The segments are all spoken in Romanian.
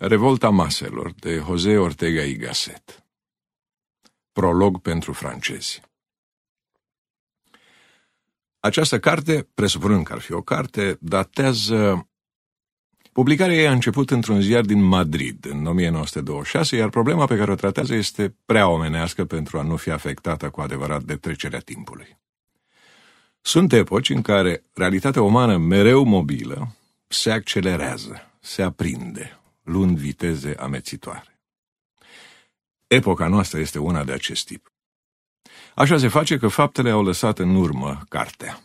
Revolta maselor de Jose Ortega y Gasset Prolog pentru francezi Această carte, presupunând că ar fi o carte, datează... Publicarea ei a început într-un ziar din Madrid, în 1926, iar problema pe care o tratează este prea omenească pentru a nu fi afectată cu adevărat de trecerea timpului. Sunt epoci în care realitatea umană mereu mobilă se accelerează, se aprinde, luând viteze amețitoare. Epoca noastră este una de acest tip. Așa se face că faptele au lăsat în urmă cartea.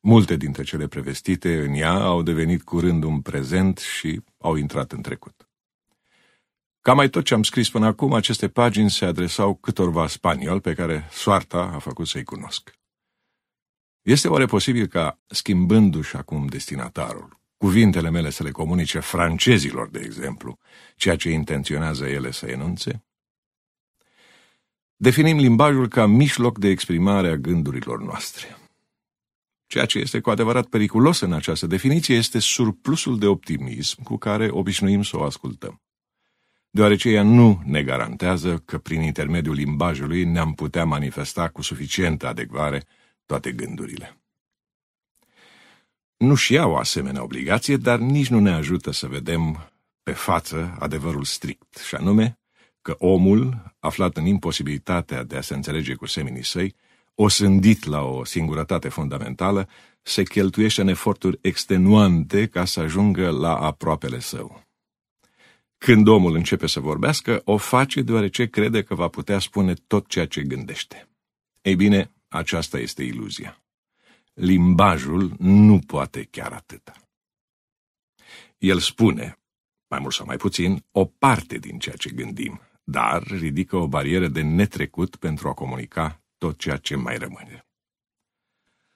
Multe dintre cele prevestite în ea au devenit curând un prezent și au intrat în trecut. Cam mai tot ce am scris până acum, aceste pagini se adresau câtorva spaniol pe care soarta a făcut să-i cunosc. Este oare posibil ca, schimbându-și acum destinatarul, cuvintele mele să le comunice francezilor, de exemplu, ceea ce intenționează ele să enunțe? Definim limbajul ca mijloc de exprimare a gândurilor noastre. Ceea ce este cu adevărat periculos în această definiție este surplusul de optimism cu care obișnuim să o ascultăm. Deoarece ea nu ne garantează că prin intermediul limbajului ne-am putea manifesta cu suficientă adecvare toate gândurile nu-și ia o asemenea obligație, dar nici nu ne ajută să vedem pe față adevărul strict, și anume că omul, aflat în imposibilitatea de a se înțelege cu seminii săi, osândit la o singurătate fundamentală, se cheltuiește în eforturi extenuante ca să ajungă la aproapele său. Când omul începe să vorbească, o face deoarece crede că va putea spune tot ceea ce gândește. Ei bine, aceasta este iluzia limbajul nu poate chiar atâta. El spune, mai mult sau mai puțin, o parte din ceea ce gândim, dar ridică o barieră de netrecut pentru a comunica tot ceea ce mai rămâne.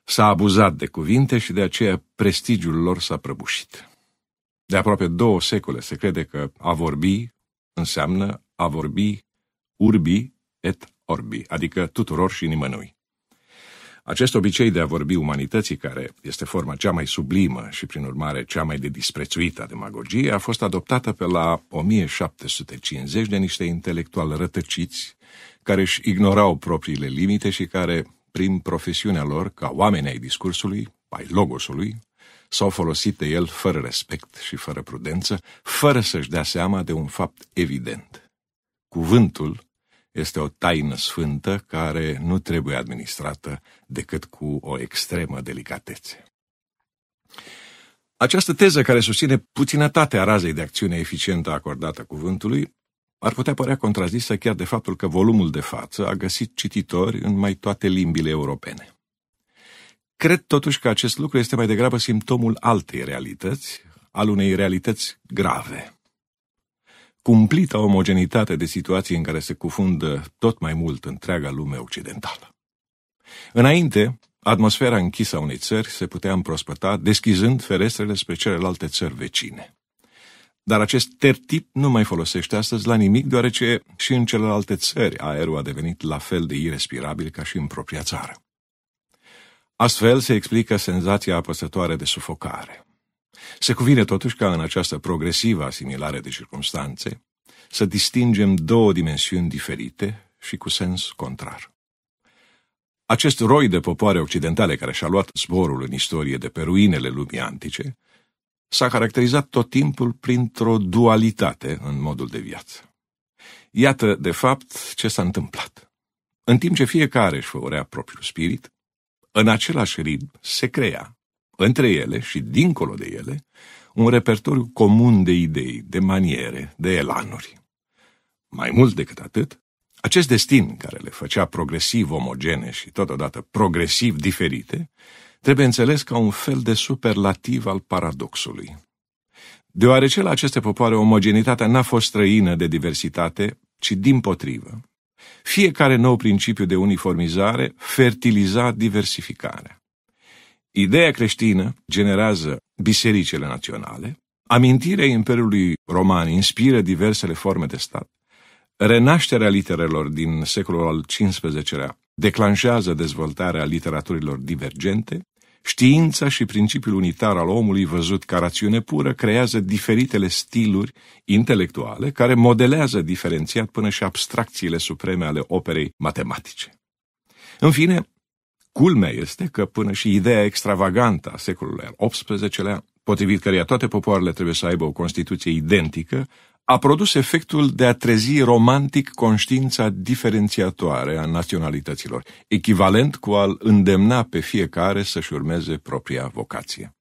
S-a abuzat de cuvinte și de aceea prestigiul lor s-a prăbușit. De aproape două secole se crede că a vorbi înseamnă a vorbi urbi et orbi, adică tuturor și nimănui. Acest obicei de a vorbi umanității, care este forma cea mai sublimă și, prin urmare, cea mai de disprețuită a demagogiei, a fost adoptată pe la 1750 de niște intelectuali rătăciți, care își ignorau propriile limite și care, prin profesiunea lor, ca oameni ai discursului, ai logosului, s-au folosit de el fără respect și fără prudență, fără să-și dea seama de un fapt evident. Cuvântul este o taină sfântă care nu trebuie administrată decât cu o extremă delicatețe. Această teză care susține puținătatea razei de acțiune eficientă acordată cuvântului ar putea părea contrazisă chiar de faptul că volumul de față a găsit cititori în mai toate limbile europene. Cred totuși că acest lucru este mai degrabă simptomul altei realități, al unei realități grave. Cumplita omogenitate de situații în care se cufundă tot mai mult întreaga lume occidentală. Înainte, atmosfera închisă a unei țări se putea împrospăta, deschizând ferestrele spre celelalte țări vecine. Dar acest tertip nu mai folosește astăzi la nimic, deoarece și în celelalte țări aerul a devenit la fel de irrespirabil ca și în propria țară. Astfel se explică senzația apăsătoare de sufocare. Se cuvine totuși ca în această progresivă asimilare de circumstanțe să distingem două dimensiuni diferite și cu sens contrar. Acest roi de popoare occidentale care și-a luat zborul în istorie de pe ruinele lumii antice, s-a caracterizat tot timpul printr-o dualitate în modul de viață. Iată, de fapt, ce s-a întâmplat. În timp ce fiecare își făurea propriul spirit, în același ritm se crea, între ele și dincolo de ele, un repertoriu comun de idei, de maniere, de elanuri. Mai mult decât atât, acest destin, care le făcea progresiv omogene și totodată progresiv diferite, trebuie înțeles ca un fel de superlativ al paradoxului. Deoarece la aceste popoare omogenitatea n-a fost străină de diversitate, ci din potrivă. Fiecare nou principiu de uniformizare fertiliza diversificarea. Ideea creștină generează bisericile naționale, amintirea Imperiului Roman inspiră diversele forme de stat, Renașterea literelor din secolul al XV-lea declanșează dezvoltarea literaturilor divergente, știința și principiul unitar al omului văzut ca rațiune pură creează diferitele stiluri intelectuale care modelează diferențiat până și abstracțiile supreme ale operei matematice. În fine, culmea este că până și ideea extravagantă a secolului al XVIII-lea, potrivit căreia toate popoarele trebuie să aibă o constituție identică, a produs efectul de a trezi romantic conștiința diferențiatoare a naționalităților, echivalent cu al îndemna pe fiecare să-și urmeze propria vocație.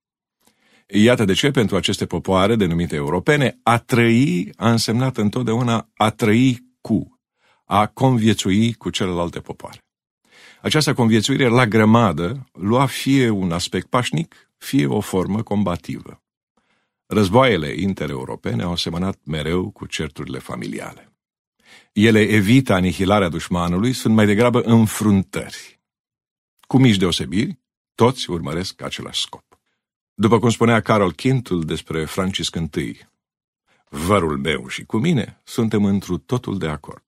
Iată de ce pentru aceste popoare denumite europene, a trăi a însemnat întotdeauna a trăi cu, a conviețui cu celelalte popoare. Această conviețuire la grămadă lua fie un aspect pașnic, fie o formă combativă. Războaiele intereuropene au asemănat mereu cu certurile familiale. Ele evită anihilarea dușmanului, sunt mai degrabă înfruntări. Cu mici deosebiri, toți urmăresc același scop. După cum spunea Carol Quintul despre Francisc I, vărul meu și cu mine suntem întru totul de acord.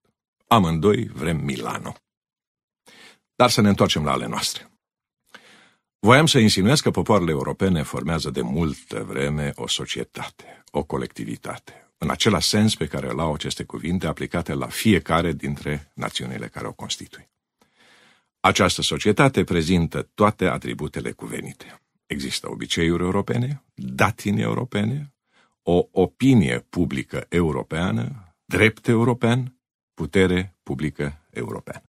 Amândoi vrem Milano. Dar să ne întoarcem la ale noastre. Voiam să insinuez că popoarele europene formează de multă vreme o societate, o colectivitate, în același sens pe care îl au aceste cuvinte aplicate la fiecare dintre națiunile care o constituie. Această societate prezintă toate atributele cuvenite. Există obiceiuri europene, datini europene, o opinie publică europeană, drept european, putere publică europeană.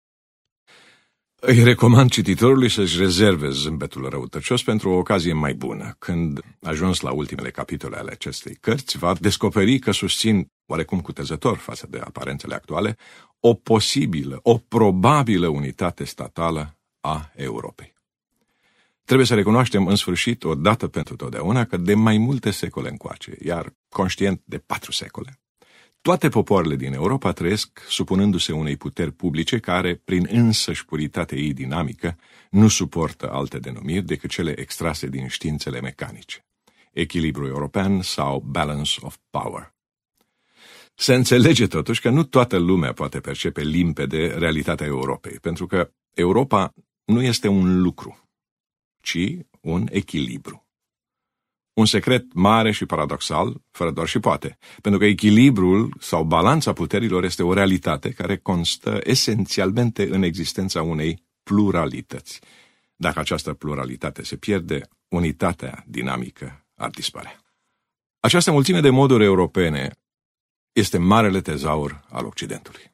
Îi recomand cititorului să-și rezerve zâmbetul răutăcios pentru o ocazie mai bună. Când, ajuns la ultimele capitole ale acestei cărți, va descoperi că susțin, oarecum cutezător față de aparențele actuale, o posibilă, o probabilă unitate statală a Europei. Trebuie să recunoaștem în sfârșit, o dată pentru totdeauna, că de mai multe secole încoace, iar conștient de patru secole, toate popoarele din Europa trăiesc supunându-se unei puteri publice care, prin însăși puritatea ei dinamică, nu suportă alte denumiri decât cele extrase din științele mecanice. Echilibru european sau balance of power. Se înțelege totuși că nu toată lumea poate percepe limpede realitatea Europei, pentru că Europa nu este un lucru, ci un echilibru. Un secret mare și paradoxal, fără doar și poate, pentru că echilibrul sau balanța puterilor este o realitate care constă esențialmente în existența unei pluralități. Dacă această pluralitate se pierde, unitatea dinamică ar dispare. Această mulțime de moduri europene este marele tezaur al Occidentului.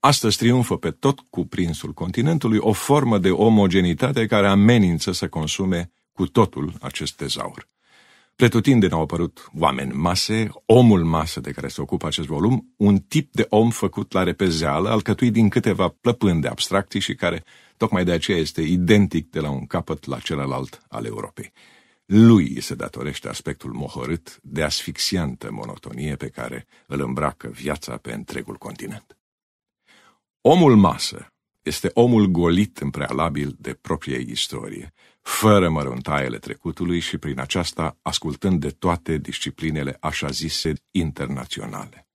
Astăzi triumfă pe tot cuprinsul continentului o formă de omogenitate care amenință să consume cu totul acest tezaur. Pretutindeni au apărut oameni mase, omul masă de care se ocupă acest volum, un tip de om făcut la repezeală, alcătuit din câteva plăpâni de abstracții și care tocmai de aceea este identic de la un capăt la celălalt al Europei. Lui se datorește aspectul mohorât de asfixiantă monotonie pe care îl îmbracă viața pe întregul continent. Omul masă este omul golit în prealabil de propria istorie, fără măruntaiele trecutului și prin aceasta ascultând de toate disciplinele așa zise internaționale.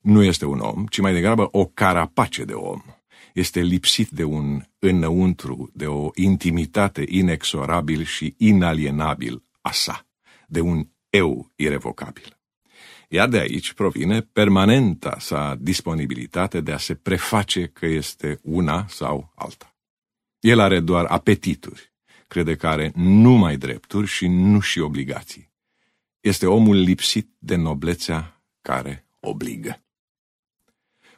Nu este un om, ci mai degrabă o carapace de om. Este lipsit de un înăuntru, de o intimitate inexorabil și inalienabil a sa, de un eu irevocabil. Iar de aici provine permanenta sa disponibilitate de a se preface că este una sau alta. El are doar apetituri, crede că are numai drepturi și nu și obligații. Este omul lipsit de noblețea care obligă.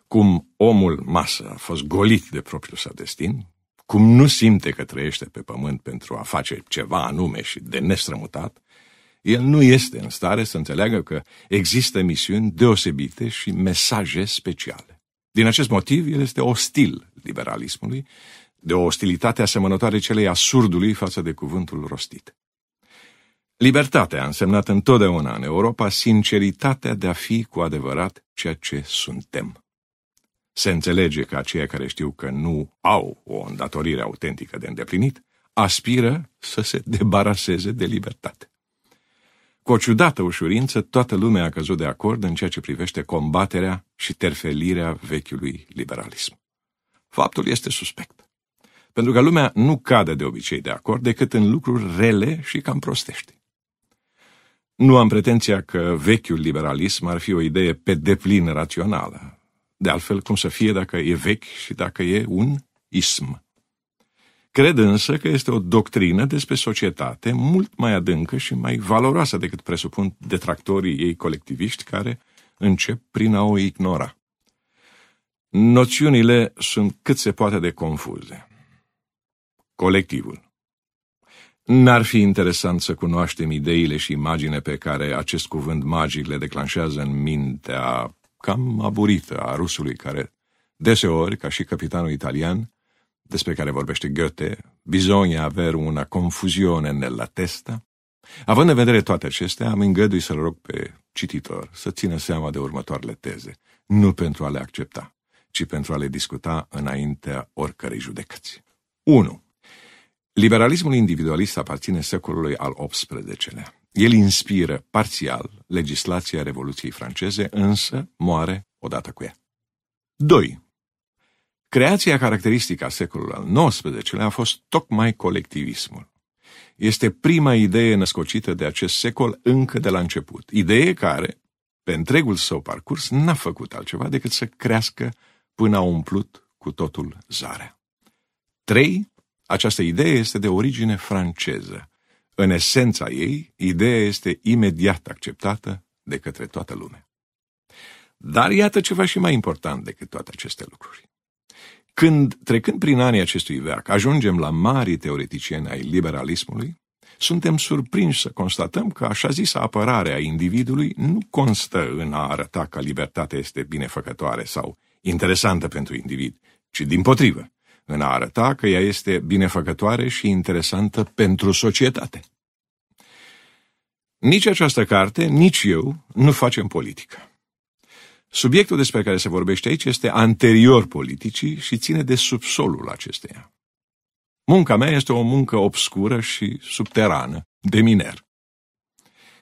Cum omul masă a fost golit de propriul său destin, cum nu simte că trăiește pe pământ pentru a face ceva anume și de nestrămutat, el nu este în stare să înțeleagă că există misiuni deosebite și mesaje speciale. Din acest motiv, el este ostil liberalismului de o ostilitate asemănătoare celei a surdului față de cuvântul rostit. Libertatea a însemnat întotdeauna în Europa sinceritatea de a fi cu adevărat ceea ce suntem. Se înțelege că aceia care știu că nu au o îndatorire autentică de îndeplinit, aspiră să se debaraseze de libertate. Cu o ciudată ușurință, toată lumea a căzut de acord în ceea ce privește combaterea și terfelirea vechiului liberalism. Faptul este suspect. Pentru că lumea nu cade de obicei de acord decât în lucruri rele și cam prostești. Nu am pretenția că vechiul liberalism ar fi o idee pe deplin rațională. De altfel, cum să fie dacă e vechi și dacă e un ism. Cred însă că este o doctrină despre societate mult mai adâncă și mai valoroasă decât presupun detractorii ei colectiviști care încep prin a o ignora. Noțiunile sunt cât se poate de confuze. Colectivul N-ar fi interesant să cunoaștem ideile și imagine pe care acest cuvânt magic le declanșează în mintea cam aburită a rusului care, deseori, ca și capitanul italian, despre care vorbește Goethe, bisogna aver una confuzione nella testa. Având în vedere toate acestea, am îngădui să-l rog pe cititor să țină seama de următoarele teze, nu pentru a le accepta, ci pentru a le discuta înaintea oricărei judecăți. 1. Liberalismul individualist aparține secolului al XVIII-lea. El inspiră parțial legislația Revoluției franceze, însă moare odată cu ea. 2. Creația caracteristică a secolului al XIX-lea a fost tocmai colectivismul. Este prima idee născocită de acest secol încă de la început, idee care, pe întregul său parcurs, n-a făcut altceva decât să crească până a umplut cu totul zarea. 3. Această idee este de origine franceză. În esența ei, ideea este imediat acceptată de către toată lumea. Dar iată ceva și mai important decât toate aceste lucruri. Când, trecând prin anii acestui veac, ajungem la mari teoreticieni ai liberalismului, suntem surprinși să constatăm că așa zisă apărare a individului nu constă în a arăta că libertatea este binefăcătoare sau interesantă pentru individ, ci din potrivă în a arăta că ea este binefăcătoare și interesantă pentru societate. Nici această carte, nici eu nu facem politică. Subiectul despre care se vorbește aici este anterior politicii și ține de subsolul acesteia. Munca mea este o muncă obscură și subterană, de miner.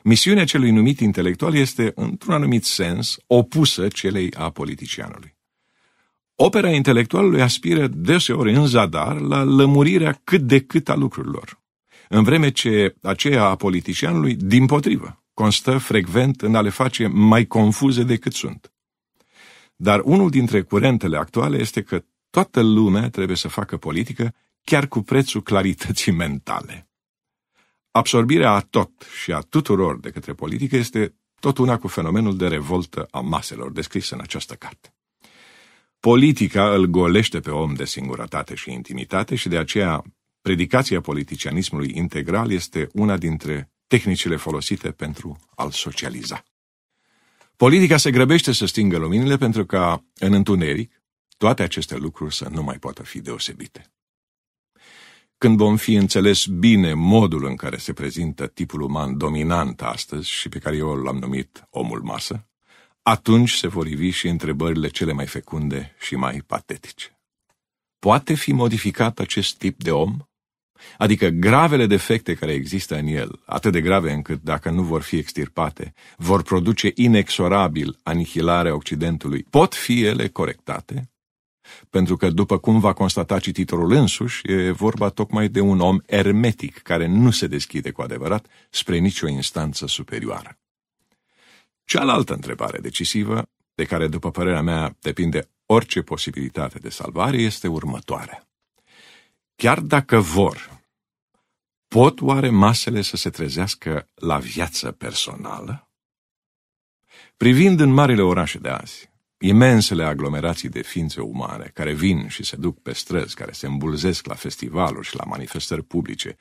Misiunea celui numit intelectual este, într-un anumit sens, opusă celei a politicianului. Opera intelectualului aspiră deseori în zadar la lămurirea cât de cât a lucrurilor, în vreme ce aceea a politicianului, din potrivă, constă frecvent în a le face mai confuze decât sunt. Dar unul dintre curentele actuale este că toată lumea trebuie să facă politică chiar cu prețul clarității mentale. Absorbirea a tot și a tuturor de către politică este tot una cu fenomenul de revoltă a maselor descris în această carte. Politica îl golește pe om de singurătate și intimitate și de aceea predicația politicianismului integral este una dintre tehnicile folosite pentru a-l socializa. Politica se grăbește să stingă luminile pentru ca, în întuneric, toate aceste lucruri să nu mai poată fi deosebite. Când vom fi înțeles bine modul în care se prezintă tipul uman dominant astăzi și pe care eu l-am numit omul masă, atunci se vor ivi și întrebările cele mai fecunde și mai patetice. Poate fi modificat acest tip de om? Adică gravele defecte care există în el, atât de grave încât, dacă nu vor fi extirpate, vor produce inexorabil anihilarea Occidentului, pot fi ele corectate? Pentru că, după cum va constata cititorul însuși, e vorba tocmai de un om ermetic care nu se deschide cu adevărat spre nicio instanță superioară. Cealaltă întrebare decisivă, de care, după părerea mea, depinde orice posibilitate de salvare, este următoarea. Chiar dacă vor, pot oare masele să se trezească la viață personală? Privind în marile orașe de azi, imensele aglomerații de ființe umane care vin și se duc pe străzi, care se îmbulzesc la festivaluri și la manifestări publice,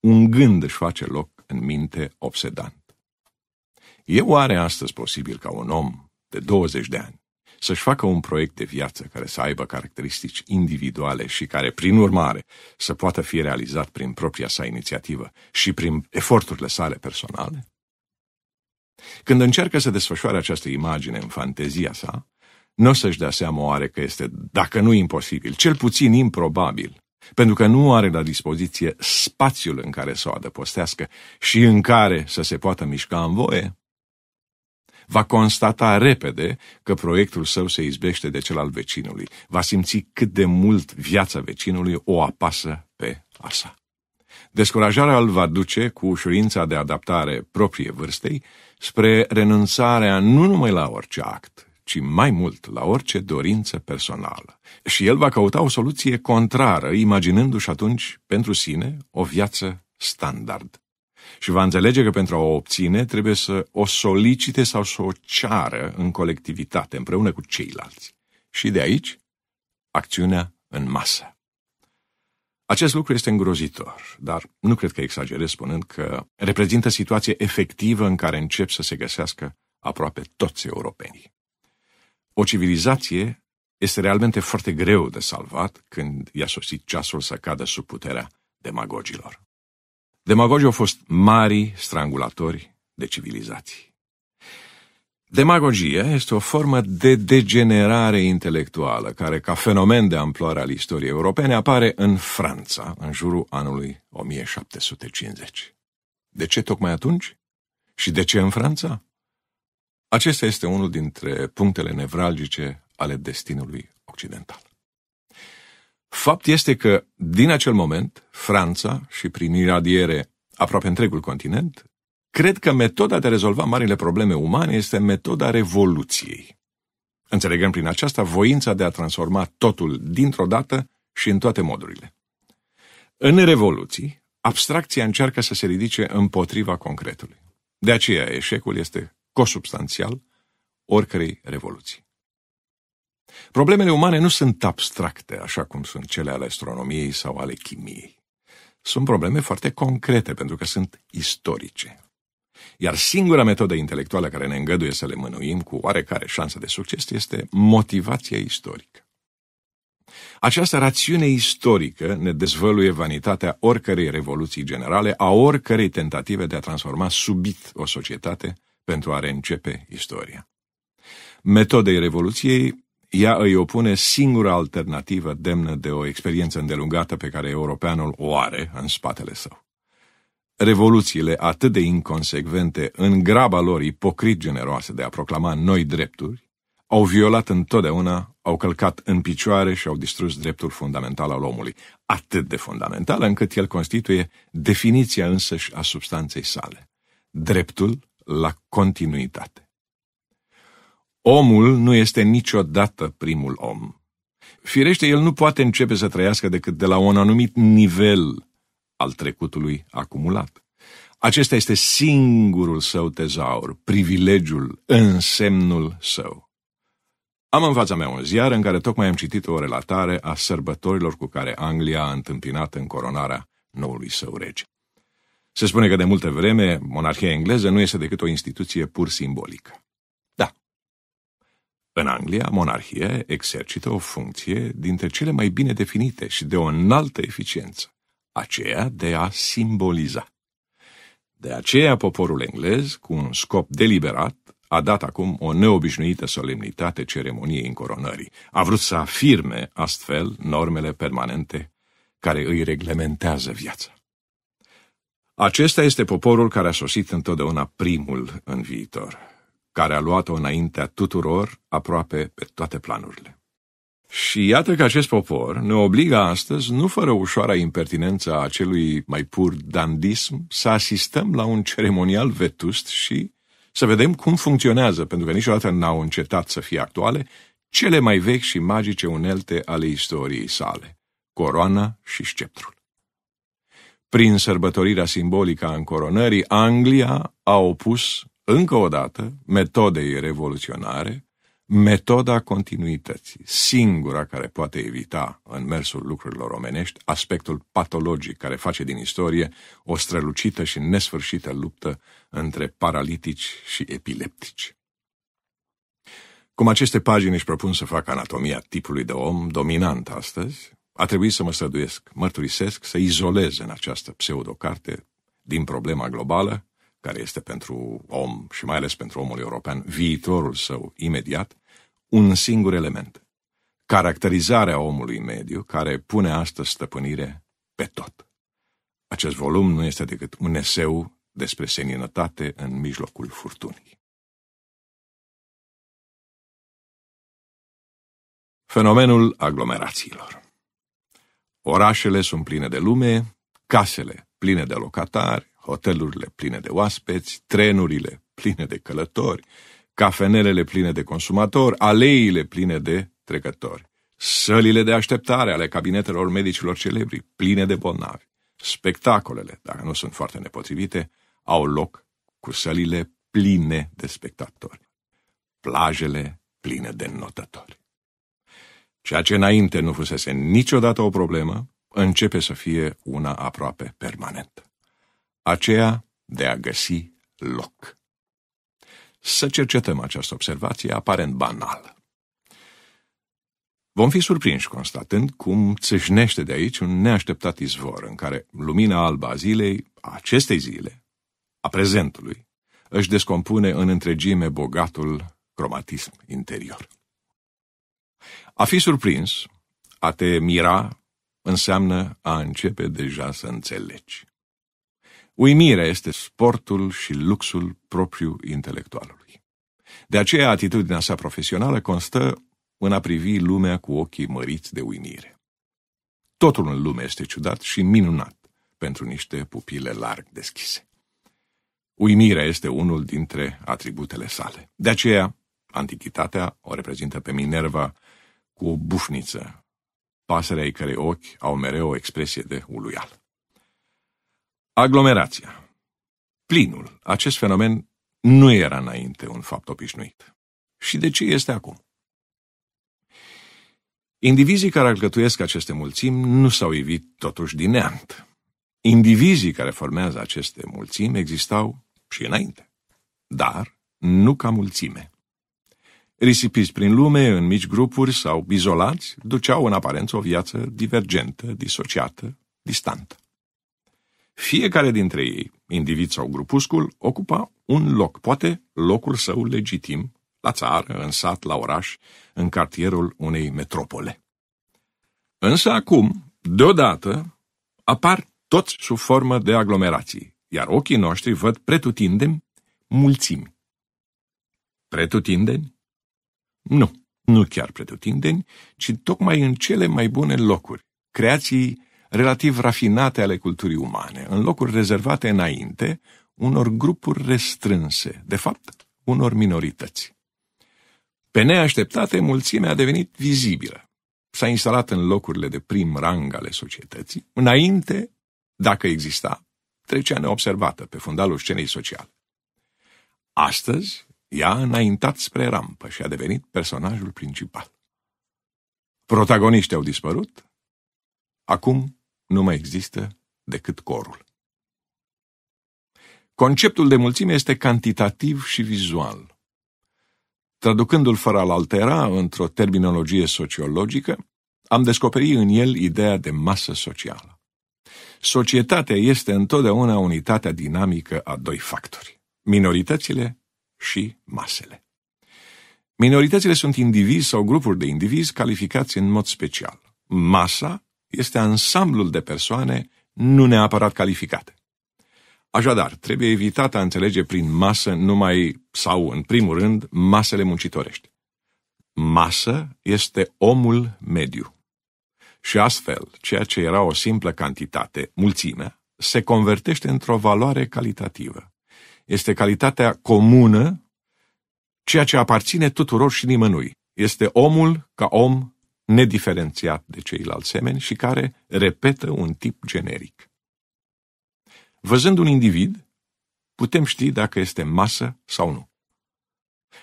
un gând își face loc în minte obsedant. E oare astăzi posibil ca un om de 20 de ani să-și facă un proiect de viață care să aibă caracteristici individuale și care, prin urmare, să poată fi realizat prin propria sa inițiativă și prin eforturile sale personale? Când încearcă să desfășoare această imagine în fantezia sa, nu o să-și dea seama oare că este, dacă nu imposibil, cel puțin improbabil, pentru că nu are la dispoziție spațiul în care să o adăpostească și în care să se poată mișca în voie, va constata repede că proiectul său se izbește de cel al vecinului. Va simți cât de mult viața vecinului o apasă pe a sa. Descurajarea îl va duce, cu ușurința de adaptare proprie vârstei, spre renunțarea nu numai la orice act, ci mai mult la orice dorință personală. Și el va căuta o soluție contrară, imaginându-și atunci, pentru sine, o viață standard și va înțelege că pentru a o obține trebuie să o solicite sau să o ceară în colectivitate, împreună cu ceilalți. Și de aici, acțiunea în masă. Acest lucru este îngrozitor, dar nu cred că exagerez spunând că reprezintă situație efectivă în care încep să se găsească aproape toți europenii. O civilizație este realmente foarte greu de salvat când i-a sosit ceasul să cadă sub puterea demagogilor. Demagogii au fost mari strangulatori de civilizații. Demagogia este o formă de degenerare intelectuală care, ca fenomen de amploare al istoriei europene, apare în Franța în jurul anului 1750. De ce tocmai atunci? Și de ce în Franța? Acesta este unul dintre punctele nevralgice ale destinului occidental. Fapt este că, din acel moment, Franța și prin iradiere aproape întregul continent, cred că metoda de a rezolva marile probleme umane este metoda revoluției. Înțelegăm prin aceasta voința de a transforma totul dintr-o dată și în toate modurile. În revoluții, abstracția încearcă să se ridice împotriva concretului. De aceea, eșecul este cosubstanțial oricărei revoluții. Problemele umane nu sunt abstracte, așa cum sunt cele ale astronomiei sau ale chimiei. Sunt probleme foarte concrete, pentru că sunt istorice. Iar singura metodă intelectuală care ne îngăduie să le mânuim cu oarecare șansă de succes este motivația istorică. Această rațiune istorică ne dezvăluie vanitatea oricărei revoluții generale, a oricărei tentative de a transforma subit o societate pentru a reîncepe istoria. Metodei revoluției ea îi opune singura alternativă demnă de o experiență îndelungată pe care europeanul o are în spatele său. Revoluțiile atât de inconsecvente, în graba lor ipocrit generoase de a proclama noi drepturi, au violat întotdeauna, au călcat în picioare și au distrus dreptul fundamental al omului, atât de fundamental încât el constituie definiția însăși a substanței sale, dreptul la continuitate. Omul nu este niciodată primul om. Firește, el nu poate începe să trăiască decât de la un anumit nivel al trecutului acumulat. Acesta este singurul său tezaur, privilegiul, însemnul său. Am în fața mea un ziar în care tocmai am citit o relatare a sărbătorilor cu care Anglia a întâmpinat coronarea noului său rege. Se spune că de multe vreme monarhia engleză nu este decât o instituție pur simbolică. În Anglia, monarhia exercită o funcție dintre cele mai bine definite și de o înaltă eficiență, aceea de a simboliza. De aceea poporul englez, cu un scop deliberat, a dat acum o neobișnuită solemnitate ceremoniei încoronării. A vrut să afirme astfel normele permanente care îi reglementează viața. Acesta este poporul care a sosit întotdeauna primul în viitor care a luat-o înaintea tuturor aproape pe toate planurile. Și iată că acest popor ne obligă astăzi, nu fără ușoara impertinență a acelui mai pur dandism, să asistăm la un ceremonial vetust și să vedem cum funcționează, pentru că niciodată n-au încetat să fie actuale, cele mai vechi și magice unelte ale istoriei sale, coroana și sceptrul. Prin sărbătorirea simbolică a încoronării, Anglia a opus încă o dată, metodei revoluționare, metoda continuității, singura care poate evita în mersul lucrurilor omenești aspectul patologic care face din istorie o strălucită și nesfârșită luptă între paralitici și epileptici. Cum aceste pagini își propun să facă anatomia tipului de om dominant astăzi, a trebuit să mă străduiesc, mărturisesc, să izolez în această pseudocarte din problema globală care este pentru om și mai ales pentru omul european viitorul său imediat, un singur element. Caracterizarea omului mediu care pune astăzi stăpânire pe tot. Acest volum nu este decât un eseu despre seninătate în mijlocul furtunii. Fenomenul aglomerațiilor Orașele sunt pline de lume, casele pline de locatari, hotelurile pline de oaspeți, trenurile pline de călători, cafenelele pline de consumatori, aleile pline de trecători, sălile de așteptare ale cabinetelor medicilor celebri pline de bolnavi. Spectacolele, dacă nu sunt foarte nepotrivite, au loc cu sălile pline de spectatori, plajele pline de notători. Ceea ce înainte nu fusese niciodată o problemă, începe să fie una aproape permanentă aceea de a găsi loc. Să cercetăm această observație aparent banală. Vom fi surprinși constatând cum țâșnește de aici un neașteptat izvor în care lumina albă a zilei, a acestei zile, a prezentului, își descompune în întregime bogatul cromatism interior. A fi surprins, a te mira, înseamnă a începe deja să înțelegi. Uimirea este sportul și luxul propriu intelectualului. De aceea, atitudinea sa profesională constă în a privi lumea cu ochii măriți de uimire. Totul în lume este ciudat și minunat pentru niște pupile larg deschise. Uimirea este unul dintre atributele sale. De aceea, antichitatea o reprezintă pe Minerva cu o bufniță, pasărea ei care ochi au mereu o expresie de uluială. Aglomerația. Plinul, acest fenomen, nu era înainte un fapt obișnuit. Și de ce este acum? Indivizii care alcătuiesc aceste mulțimi nu s-au evit totuși din neant. Indivizii care formează aceste mulțimi existau și înainte, dar nu ca mulțime. Risipiți prin lume, în mici grupuri sau izolați, duceau în aparență o viață divergentă, disociată, distantă. Fiecare dintre ei, individ sau grupuscul, ocupa un loc, poate locul său legitim, la țară, în sat, la oraș, în cartierul unei metropole. Însă acum, deodată, apar toți sub formă de aglomerații, iar ochii noștri văd pretutindem mulțimi. Pretutindeni? Nu, nu chiar pretutindeni, ci tocmai în cele mai bune locuri, creații relativ rafinate ale culturii umane, în locuri rezervate înainte unor grupuri restrânse, de fapt, unor minorități. Pe neașteptate, mulțimea a devenit vizibilă. S-a instalat în locurile de prim rang ale societății. Înainte, dacă exista, trecea neobservată pe fundalul scenei sociale. Astăzi, ea a înaintat spre rampă și a devenit personajul principal. Protagoniștii au dispărut, acum nu mai există decât corul. Conceptul de mulțime este cantitativ și vizual. Traducându-l fără a-l altera într-o terminologie sociologică, am descoperit în el ideea de masă socială. Societatea este întotdeauna unitatea dinamică a doi factori, minoritățile și masele. Minoritățile sunt indivizi sau grupuri de indivizi calificați în mod special. Masa este ansamblul de persoane nu neapărat calificate. Așadar, trebuie evitată a înțelege prin masă numai, sau în primul rând, masele muncitorești. Masă este omul mediu. Și astfel, ceea ce era o simplă cantitate, mulțime, se convertește într-o valoare calitativă. Este calitatea comună, ceea ce aparține tuturor și nimănui. Este omul ca om nediferențiat de ceilalți semeni și care repetă un tip generic. Văzând un individ, putem ști dacă este masă sau nu.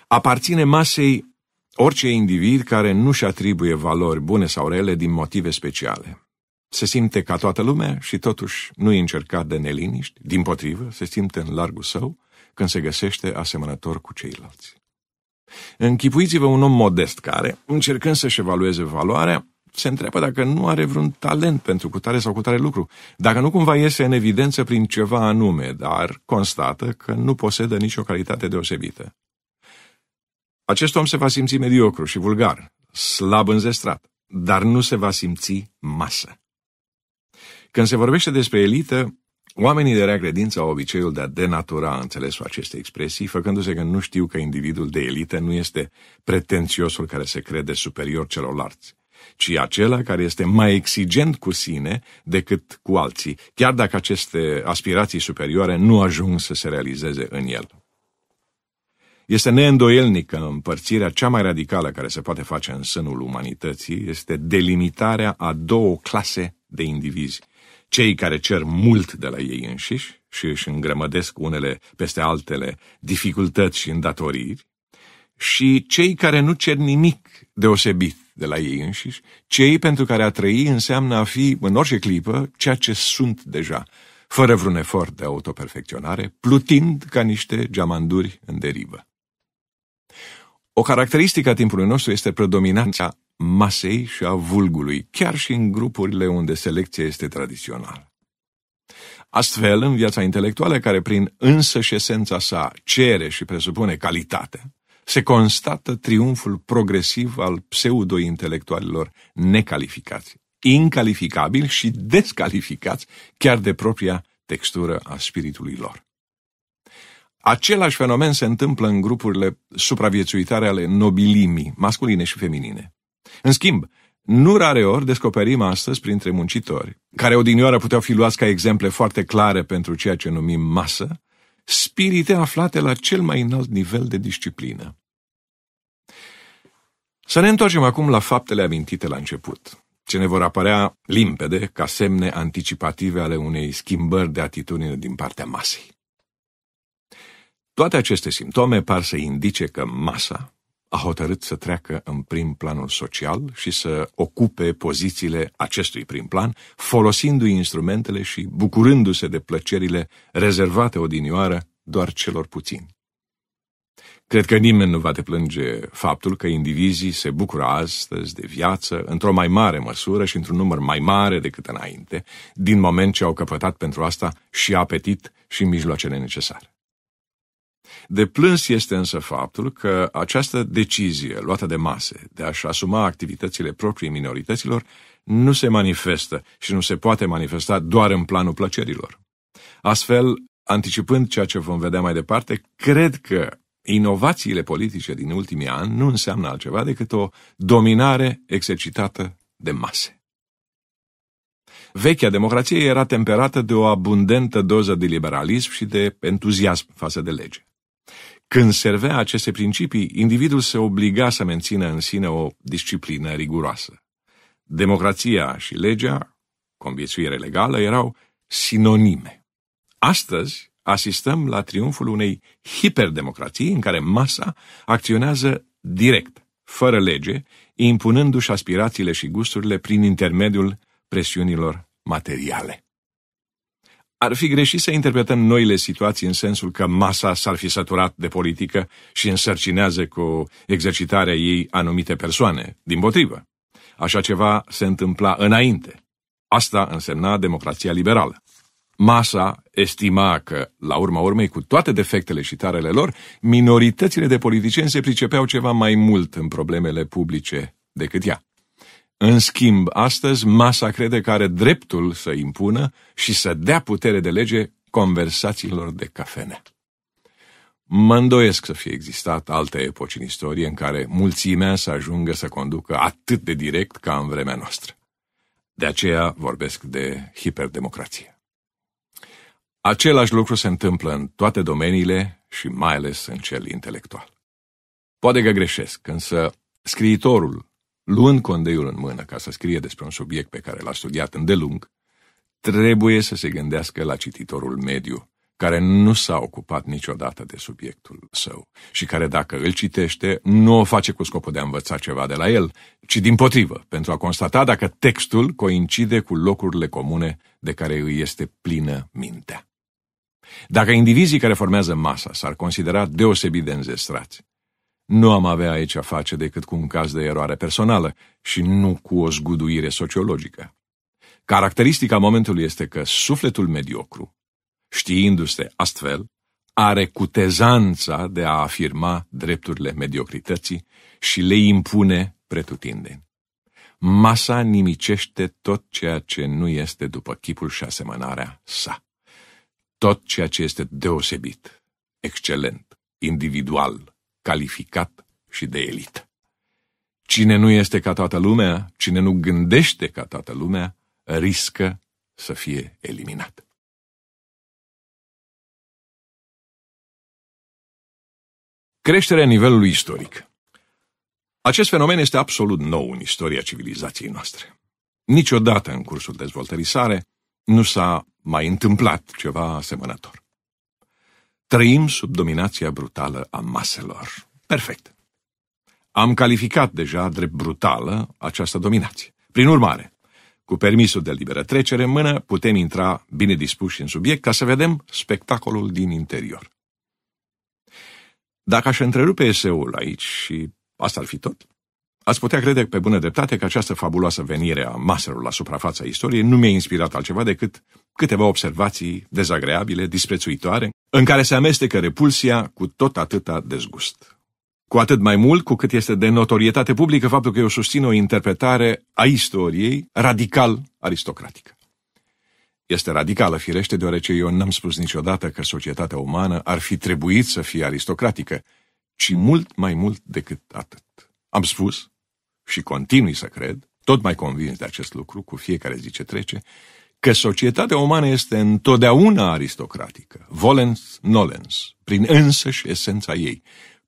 Aparține masei orice individ care nu-și atribuie valori bune sau rele din motive speciale. Se simte ca toată lumea și totuși nu e încercat de neliniști, din potrivă se simte în largul său când se găsește asemănător cu ceilalți. Închipuiți-vă un om modest care, încercând să-și evalueze valoarea, se întreabă dacă nu are vreun talent pentru cutare sau cutare lucru, dacă nu cumva iese în evidență prin ceva anume, dar constată că nu posedă nicio calitate deosebită. Acest om se va simți mediocru și vulgar, slab înzestrat, dar nu se va simți masă. Când se vorbește despre elită, Oamenii de rea credință au obiceiul de a denatura înțelesul acestei expresii, făcându-se că nu știu că individul de elită nu este pretențiosul care se crede superior celorlalți, ci acela care este mai exigent cu sine decât cu alții, chiar dacă aceste aspirații superioare nu ajung să se realizeze în el. Este neîndoielnică că împărțirea cea mai radicală care se poate face în sânul umanității este delimitarea a două clase de indivizi, cei care cer mult de la ei înșiși și își îngrămădesc unele peste altele dificultăți și îndatoriri, și cei care nu cer nimic deosebit de la ei înșiși, cei pentru care a trăi înseamnă a fi în orice clipă ceea ce sunt deja, fără vreun efort de autoperfecționare, plutind ca niște geamanduri în derivă. O caracteristică a timpului nostru este predominanța masei și a vulgului, chiar și în grupurile unde selecția este tradițională. Astfel, în viața intelectuală, care prin însăși esența sa cere și presupune calitate, se constată triumful progresiv al pseudo-intelectualilor necalificați, incalificabili și descalificați chiar de propria textură a spiritului lor. Același fenomen se întâmplă în grupurile supraviețuitare ale nobilimii, masculine și feminine. În schimb, nu rare ori descoperim astăzi printre muncitori, care odinioară puteau fi luați ca exemple foarte clare pentru ceea ce numim masă, spirite aflate la cel mai înalt nivel de disciplină. Să ne întoarcem acum la faptele amintite la început, ce ne vor apărea limpede ca semne anticipative ale unei schimbări de atitudine din partea masei. Toate aceste simptome par să indice că masa, a hotărât să treacă în prim planul social și să ocupe pozițiile acestui prim plan, folosindu-i instrumentele și bucurându-se de plăcerile rezervate odinioară doar celor puțini. Cred că nimeni nu va deplânge faptul că indivizii se bucură astăzi de viață într-o mai mare măsură și într-un număr mai mare decât înainte, din moment ce au căpătat pentru asta și apetit și mijloacele necesare. De plâns este însă faptul că această decizie luată de mase de a-și asuma activitățile proprii minorităților nu se manifestă și nu se poate manifesta doar în planul plăcerilor. Astfel, anticipând ceea ce vom vedea mai departe, cred că inovațiile politice din ultimii ani nu înseamnă altceva decât o dominare exercitată de mase. Vechea democrație era temperată de o abundentă doză de liberalism și de entuziasm față de lege. Când servea aceste principii, individul se obliga să mențină în sine o disciplină riguroasă. Democrația și legea, conviețuire legală, erau sinonime. Astăzi asistăm la triumful unei hiperdemocrații în care masa acționează direct, fără lege, impunându-și aspirațiile și gusturile prin intermediul presiunilor materiale. Ar fi greșit să interpretăm noile situații în sensul că masa s-ar fi săturat de politică și însărcinează cu exercitarea ei anumite persoane. Din potrivă, așa ceva se întâmpla înainte. Asta însemna democrația liberală. Masa estima că, la urma urmei, cu toate defectele și tarele lor, minoritățile de politicieni se pricepeau ceva mai mult în problemele publice decât ea. În schimb, astăzi, masa crede că are dreptul să impună și să dea putere de lege conversațiilor de cafene. Mă îndoiesc să fie existat alte epoci în istorie în care mulțimea să ajungă să conducă atât de direct ca în vremea noastră. De aceea vorbesc de hiperdemocrație. Același lucru se întâmplă în toate domeniile și mai ales în cel intelectual. Poate că greșesc, însă scriitorul luând condeiul în mână ca să scrie despre un subiect pe care l-a studiat îndelung, trebuie să se gândească la cititorul mediu, care nu s-a ocupat niciodată de subiectul său și care, dacă îl citește, nu o face cu scopul de a învăța ceva de la el, ci din potrivă, pentru a constata dacă textul coincide cu locurile comune de care îi este plină mintea. Dacă indivizii care formează masa s-ar considera deosebit de înzestrați nu am avea aici a face decât cu un caz de eroare personală și nu cu o zguduire sociologică. Caracteristica momentului este că sufletul mediocru, știindu-se astfel, are cutezanța de a afirma drepturile mediocrității și le impune pretutindeni. Masa nimicește tot ceea ce nu este după chipul și asemănarea sa. Tot ceea ce este deosebit, excelent, individual, calificat și de elită. Cine nu este ca toată lumea, cine nu gândește ca toată lumea, riscă să fie eliminat. Creșterea nivelului istoric Acest fenomen este absolut nou în istoria civilizației noastre. Niciodată în cursul dezvoltării sare nu s-a mai întâmplat ceva asemănător. Trăim sub dominația brutală a maselor. Perfect. Am calificat deja drept brutală această dominație. Prin urmare, cu permisul de liberă trecere în mână, putem intra bine dispuși în subiect ca să vedem spectacolul din interior. Dacă aș întrerupe eseul aici și asta ar fi tot, Ați putea crede pe bună dreptate că această fabuloasă venire a maserului la suprafața istoriei nu mi-a inspirat altceva decât câteva observații dezagreabile, disprețuitoare, în care se amestecă repulsia cu tot atâta dezgust. Cu atât mai mult cu cât este de notorietate publică faptul că eu susțin o interpretare a istoriei radical aristocratică. Este radicală, firește, deoarece eu n-am spus niciodată că societatea umană ar fi trebuit să fie aristocratică, ci mult mai mult decât atât. Am spus și continui să cred, tot mai convins de acest lucru cu fiecare zi ce trece, că societatea umană este întotdeauna aristocratică, volens nolens, prin însăși esența ei,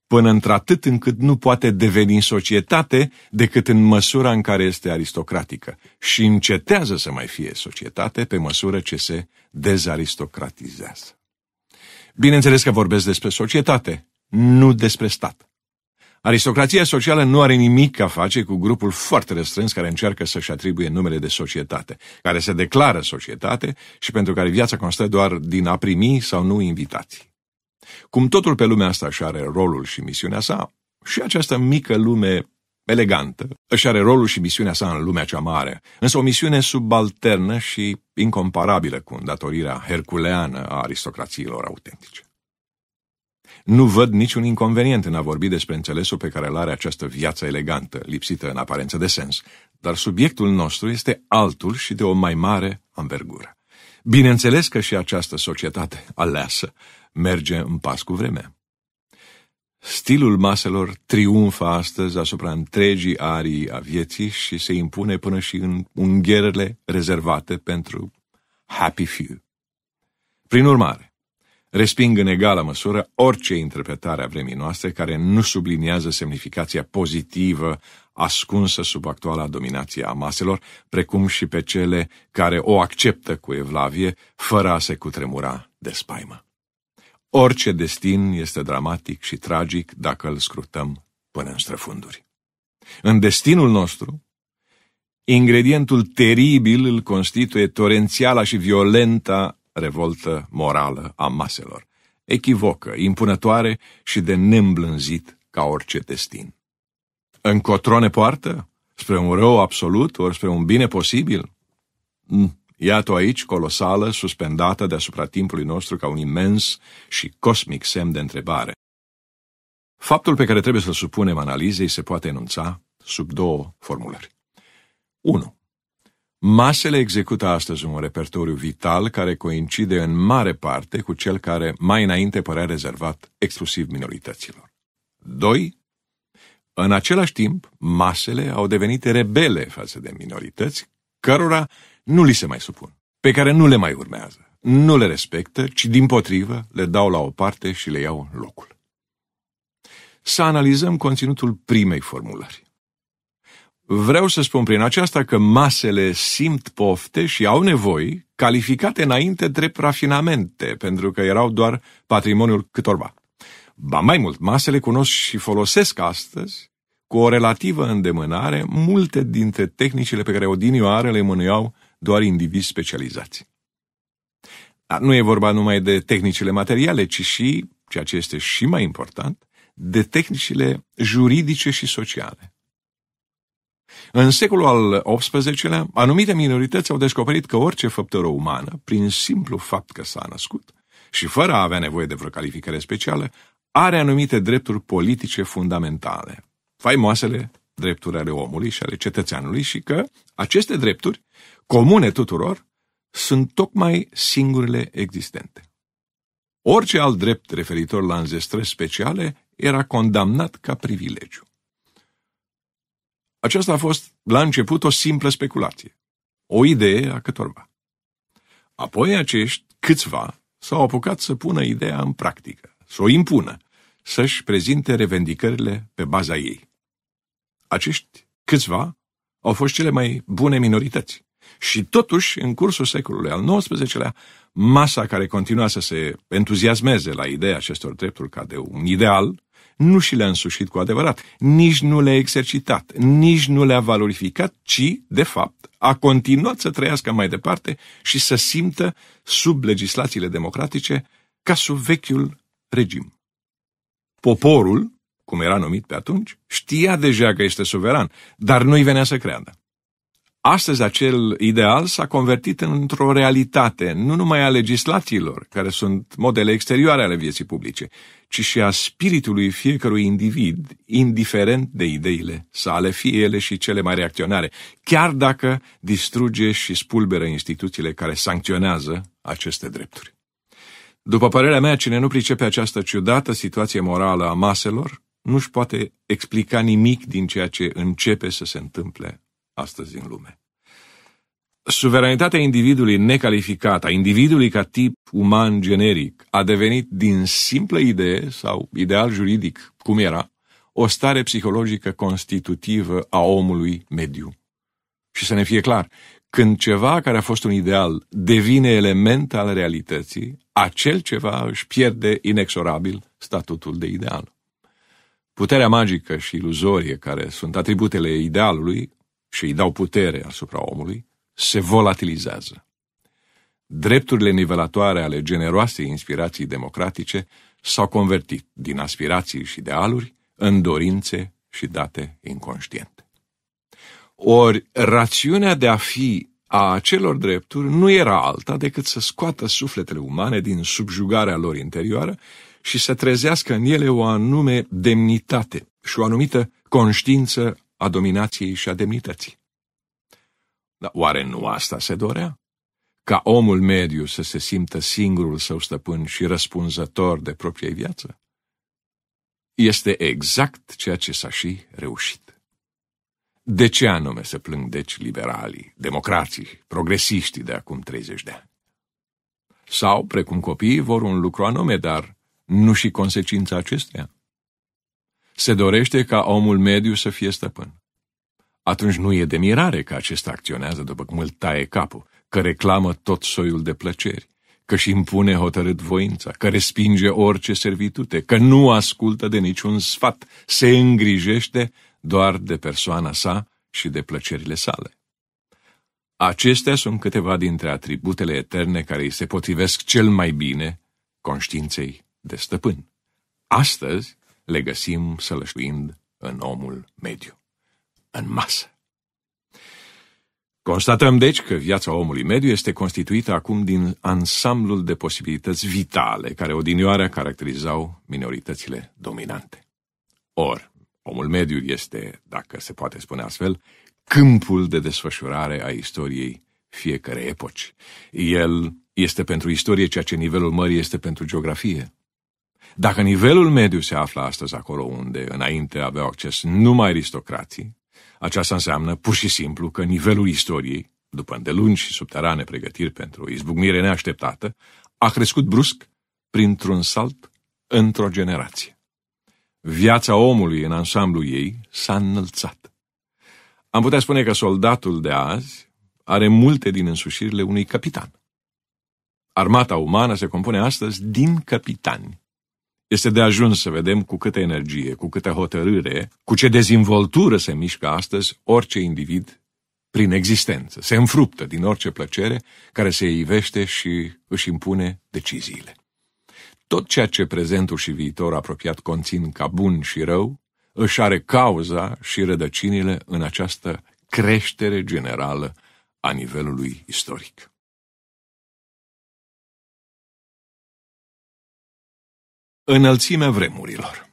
până într-atât încât nu poate deveni societate decât în măsura în care este aristocratică și încetează să mai fie societate pe măsură ce se dezaristocratizează. Bineînțeles că vorbesc despre societate, nu despre stat. Aristocrația socială nu are nimic a face cu grupul foarte restrâns care încearcă să-și atribuie numele de societate, care se declară societate și pentru care viața constă doar din a primi sau nu invitații. Cum totul pe lumea asta și are rolul și misiunea sa, și această mică lume elegantă își are rolul și misiunea sa în lumea cea mare, însă o misiune subalternă și incomparabilă cu îndatorirea herculeană a aristocrațiilor autentice. Nu văd niciun inconvenient în a vorbi despre înțelesul pe care îl are această viață elegantă, lipsită în aparență de sens, dar subiectul nostru este altul și de o mai mare amvergură. Bineînțeles că și această societate aleasă merge în pas cu vremea. Stilul maselor triumfă astăzi asupra întregii arii a vieții și se impune până și în ungherele rezervate pentru happy few. Prin urmare, resping în egală măsură orice interpretare a vremii noastre care nu subliniază semnificația pozitivă ascunsă sub actuala dominație a maselor, precum și pe cele care o acceptă cu evlavie, fără a se cutremura de spaimă. Orice destin este dramatic și tragic dacă îl scrutăm până în străfunduri. În destinul nostru, ingredientul teribil îl constituie torențiala și violenta revoltă morală a maselor, echivocă, impunătoare și de neîmblânzit ca orice destin. Încotro ne poartă? Spre un rău absolut, ori spre un bine posibil? Mm, iată aici colosală, suspendată deasupra timpului nostru ca un imens și cosmic semn de întrebare. Faptul pe care trebuie să-l supunem analizei se poate enunța sub două formulări. 1. Masele execută astăzi un repertoriu vital care coincide în mare parte cu cel care mai înainte părea rezervat exclusiv minorităților. 2. În același timp, masele au devenit rebele față de minorități, cărora nu li se mai supun, pe care nu le mai urmează, nu le respectă, ci din potrivă le dau la o parte și le iau locul. Să analizăm conținutul primei formulări. Vreau să spun prin aceasta că masele simt pofte și au nevoi calificate înainte drept rafinamente, pentru că erau doar patrimoniul câtorva. Ba mai mult, masele cunosc și folosesc astăzi, cu o relativă îndemânare, multe dintre tehnicile pe care odinioare le mânuiau doar indivizi specializați. Dar nu e vorba numai de tehnicile materiale, ci și, ceea ce este și mai important, de tehnicile juridice și sociale. În secolul al XVIII-lea, anumite minorități au descoperit că orice făptură umană, prin simplu fapt că s-a născut și fără a avea nevoie de vreo calificare specială, are anumite drepturi politice fundamentale, faimoasele drepturi ale omului și ale cetățeanului și că aceste drepturi, comune tuturor, sunt tocmai singurele existente. Orice alt drept referitor la înzestrări speciale era condamnat ca privilegiu. Aceasta a fost, la început, o simplă speculație, o idee a câtorva. Apoi acești câțiva s-au apucat să pună ideea în practică, să o impună, să-și prezinte revendicările pe baza ei. Acești câțiva au fost cele mai bune minorități. Și totuși, în cursul secolului al XIX-lea, masa care continua să se entuziasmeze la ideea acestor drepturi ca de un ideal, nu și le-a însușit cu adevărat, nici nu le-a exercitat, nici nu le-a valorificat, ci, de fapt, a continuat să trăiască mai departe și să simtă, sub legislațiile democratice, ca sub vechiul regim. Poporul, cum era numit pe atunci, știa deja că este suveran, dar nu-i venea să creadă. Astăzi acel ideal s-a convertit într-o realitate, nu numai a legislațiilor, care sunt modele exterioare ale vieții publice, ci și a spiritului fiecărui individ, indiferent de ideile sale, fie ele și cele mai reacționare, chiar dacă distruge și spulberă instituțiile care sancționează aceste drepturi. După părerea mea, cine nu pricepe această ciudată situație morală a maselor, nu-și poate explica nimic din ceea ce începe să se întâmple astăzi în lume. Suveranitatea individului necalificată, a individului ca tip uman generic, a devenit din simplă idee sau ideal juridic, cum era, o stare psihologică constitutivă a omului mediu. Și să ne fie clar, când ceva care a fost un ideal devine element al realității, acel ceva își pierde inexorabil statutul de ideal. Puterea magică și iluzorie care sunt atributele idealului și îi dau putere asupra omului, se volatilizează. Drepturile nivelatoare ale generoasei inspirații democratice s-au convertit din aspirații și idealuri în dorințe și date inconștiente. Ori rațiunea de a fi a acelor drepturi nu era alta decât să scoată sufletele umane din subjugarea lor interioară și să trezească în ele o anume demnitate și o anumită conștiință a dominației și a demnității. Dar oare nu asta se dorea? Ca omul mediu să se simtă singurul său stăpân și răspunzător de propria viață? Este exact ceea ce s-a și reușit. De ce anume se plâng deci liberalii, democrații, progresiștii de acum 30 de ani? Sau, precum copiii, vor un lucru anume, dar nu și consecința acesteia? se dorește ca omul mediu să fie stăpân. Atunci nu e de mirare că acesta acționează după cum îl taie capul, că reclamă tot soiul de plăceri, că și impune hotărât voința, că respinge orice servitute, că nu ascultă de niciun sfat, se îngrijește doar de persoana sa și de plăcerile sale. Acestea sunt câteva dintre atributele eterne care îi se potrivesc cel mai bine conștiinței de stăpân. Astăzi, le găsim sălășluind în omul mediu, în masă. Constatăm, deci, că viața omului mediu este constituită acum din ansamblul de posibilități vitale care odinioară caracterizau minoritățile dominante. Or, omul mediu este, dacă se poate spune astfel, câmpul de desfășurare a istoriei fiecare epoci. El este pentru istorie ceea ce nivelul mării este pentru geografie, dacă nivelul mediu se află astăzi acolo unde înainte aveau acces numai aristocrații, aceasta înseamnă pur și simplu că nivelul istoriei, după îndelungi și subterane pregătiri pentru o izbucnire neașteptată, a crescut brusc printr-un salt într-o generație. Viața omului în ansamblu ei s-a înălțat. Am putea spune că soldatul de azi are multe din însușirile unui capitan. Armata umană se compune astăzi din capitani. Este de ajuns să vedem cu câtă energie, cu câtă hotărâre, cu ce dezvoltură se mișcă astăzi orice individ prin existență. Se înfruptă din orice plăcere care se ivește și își impune deciziile. Tot ceea ce prezentul și viitor apropiat conțin ca bun și rău, își are cauza și rădăcinile în această creștere generală a nivelului istoric. înălțimea vremurilor.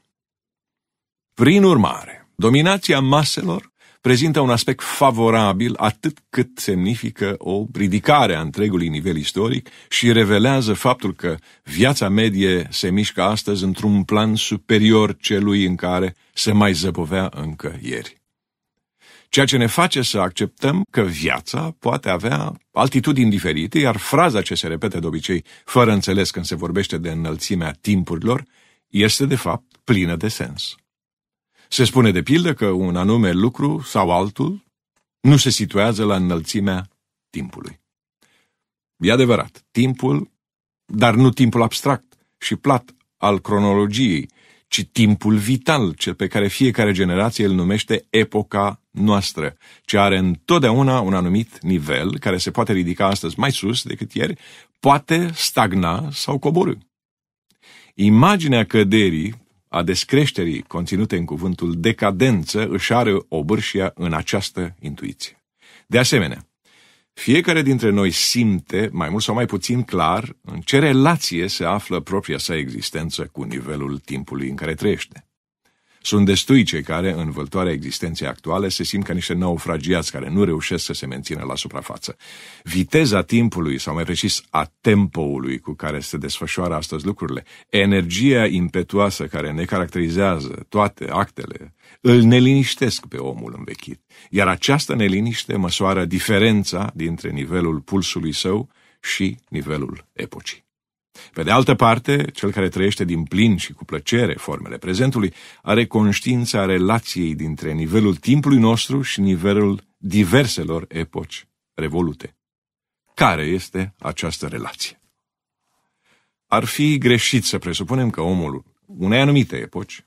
Prin urmare, dominația maselor prezintă un aspect favorabil atât cât semnifică o ridicare a întregului nivel istoric și revelează faptul că viața medie se mișcă astăzi într-un plan superior celui în care se mai zăbovea încă ieri ceea ce ne face să acceptăm că viața poate avea altitudini diferite, iar fraza ce se repete de obicei, fără înțeles când se vorbește de înălțimea timpurilor, este de fapt plină de sens. Se spune de pildă că un anume lucru sau altul nu se situează la înălțimea timpului. E adevărat, timpul, dar nu timpul abstract și plat al cronologiei, ci timpul vital, cel pe care fiecare generație îl numește epoca noastră, ce are întotdeauna un anumit nivel care se poate ridica astăzi mai sus decât ieri, poate stagna sau coborâ. Imaginea căderii, a descreșterii conținute în cuvântul decadență, își are o bârșia în această intuiție. De asemenea, fiecare dintre noi simte, mai mult sau mai puțin clar, în ce relație se află propria sa existență cu nivelul timpului în care trăiește. Sunt destui cei care, în vâltoarea existenței actuale, se simt ca niște naufragiați care nu reușesc să se mențină la suprafață. Viteza timpului, sau mai precis a tempoului cu care se desfășoară astăzi lucrurile, energia impetuoasă care ne caracterizează toate actele, îl neliniștesc pe omul învechit, iar această neliniște măsoară diferența dintre nivelul pulsului său și nivelul epocii. Pe de altă parte, cel care trăiește din plin și cu plăcere formele prezentului are conștiința relației dintre nivelul timpului nostru și nivelul diverselor epoci revolute. Care este această relație? Ar fi greșit să presupunem că omul unei anumite epoci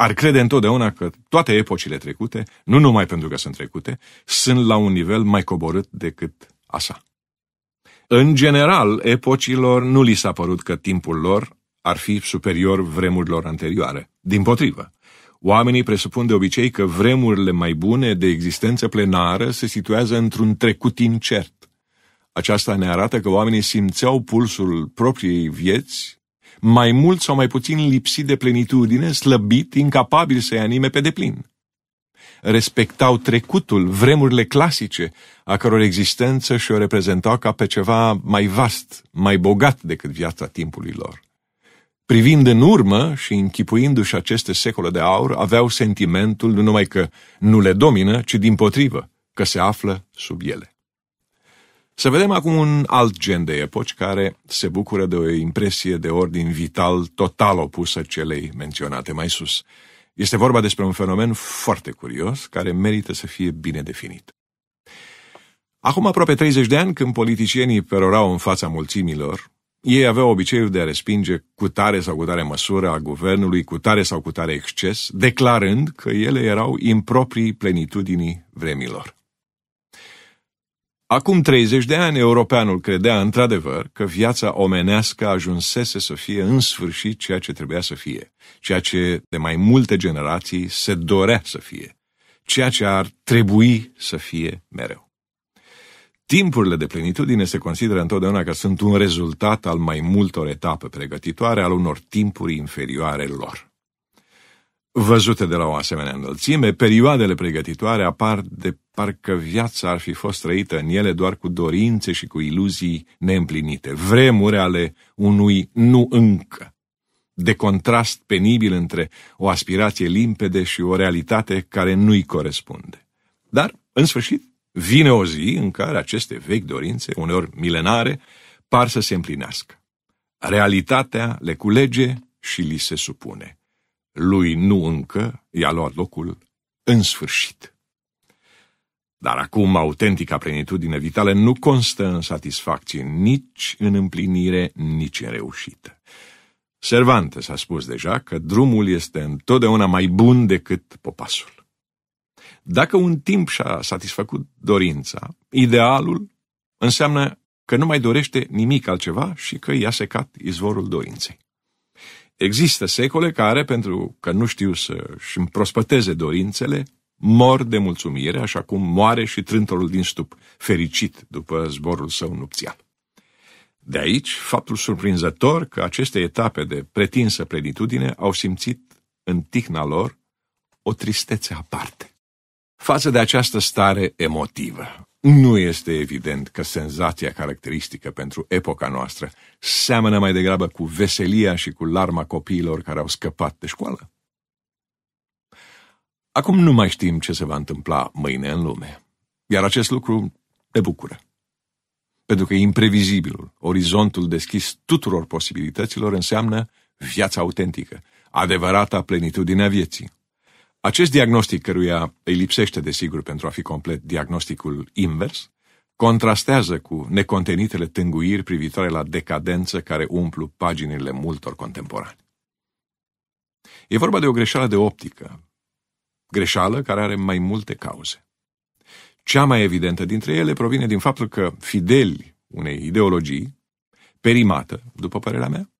ar crede întotdeauna că toate epocile trecute, nu numai pentru că sunt trecute, sunt la un nivel mai coborât decât așa. În general, epocilor nu li s-a părut că timpul lor ar fi superior vremurilor anterioare. Din potrivă, oamenii presupun de obicei că vremurile mai bune de existență plenară se situează într-un trecut incert. Aceasta ne arată că oamenii simțeau pulsul propriei vieți mai mult sau mai puțin lipsit de plenitudine, slăbit, incapabil să-i anime pe deplin. Respectau trecutul, vremurile clasice, a căror existență și-o reprezentau ca pe ceva mai vast, mai bogat decât viața timpului lor. Privind în urmă și închipuindu-și aceste secole de aur, aveau sentimentul nu numai că nu le domină, ci din potrivă, că se află sub ele. Să vedem acum un alt gen de epoci care se bucură de o impresie de ordin vital total opusă celei menționate mai sus. Este vorba despre un fenomen foarte curios care merită să fie bine definit. Acum aproape 30 de ani, când politicienii perorau în fața mulțimilor, ei aveau obiceiul de a respinge cu tare sau cu tare măsură a guvernului, cu tare sau cu tare exces, declarând că ele erau improprii plenitudinii vremilor. Acum 30 de ani, europeanul credea într-adevăr că viața omenească ajunsese să fie în sfârșit ceea ce trebuia să fie, ceea ce de mai multe generații se dorea să fie, ceea ce ar trebui să fie mereu. Timpurile de plenitudine se consideră întotdeauna că sunt un rezultat al mai multor etape pregătitoare al unor timpuri inferioare lor. Văzute de la o asemenea înălțime, perioadele pregătitoare apar de parcă viața ar fi fost trăită în ele doar cu dorințe și cu iluzii neîmplinite, vremuri ale unui nu încă, de contrast penibil între o aspirație limpede și o realitate care nu-i corespunde. Dar, în sfârșit, vine o zi în care aceste vechi dorințe, uneori milenare, par să se împlinească. Realitatea le culege și li se supune lui nu încă i-a luat locul în sfârșit. Dar acum autentica plenitudine vitală nu constă în satisfacție, nici în împlinire, nici în reușită. Servante s a spus deja că drumul este întotdeauna mai bun decât popasul. Dacă un timp și-a satisfăcut dorința, idealul înseamnă că nu mai dorește nimic altceva și că i-a secat izvorul dorinței. Există secole care, pentru că nu știu să-și împrospăteze dorințele, mor de mulțumire, așa cum moare și trântorul din stup, fericit după zborul său nupțial. De aici, faptul surprinzător că aceste etape de pretinsă plenitudine au simțit în tihna lor o tristețe aparte. Față de această stare emotivă, nu este evident că senzația caracteristică pentru epoca noastră seamănă mai degrabă cu veselia și cu larma copiilor care au scăpat de școală. Acum nu mai știm ce se va întâmpla mâine în lume, iar acest lucru ne bucură. Pentru că imprevizibilul, orizontul deschis tuturor posibilităților înseamnă viața autentică, adevărata plenitudinea vieții. Acest diagnostic, căruia îi lipsește, desigur, pentru a fi complet diagnosticul invers, contrastează cu necontenitele tânguiri privitoare la decadență care umplu paginile multor contemporani. E vorba de o greșeală de optică, greșeală care are mai multe cauze. Cea mai evidentă dintre ele provine din faptul că fideli unei ideologii, perimată, după părerea mea,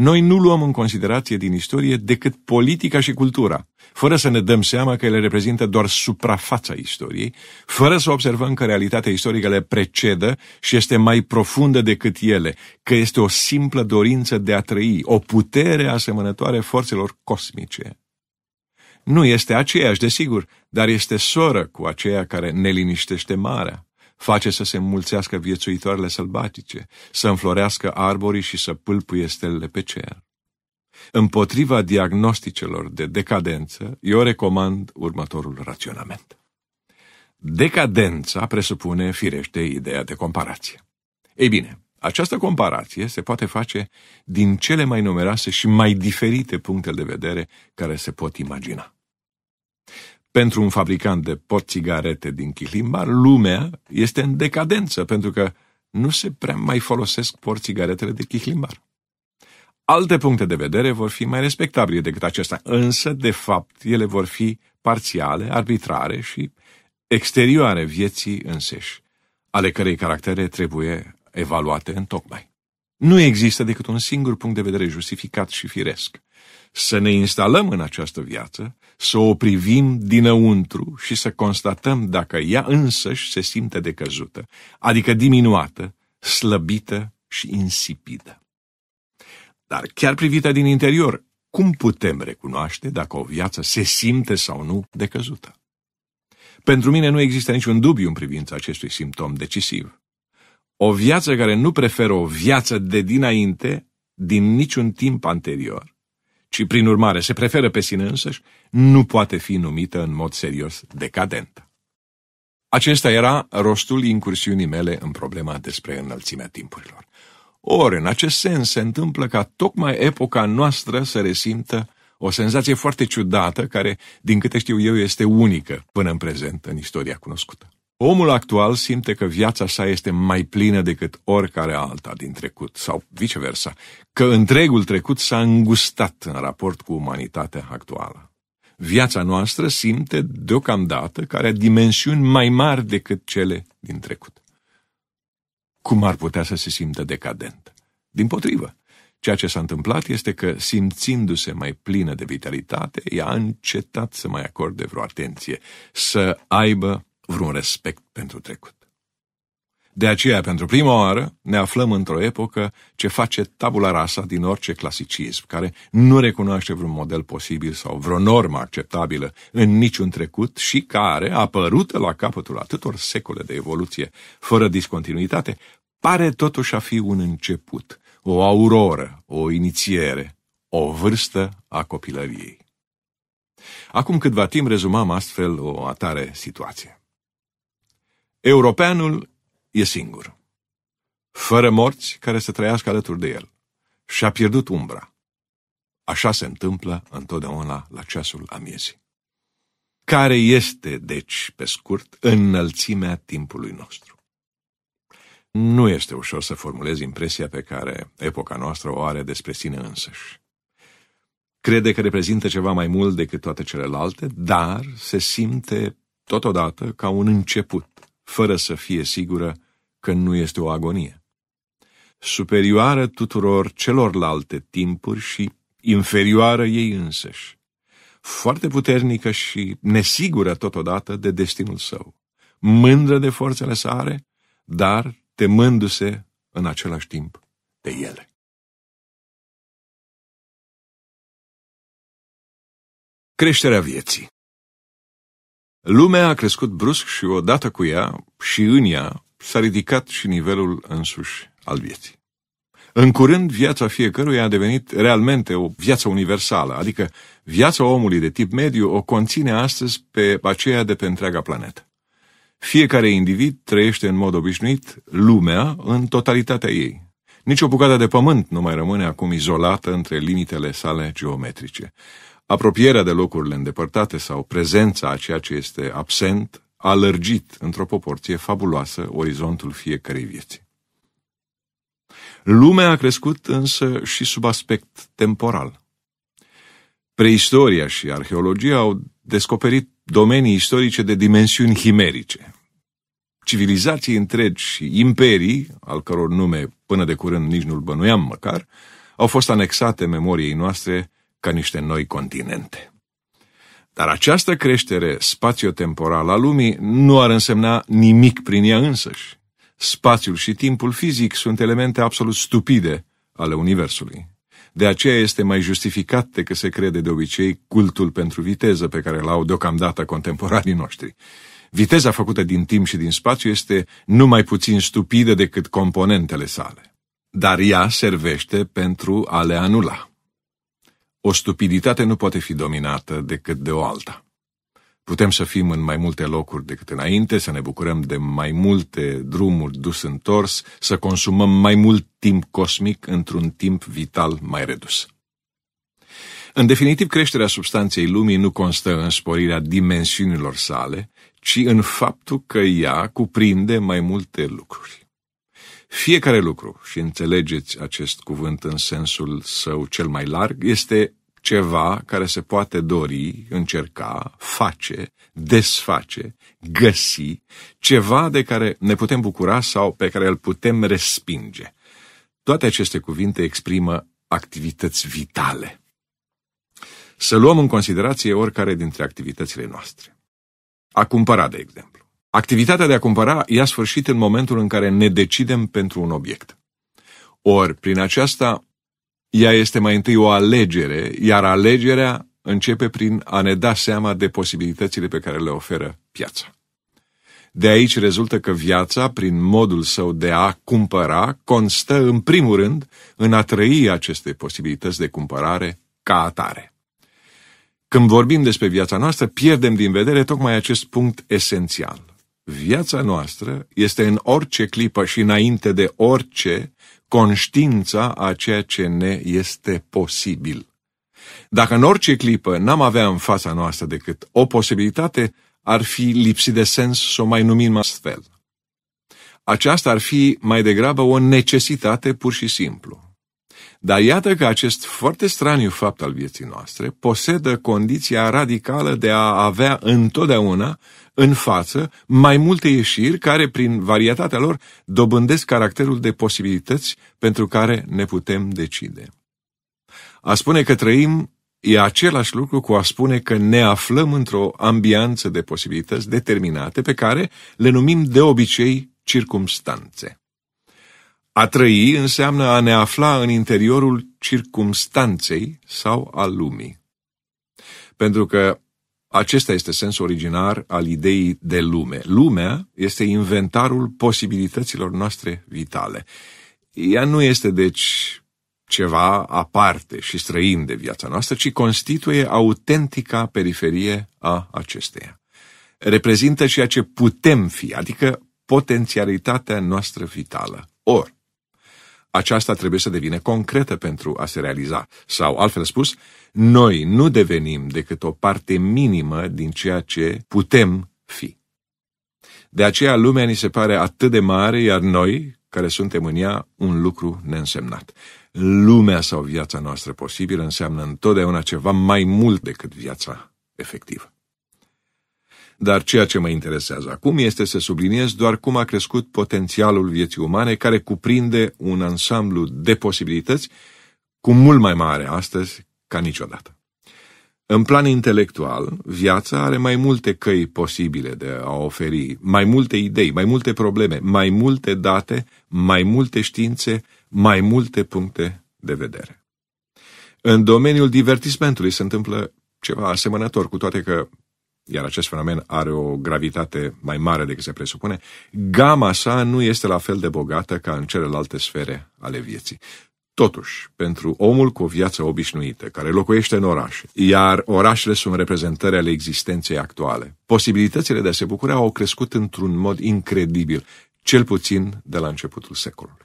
noi nu luăm în considerație din istorie decât politica și cultura, fără să ne dăm seama că ele reprezintă doar suprafața istoriei, fără să observăm că realitatea istorică le precedă și este mai profundă decât ele, că este o simplă dorință de a trăi, o putere asemănătoare forțelor cosmice. Nu este aceeași, desigur, dar este soră cu aceea care ne liniștește marea face să se mulțească viețuitoarele sălbatice, să înflorească arborii și să pâlpuie stelele pe cer. Împotriva diagnosticelor de decadență, eu recomand următorul raționament. Decadența presupune, firește, ideea de comparație. Ei bine, această comparație se poate face din cele mai numeroase și mai diferite puncte de vedere care se pot imagina pentru un fabricant de pot din Chilimbar, lumea este în decadență, pentru că nu se prea mai folosesc por de Chilimbar. Alte puncte de vedere vor fi mai respectabile decât acesta, însă, de fapt, ele vor fi parțiale, arbitrare și exterioare vieții înseși, ale cărei caractere trebuie evaluate în tocmai. Nu există decât un singur punct de vedere justificat și firesc. Să ne instalăm în această viață, să o privim dinăuntru și să constatăm dacă ea însăși se simte decăzută, adică diminuată, slăbită și insipidă. Dar chiar privită din interior, cum putem recunoaște dacă o viață se simte sau nu decăzută? Pentru mine nu există niciun dubiu în privința acestui simptom decisiv. O viață care nu preferă o viață de dinainte, din niciun timp anterior, ci prin urmare se preferă pe sine însăși, nu poate fi numită în mod serios decadentă. Acesta era rostul incursiunii mele în problema despre înălțimea timpurilor. Ori, în acest sens, se întâmplă ca tocmai epoca noastră să resimtă o senzație foarte ciudată, care, din câte știu eu, este unică până în prezent în istoria cunoscută. Omul actual simte că viața sa este mai plină decât oricare alta din trecut, sau viceversa, că întregul trecut s-a îngustat în raport cu umanitatea actuală viața noastră simte deocamdată că are dimensiuni mai mari decât cele din trecut. Cum ar putea să se simtă decadent? Din potrivă, Ceea ce s-a întâmplat este că, simțindu-se mai plină de vitalitate, ea a încetat să mai acorde vreo atenție, să aibă vreun respect pentru trecut. De aceea, pentru prima oară, ne aflăm într-o epocă ce face tabula rasa din orice clasicism, care nu recunoaște vreun model posibil sau vreo normă acceptabilă în niciun trecut și care, apărută la capătul atâtor secole de evoluție, fără discontinuitate, pare totuși a fi un început, o auroră, o inițiere, o vârstă a copilăriei. Acum câtva timp rezumam astfel o atare situație. Europeanul E singur. Fără morți care să trăiască alături de el. Și-a pierdut umbra. Așa se întâmplă întotdeauna la ceasul amiezii. Care este, deci, pe scurt, înălțimea timpului nostru? Nu este ușor să formulezi impresia pe care epoca noastră o are despre sine însăși. Crede că reprezintă ceva mai mult decât toate celelalte, dar se simte totodată ca un început, fără să fie sigură că nu este o agonie. Superioară tuturor celorlalte timpuri și inferioară ei însăși. Foarte puternică și nesigură totodată de destinul său. Mândră de forțele sale, dar temându-se în același timp de ele. Creșterea vieții Lumea a crescut brusc și odată cu ea și în ea s-a ridicat și nivelul însuși al vieții. În curând, viața fiecăruia a devenit realmente o viață universală, adică viața omului de tip mediu o conține astăzi pe aceea de pe întreaga planetă. Fiecare individ trăiește în mod obișnuit lumea în totalitatea ei. Nici o bucată de pământ nu mai rămâne acum izolată între limitele sale geometrice. Apropierea de locurile îndepărtate sau prezența a ceea ce este absent a lărgit într-o proporție fabuloasă orizontul fiecărei vieți. Lumea a crescut însă și sub aspect temporal. Preistoria și arheologia au descoperit domenii istorice de dimensiuni chimerice. Civilizații întregi și imperii, al căror nume până de curând nici nu-l bănuiam măcar, au fost anexate memoriei noastre ca niște noi continente. Dar această creștere spațiotemporală a lumii nu ar însemna nimic prin ea însăși. Spațiul și timpul fizic sunt elemente absolut stupide ale Universului. De aceea este mai justificat decât se crede de obicei cultul pentru viteză pe care l-au deocamdată contemporanii noștri. Viteza făcută din timp și din spațiu este numai puțin stupidă decât componentele sale. Dar ea servește pentru a le anula. O stupiditate nu poate fi dominată decât de o alta. Putem să fim în mai multe locuri decât înainte, să ne bucurăm de mai multe drumuri dus întors, să consumăm mai mult timp cosmic într-un timp vital mai redus. În definitiv, creșterea substanței lumii nu constă în sporirea dimensiunilor sale, ci în faptul că ea cuprinde mai multe lucruri. Fiecare lucru, și înțelegeți acest cuvânt în sensul său cel mai larg, este ceva care se poate dori, încerca, face, desface, găsi, ceva de care ne putem bucura sau pe care îl putem respinge. Toate aceste cuvinte exprimă activități vitale. Să luăm în considerație oricare dintre activitățile noastre. A cumpăra, de exemplu. Activitatea de a cumpăra ia sfârșit în momentul în care ne decidem pentru un obiect. Ori, prin aceasta, ea este mai întâi o alegere, iar alegerea începe prin a ne da seama de posibilitățile pe care le oferă piața. De aici rezultă că viața, prin modul său de a cumpăra, constă în primul rând în a trăi aceste posibilități de cumpărare ca atare. Când vorbim despre viața noastră, pierdem din vedere tocmai acest punct esențial. Viața noastră este în orice clipă și înainte de orice conștiința a ceea ce ne este posibil. Dacă în orice clipă n-am avea în fața noastră decât o posibilitate, ar fi lipsit de sens să o mai numim astfel. Aceasta ar fi mai degrabă o necesitate pur și simplu. Dar iată că acest foarte straniu fapt al vieții noastre posedă condiția radicală de a avea întotdeauna în față mai multe ieșiri care, prin varietatea lor, dobândesc caracterul de posibilități pentru care ne putem decide. A spune că trăim e același lucru cu a spune că ne aflăm într-o ambianță de posibilități determinate pe care le numim de obicei circumstanțe. A trăi înseamnă a ne afla în interiorul circumstanței sau al lumii. Pentru că acesta este sensul originar al ideii de lume. Lumea este inventarul posibilităților noastre vitale. Ea nu este, deci, ceva aparte și străin de viața noastră, ci constituie autentica periferie a acesteia. Reprezintă ceea ce putem fi, adică potențialitatea noastră vitală. Ori, aceasta trebuie să devină concretă pentru a se realiza. Sau, altfel spus, noi nu devenim decât o parte minimă din ceea ce putem fi. De aceea lumea ni se pare atât de mare, iar noi, care suntem în ea, un lucru neînsemnat. Lumea sau viața noastră posibilă înseamnă întotdeauna ceva mai mult decât viața efectivă. Dar ceea ce mă interesează acum este să subliniez doar cum a crescut potențialul vieții umane, care cuprinde un ansamblu de posibilități cu mult mai mare astăzi ca niciodată. În plan intelectual, viața are mai multe căi posibile de a oferi, mai multe idei, mai multe probleme, mai multe date, mai multe științe, mai multe puncte de vedere. În domeniul divertismentului se întâmplă ceva asemănător, cu toate că iar acest fenomen are o gravitate mai mare decât se presupune, gama sa nu este la fel de bogată ca în celelalte sfere ale vieții. Totuși, pentru omul cu o viață obișnuită, care locuiește în oraș, iar orașele sunt reprezentări ale existenței actuale, posibilitățile de a se bucura au crescut într-un mod incredibil, cel puțin de la începutul secolului.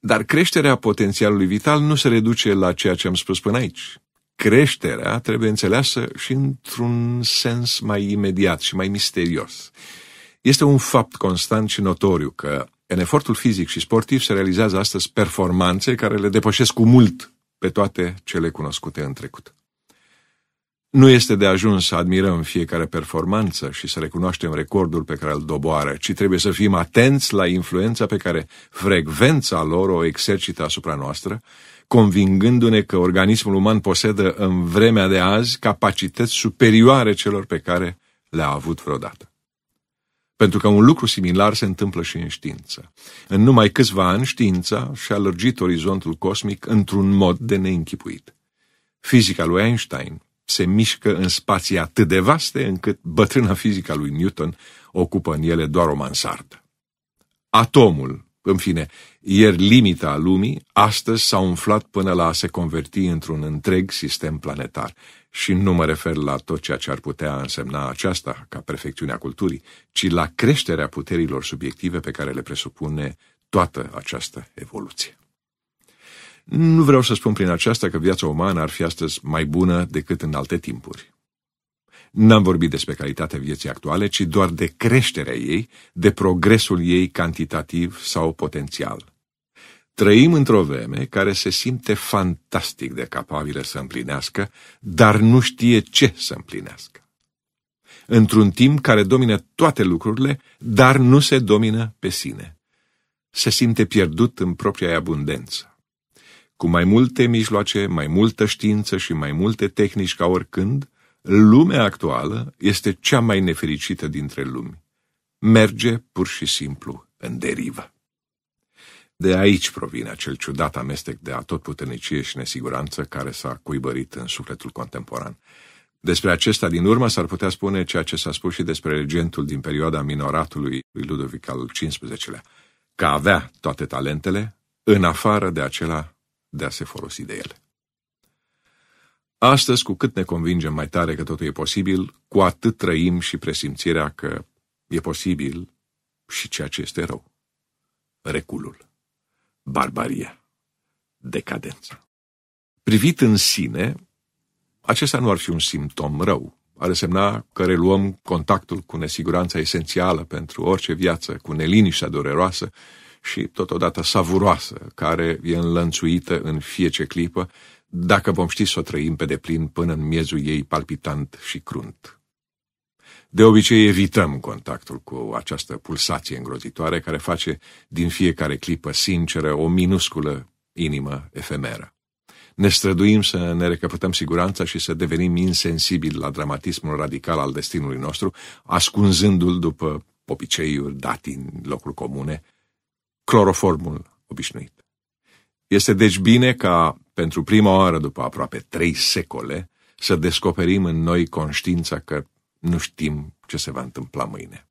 Dar creșterea potențialului vital nu se reduce la ceea ce am spus până aici creșterea trebuie înțeleasă și într-un sens mai imediat și mai misterios. Este un fapt constant și notoriu că în efortul fizic și sportiv se realizează astăzi performanțe care le depășesc cu mult pe toate cele cunoscute în trecut. Nu este de ajuns să admirăm fiecare performanță și să recunoaștem recordul pe care îl doboară, ci trebuie să fim atenți la influența pe care frecvența lor o exercită asupra noastră convingându-ne că organismul uman posedă în vremea de azi capacități superioare celor pe care le-a avut vreodată. Pentru că un lucru similar se întâmplă și în știință. În numai câțiva ani, știința și-a lărgit orizontul cosmic într-un mod de neînchipuit. Fizica lui Einstein se mișcă în spații atât de vaste încât bătrâna fizica lui Newton ocupă în ele doar o mansardă. Atomul, în fine, iar limita lumii, astăzi s-a umflat până la a se converti într-un întreg sistem planetar. Și nu mă refer la tot ceea ce ar putea însemna aceasta ca perfecțiunea culturii, ci la creșterea puterilor subiective pe care le presupune toată această evoluție. Nu vreau să spun prin aceasta că viața umană ar fi astăzi mai bună decât în alte timpuri. N-am vorbit despre calitatea vieții actuale, ci doar de creșterea ei, de progresul ei cantitativ sau potențial. Trăim într-o vreme care se simte fantastic de capabilă să împlinească, dar nu știe ce să împlinească. Într-un timp care domină toate lucrurile, dar nu se domină pe sine. Se simte pierdut în propria abundență. Cu mai multe mijloace, mai multă știință și mai multe tehnici ca oricând, Lumea actuală este cea mai nefericită dintre lumi. Merge pur și simplu în derivă. De aici provine acel ciudat amestec de atotputernicie și nesiguranță care s-a cuibărit în sufletul contemporan. Despre acesta din urmă s-ar putea spune ceea ce s-a spus și despre regentul din perioada minoratului lui Ludovic al XV-lea, că avea toate talentele, în afară de acela de a se folosi de ele. Astăzi, cu cât ne convingem mai tare că totul e posibil, cu atât trăim și presimțirea că e posibil și ceea ce este rău. Reculul, barbaria, decadența. Privit în sine, acesta nu ar fi un simptom rău. Ar însemna că reluăm contactul cu nesiguranța esențială pentru orice viață, cu neliniștea dureroasă și totodată savuroasă, care e înlănțuită în fiece clipă dacă vom ști să o trăim pe deplin până în miezul ei palpitant și crunt. De obicei evităm contactul cu această pulsație îngrozitoare care face din fiecare clipă sinceră o minusculă inimă efemeră. Ne străduim să ne recapătăm siguranța și să devenim insensibili la dramatismul radical al destinului nostru, ascunzându-l după obiceiuri, în locuri comune, cloroformul obișnuit. Este deci bine ca pentru prima oară după aproape trei secole, să descoperim în noi conștiința că nu știm ce se va întâmpla mâine.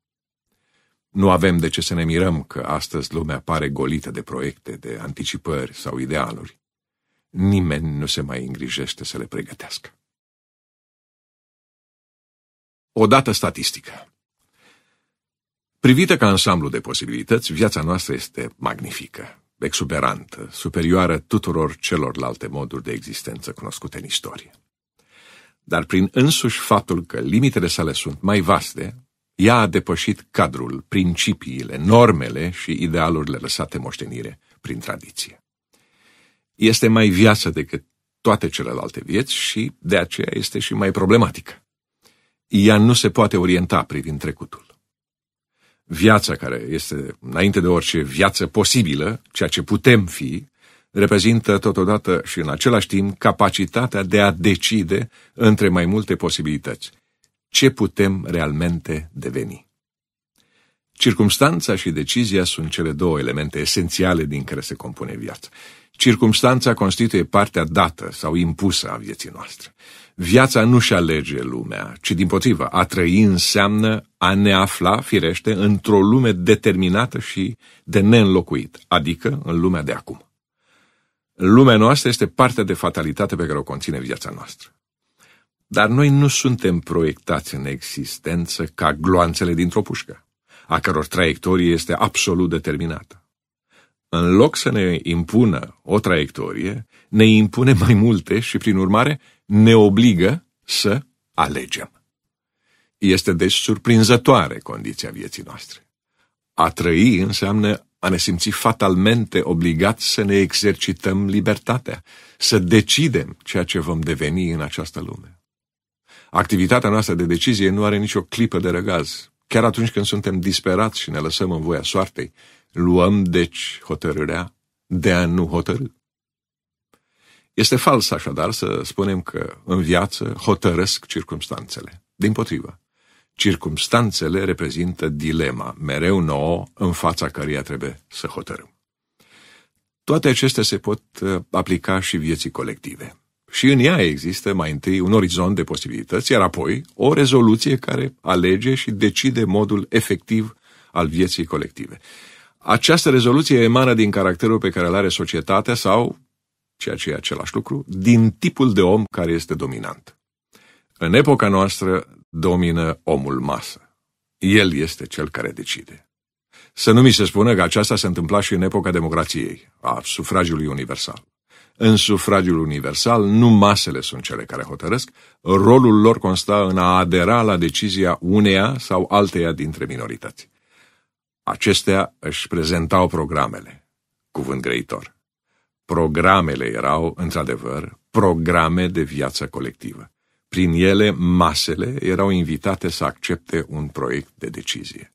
Nu avem de ce să ne mirăm că astăzi lumea pare golită de proiecte, de anticipări sau idealuri. Nimeni nu se mai îngrijește să le pregătească. O dată statistică. Privită ca ansamblu de posibilități, viața noastră este magnifică exuberantă, superioară tuturor celorlalte moduri de existență cunoscute în istorie. Dar prin însuși faptul că limitele sale sunt mai vaste, ea a depășit cadrul, principiile, normele și idealurile lăsate moștenire prin tradiție. Este mai viață decât toate celelalte vieți și de aceea este și mai problematică. Ea nu se poate orienta privind trecutul viața care este, înainte de orice viață posibilă, ceea ce putem fi, reprezintă totodată și în același timp capacitatea de a decide între mai multe posibilități. Ce putem realmente deveni? Circumstanța și decizia sunt cele două elemente esențiale din care se compune viața. Circumstanța constituie partea dată sau impusă a vieții noastre. Viața nu-și alege lumea, ci din potrivă, a trăi înseamnă a ne afla, firește, într-o lume determinată și de neînlocuit, adică în lumea de acum. Lumea noastră este parte de fatalitate pe care o conține viața noastră. Dar noi nu suntem proiectați în existență ca gloanțele dintr-o pușcă, a căror traiectorie este absolut determinată. În loc să ne impună o traiectorie, ne impune mai multe și, prin urmare, ne obligă să alegem. Este deci surprinzătoare condiția vieții noastre. A trăi înseamnă a ne simți fatalmente obligați să ne exercităm libertatea, să decidem ceea ce vom deveni în această lume. Activitatea noastră de decizie nu are nicio clipă de răgaz. Chiar atunci când suntem disperați și ne lăsăm în voia soartei, luăm deci hotărârea de a nu hotărâi. Este fals așadar să spunem că în viață hotărăsc circumstanțele. Din potrivă, circumstanțele reprezintă dilema mereu nouă în fața căreia trebuie să hotărâm. Toate acestea se pot uh, aplica și vieții colective. Și în ea există mai întâi un orizont de posibilități, iar apoi o rezoluție care alege și decide modul efectiv al vieții colective. Această rezoluție emană din caracterul pe care îl are societatea sau ceea ce e același lucru, din tipul de om care este dominant. În epoca noastră domină omul masă. El este cel care decide. Să nu mi se spună că aceasta se întâmpla și în epoca democrației, a sufragiului universal. În sufragiul universal, nu masele sunt cele care hotărăsc, rolul lor consta în a adera la decizia uneia sau alteia dintre minorități. Acestea își prezentau programele, cuvânt greitor. Programele erau, într-adevăr, programe de viață colectivă. Prin ele, masele erau invitate să accepte un proiect de decizie.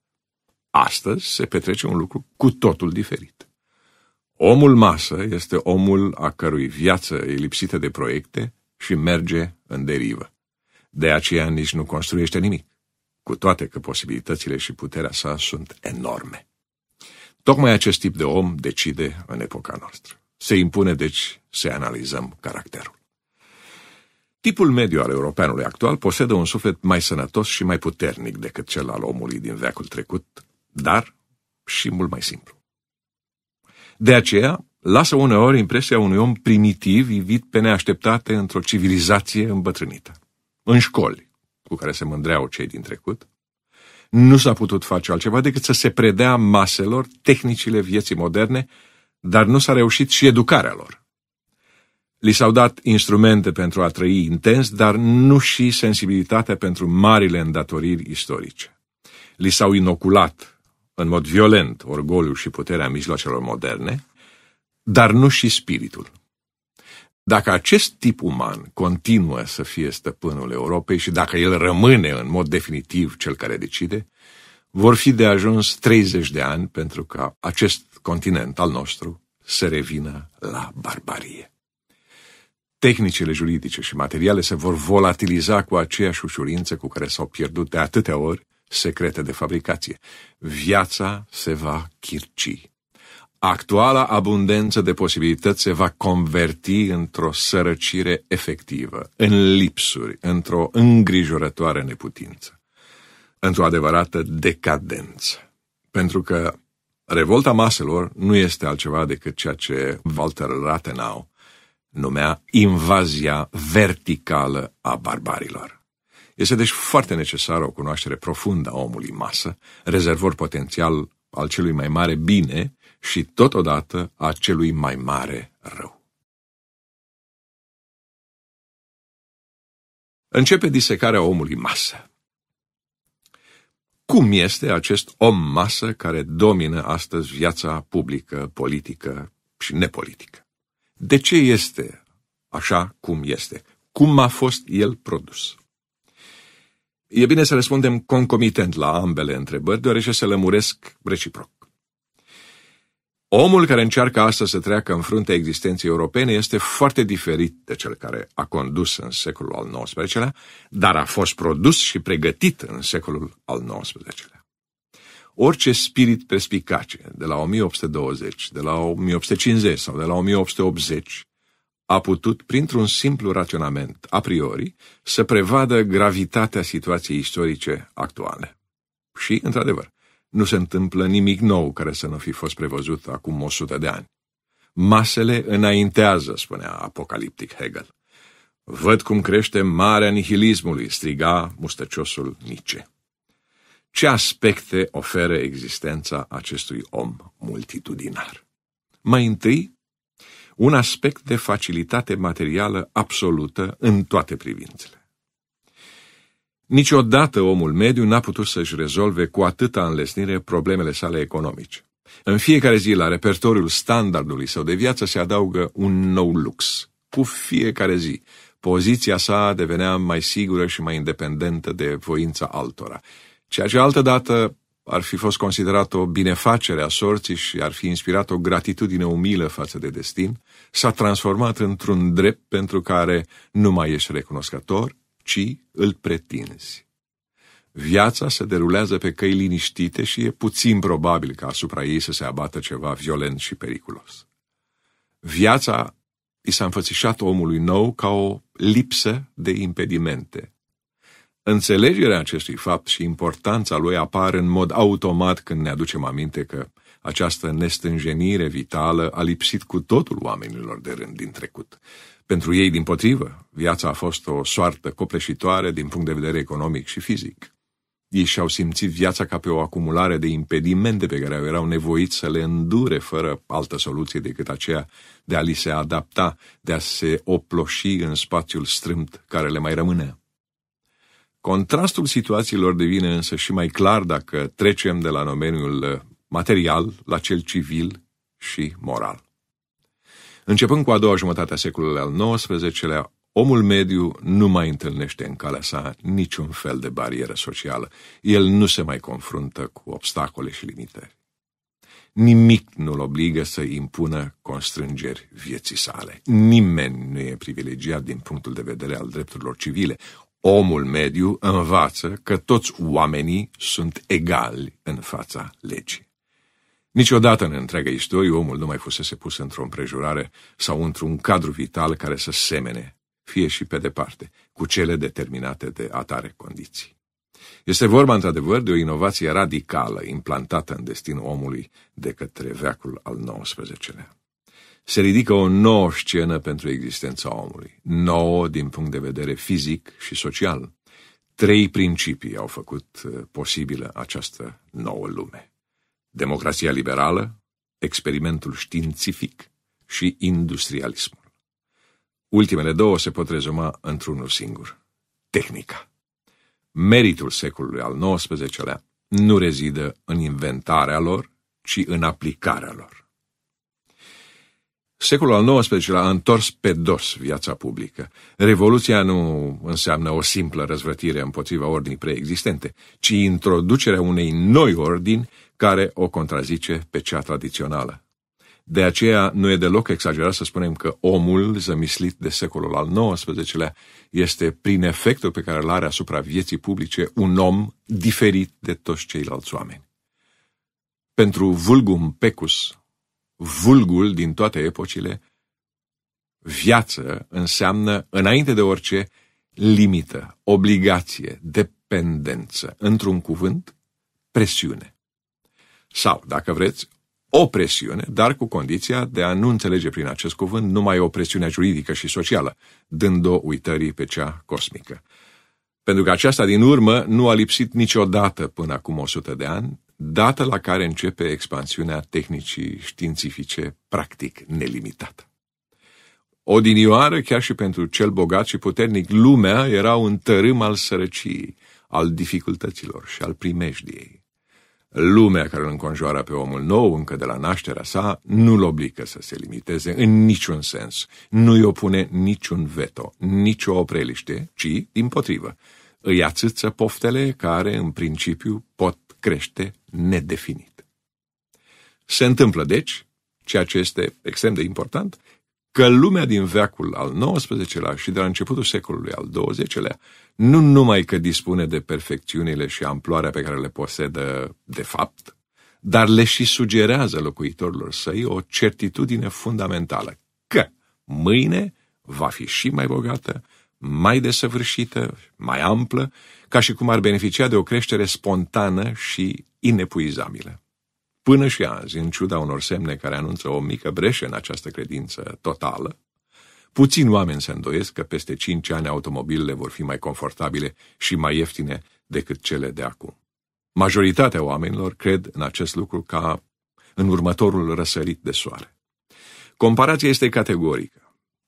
Astăzi se petrece un lucru cu totul diferit. Omul masă este omul a cărui viață e lipsită de proiecte și merge în derivă. De aceea nici nu construiește nimic, cu toate că posibilitățile și puterea sa sunt enorme. Tocmai acest tip de om decide în epoca noastră. Se impune, deci, să analizăm caracterul. Tipul mediu al europeanului actual posedă un suflet mai sănătos și mai puternic decât cel al omului din veacul trecut, dar și mult mai simplu. De aceea, lasă uneori impresia unui om primitiv ivit pe neașteptate într-o civilizație îmbătrânită. În școli, cu care se mândreau cei din trecut, nu s-a putut face altceva decât să se predea maselor tehnicile vieții moderne dar nu s-a reușit și educarea lor. Li s-au dat instrumente pentru a trăi intens, dar nu și sensibilitatea pentru marile îndatoriri istorice. Li s-au inoculat în mod violent orgoliul și puterea mijloacelor moderne, dar nu și spiritul. Dacă acest tip uman continuă să fie stăpânul Europei și dacă el rămâne în mod definitiv cel care decide, vor fi de ajuns 30 de ani pentru ca acest continent al nostru să revină la barbarie. Tehnicile juridice și materiale se vor volatiliza cu aceeași ușurință cu care s-au pierdut de atâtea ori secrete de fabricație. Viața se va chirci. Actuala abundență de posibilități se va converti într-o sărăcire efectivă, în lipsuri, într-o îngrijorătoare neputință, într-o adevărată decadență. Pentru că Revolta maselor nu este altceva decât ceea ce Walter Rathenau numea invazia verticală a barbarilor. Este deci foarte necesară o cunoaștere profundă a omului masă, rezervor potențial al celui mai mare bine și totodată a celui mai mare rău. Începe disecarea omului masă. Cum este acest om masă care domină astăzi viața publică, politică și nepolitică? De ce este așa cum este? Cum a fost el produs? E bine să răspundem concomitent la ambele întrebări, deoarece să lămuresc reciproc. Omul care încearcă astăzi să treacă în fruntea existenței europene este foarte diferit de cel care a condus în secolul al XIX-lea, dar a fost produs și pregătit în secolul al XIX-lea. Orice spirit perspicace de la 1820, de la 1850 sau de la 1880 a putut, printr-un simplu raționament a priori, să prevadă gravitatea situației istorice actuale. Și, într-adevăr, nu se întâmplă nimic nou care să nu fi fost prevăzut acum o sută de ani. Masele înaintează, spunea apocaliptic Hegel. Văd cum crește marea nihilismului, striga mustăciosul Nietzsche. Ce aspecte oferă existența acestui om multitudinar? Mai întâi, un aspect de facilitate materială absolută în toate privințele. Niciodată omul mediu n-a putut să-și rezolve cu atâta înlesnire problemele sale economice. În fiecare zi, la repertoriul standardului său de viață, se adaugă un nou lux. Cu fiecare zi, poziția sa devenea mai sigură și mai independentă de voința altora, ceea ce altădată ar fi fost considerat o binefacere a sorții și ar fi inspirat o gratitudine umilă față de destin, s-a transformat într-un drept pentru care nu mai ești recunoscător, ci îl pretinzi. Viața se derulează pe căi liniștite și e puțin probabil ca asupra ei să se abată ceva violent și periculos. Viața i s-a înfățișat omului nou ca o lipsă de impedimente. Înțelegerea acestui fapt și importanța lui apar în mod automat când ne aducem aminte că această nestânjenire vitală a lipsit cu totul oamenilor de rând din trecut pentru ei, din potrivă, viața a fost o soartă copleșitoare din punct de vedere economic și fizic. Ei și-au simțit viața ca pe o acumulare de impedimente pe care erau nevoiți să le îndure fără altă soluție decât aceea de a li se adapta, de a se oploși în spațiul strâmt care le mai rămânea. Contrastul situațiilor devine însă și mai clar dacă trecem de la domeniul uh, material la cel civil și moral. Începând cu a doua jumătate a secolului al XIX-lea, omul mediu nu mai întâlnește în calea sa niciun fel de barieră socială. El nu se mai confruntă cu obstacole și limite. Nimic nu-l obligă să impună constrângeri vieții sale. Nimeni nu e privilegiat din punctul de vedere al drepturilor civile. Omul mediu învață că toți oamenii sunt egali în fața legii. Niciodată în întreaga istorie omul nu mai fusese pus într-o împrejurare sau într-un cadru vital care să semene, fie și pe departe, cu cele determinate de atare condiții. Este vorba, într-adevăr, de o inovație radicală implantată în destinul omului de către veacul al XIX-lea. Se ridică o nouă scenă pentru existența omului, nouă din punct de vedere fizic și social. Trei principii au făcut eh, posibilă această nouă lume democrația liberală, experimentul științific și industrialismul. Ultimele două se pot rezuma într-unul singur, tehnica. Meritul secolului al XIX-lea nu rezidă în inventarea lor, ci în aplicarea lor. Secolul al XIX-lea a întors pe dos viața publică. Revoluția nu înseamnă o simplă răzvrătire împotriva ordinii preexistente, ci introducerea unei noi ordini care o contrazice pe cea tradițională. De aceea nu e deloc exagerat să spunem că omul zămislit de secolul al XIX-lea este, prin efectul pe care îl are asupra vieții publice, un om diferit de toți ceilalți oameni. Pentru vulgum pecus, vulgul din toate epocile, viață înseamnă, înainte de orice, limită, obligație, dependență, într-un cuvânt, presiune sau, dacă vreți, o presiune, dar cu condiția de a nu înțelege prin acest cuvânt numai o presiune juridică și socială, dând-o uitării pe cea cosmică. Pentru că aceasta, din urmă, nu a lipsit niciodată până acum 100 de ani, dată la care începe expansiunea tehnicii științifice practic nelimitată. Odinioară, chiar și pentru cel bogat și puternic, lumea era un tărâm al sărăciei, al dificultăților și al primejdiei. Lumea care îl înconjoară pe omul nou încă de la nașterea sa nu-l obligă să se limiteze în niciun sens, nu-i opune niciun veto, nicio opreliște, ci, din potrivă, îi ațâță poftele care, în principiu, pot crește nedefinit. Se întâmplă, deci, ceea ce este extrem de important, că lumea din veacul al XIX-lea și de la începutul secolului al XX-lea nu numai că dispune de perfecțiunile și amploarea pe care le posedă de fapt, dar le și sugerează locuitorilor săi o certitudine fundamentală că mâine va fi și mai bogată, mai desăvârșită, mai amplă, ca și cum ar beneficia de o creștere spontană și inepuizabilă. Până și azi, în ciuda unor semne care anunță o mică breșe în această credință totală, puțini oameni se îndoiesc că peste cinci ani automobilele vor fi mai confortabile și mai ieftine decât cele de acum. Majoritatea oamenilor cred în acest lucru ca în următorul răsărit de soare. Comparația este categorică.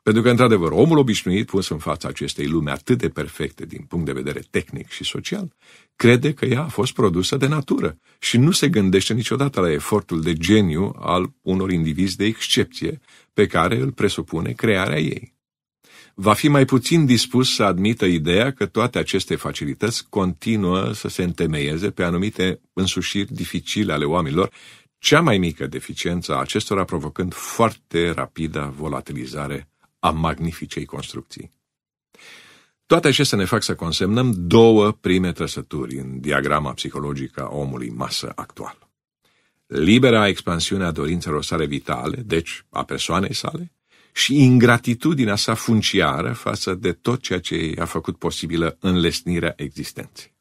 Pentru că, într-adevăr, omul obișnuit, pus în fața acestei lumi atât de perfecte din punct de vedere tehnic și social, crede că ea a fost produsă de natură și nu se gândește niciodată la efortul de geniu al unor indivizi de excepție pe care îl presupune crearea ei. Va fi mai puțin dispus să admită ideea că toate aceste facilități continuă să se întemeieze pe anumite însușiri dificile ale oamenilor cea mai mică deficiență a acestora provocând foarte rapidă volatilizare a magnificei construcții. Toate acestea ne fac să consemnăm două prime trăsături în diagrama psihologică a omului masă actual. Libera expansiune a dorințelor sale vitale, deci a persoanei sale, și ingratitudinea sa funciară față de tot ceea ce i-a făcut posibilă înlesnirea existenței.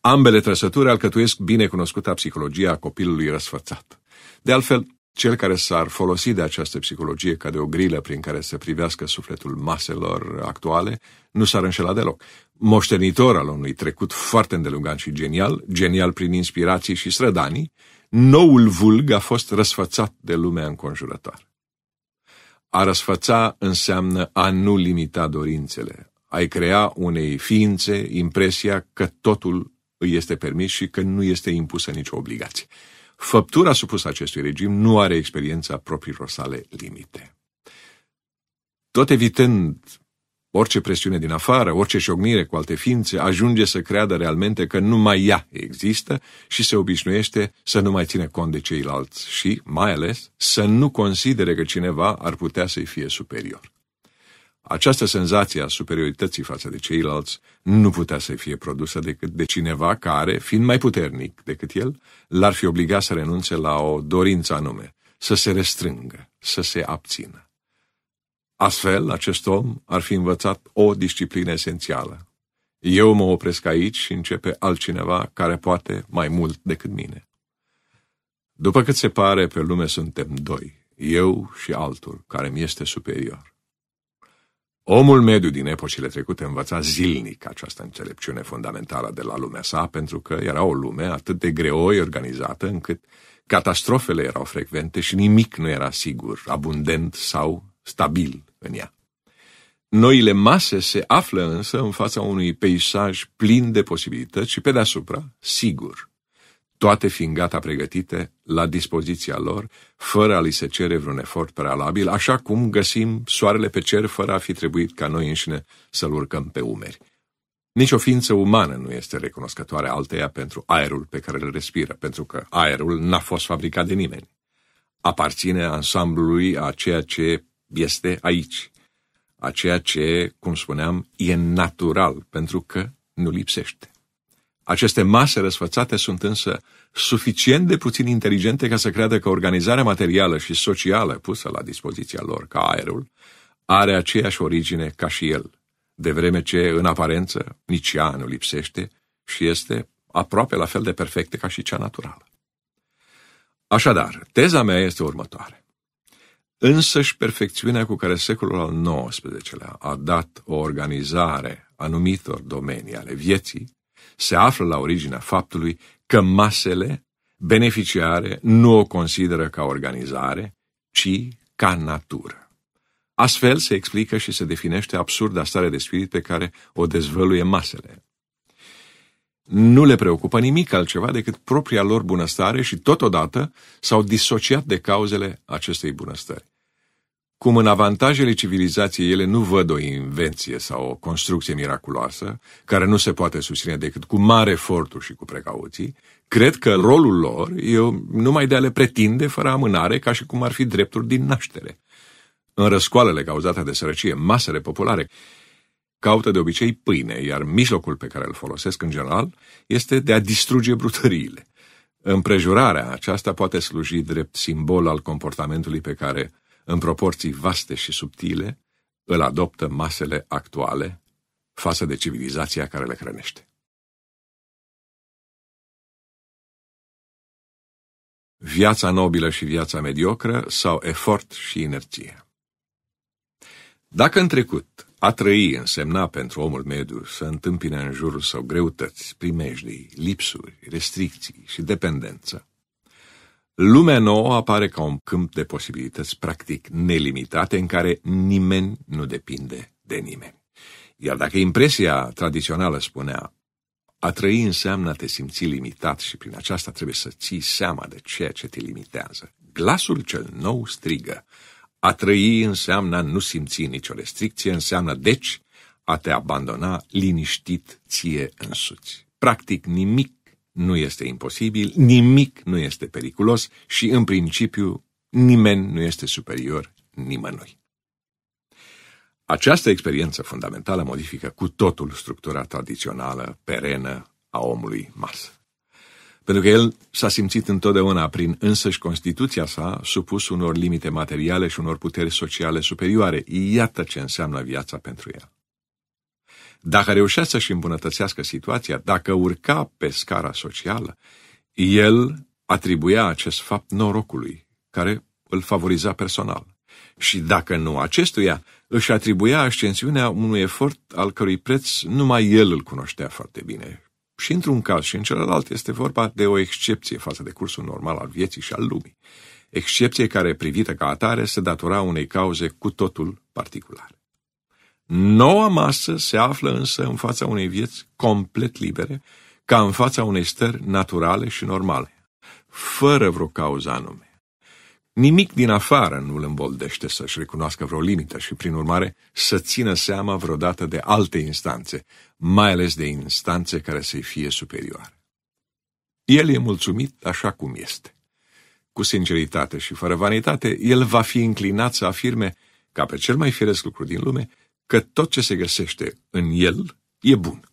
Ambele trăsături alcătuiesc binecunoscuta psihologia a copilului răsfățat. De altfel, cel care s-ar folosi de această psihologie ca de o grilă prin care să privească sufletul maselor actuale nu s-ar înșela deloc. Moștenitor al unui trecut foarte îndelungat și genial, genial prin inspirații și strădanii, noul vulg a fost răsfățat de lumea înconjurătoare. A răsfăța înseamnă a nu limita dorințele, a crea unei ființe impresia că totul îi este permis și că nu este impusă nicio obligație. Făptura supusă acestui regim nu are experiența propriilor sale limite. Tot evitând orice presiune din afară, orice șognire cu alte ființe, ajunge să creadă realmente că numai ea există și se obișnuiește să nu mai ține cont de ceilalți și, mai ales, să nu considere că cineva ar putea să-i fie superior. Această senzație a superiorității față de ceilalți nu putea să fie produsă decât de cineva care, fiind mai puternic decât el, l-ar fi obligat să renunțe la o dorință anume, să se restrângă, să se abțină. Astfel, acest om ar fi învățat o disciplină esențială. Eu mă opresc aici și începe altcineva care poate mai mult decât mine. După cât se pare, pe lume suntem doi, eu și altul care mi este superior. Omul mediu din epocile trecute învăța zilnic această înțelepciune fundamentală de la lumea sa, pentru că era o lume atât de greoi organizată încât catastrofele erau frecvente și nimic nu era sigur, abundent sau stabil în ea. Noile mase se află însă în fața unui peisaj plin de posibilități și, pe deasupra, sigur toate fiind gata pregătite, la dispoziția lor, fără a li se cere vreun efort prealabil, așa cum găsim soarele pe cer fără a fi trebuit ca noi înșine să-l urcăm pe umeri. Nici o ființă umană nu este recunoscătoare alteia pentru aerul pe care îl respiră, pentru că aerul n-a fost fabricat de nimeni. Aparține ansamblului a ceea ce este aici, a ceea ce, cum spuneam, e natural, pentru că nu lipsește. Aceste mase răsfățate sunt însă suficient de puțin inteligente ca să creadă că organizarea materială și socială pusă la dispoziția lor ca aerul are aceeași origine ca și el, de vreme ce, în aparență, nici ea nu lipsește și este aproape la fel de perfectă ca și cea naturală. Așadar, teza mea este următoare. Însăși perfecțiunea cu care secolul al XIX-lea a dat o organizare anumitor domenii ale vieții se află la originea faptului că masele beneficiare nu o consideră ca organizare, ci ca natură. Astfel se explică și se definește absurda stare de spirit pe care o dezvăluie masele. Nu le preocupă nimic altceva decât propria lor bunăstare și totodată s-au disociat de cauzele acestei bunăstări. Cum în avantajele civilizației ele nu văd o invenție sau o construcție miraculoasă, care nu se poate susține decât cu mare eforturi și cu precauții, cred că rolul lor e numai de a le pretinde fără amânare, ca și cum ar fi drepturi din naștere. În răscoalele cauzate de sărăcie, masele populare caută de obicei pâine, iar mijlocul pe care îl folosesc în general este de a distruge brutăriile. Împrejurarea aceasta poate sluji drept simbol al comportamentului pe care în proporții vaste și subtile, îl adoptă masele actuale față de civilizația care le hrănește. Viața nobilă și viața mediocră sau efort și inerție. Dacă în trecut a trăi însemna pentru omul mediu să întâmpine în jurul său greutăți, primejdii, lipsuri, restricții și dependență, Lumea nouă apare ca un câmp de posibilități practic nelimitate în care nimeni nu depinde de nimeni. Iar dacă impresia tradițională spunea a trăi înseamnă a te simți limitat și prin aceasta trebuie să ții seama de ceea ce te limitează. Glasul cel nou strigă. A trăi înseamnă a nu simți nicio restricție, înseamnă deci a te abandona liniștit ție însuți. Practic nimic nu este imposibil, nimic nu este periculos și, în principiu, nimeni nu este superior nimănui. Această experiență fundamentală modifică cu totul structura tradițională, perenă a omului mas. Pentru că el s-a simțit întotdeauna, prin însăși Constituția sa, supus unor limite materiale și unor puteri sociale superioare. Iată ce înseamnă viața pentru el. Dacă reușea să-și îmbunătățească situația, dacă urca pe scara socială, el atribuia acest fapt norocului, care îl favoriza personal. Și dacă nu acestuia, își atribuia ascensiunea unui efort al cărui preț numai el îl cunoștea foarte bine. Și într-un caz și în celălalt este vorba de o excepție față de cursul normal al vieții și al lumii. Excepție care, privită ca atare, se datora unei cauze cu totul particular. Noua masă se află însă în fața unei vieți complet libere, ca în fața unei stări naturale și normale, fără vreo cauză anume. Nimic din afară nu îl îmboldește să-și recunoască vreo limită și, prin urmare, să țină seama vreodată de alte instanțe, mai ales de instanțe care să-i fie superioare. El e mulțumit așa cum este. Cu sinceritate și fără vanitate, el va fi înclinat să afirme, ca pe cel mai firesc lucru din lume, că tot ce se găsește în el e bun.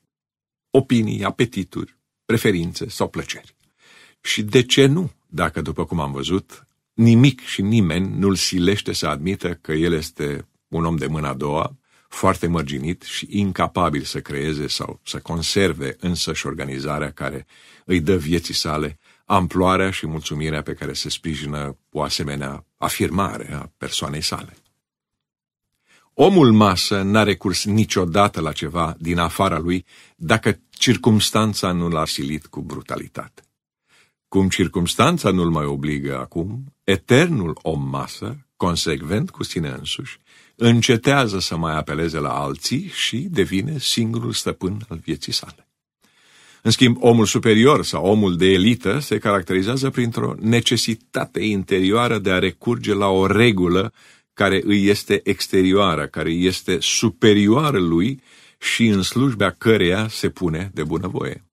Opinii, apetituri, preferințe sau plăceri. Și de ce nu, dacă, după cum am văzut, nimic și nimeni nu-l silește să admită că el este un om de mâna a doua, foarte mărginit și incapabil să creeze sau să conserve însăși organizarea care îi dă vieții sale amploarea și mulțumirea pe care se sprijină o asemenea afirmare a persoanei sale. Omul masă n-a recurs niciodată la ceva din afara lui dacă circumstanța nu l-a silit cu brutalitate. Cum circumstanța nu-l mai obligă acum, eternul om masă, consecvent cu sine însuși, încetează să mai apeleze la alții și devine singurul stăpân al vieții sale. În schimb, omul superior sau omul de elită se caracterizează printr-o necesitate interioară de a recurge la o regulă care îi este exterioară, care îi este superioară lui și în slujbea căreia se pune de bunăvoie.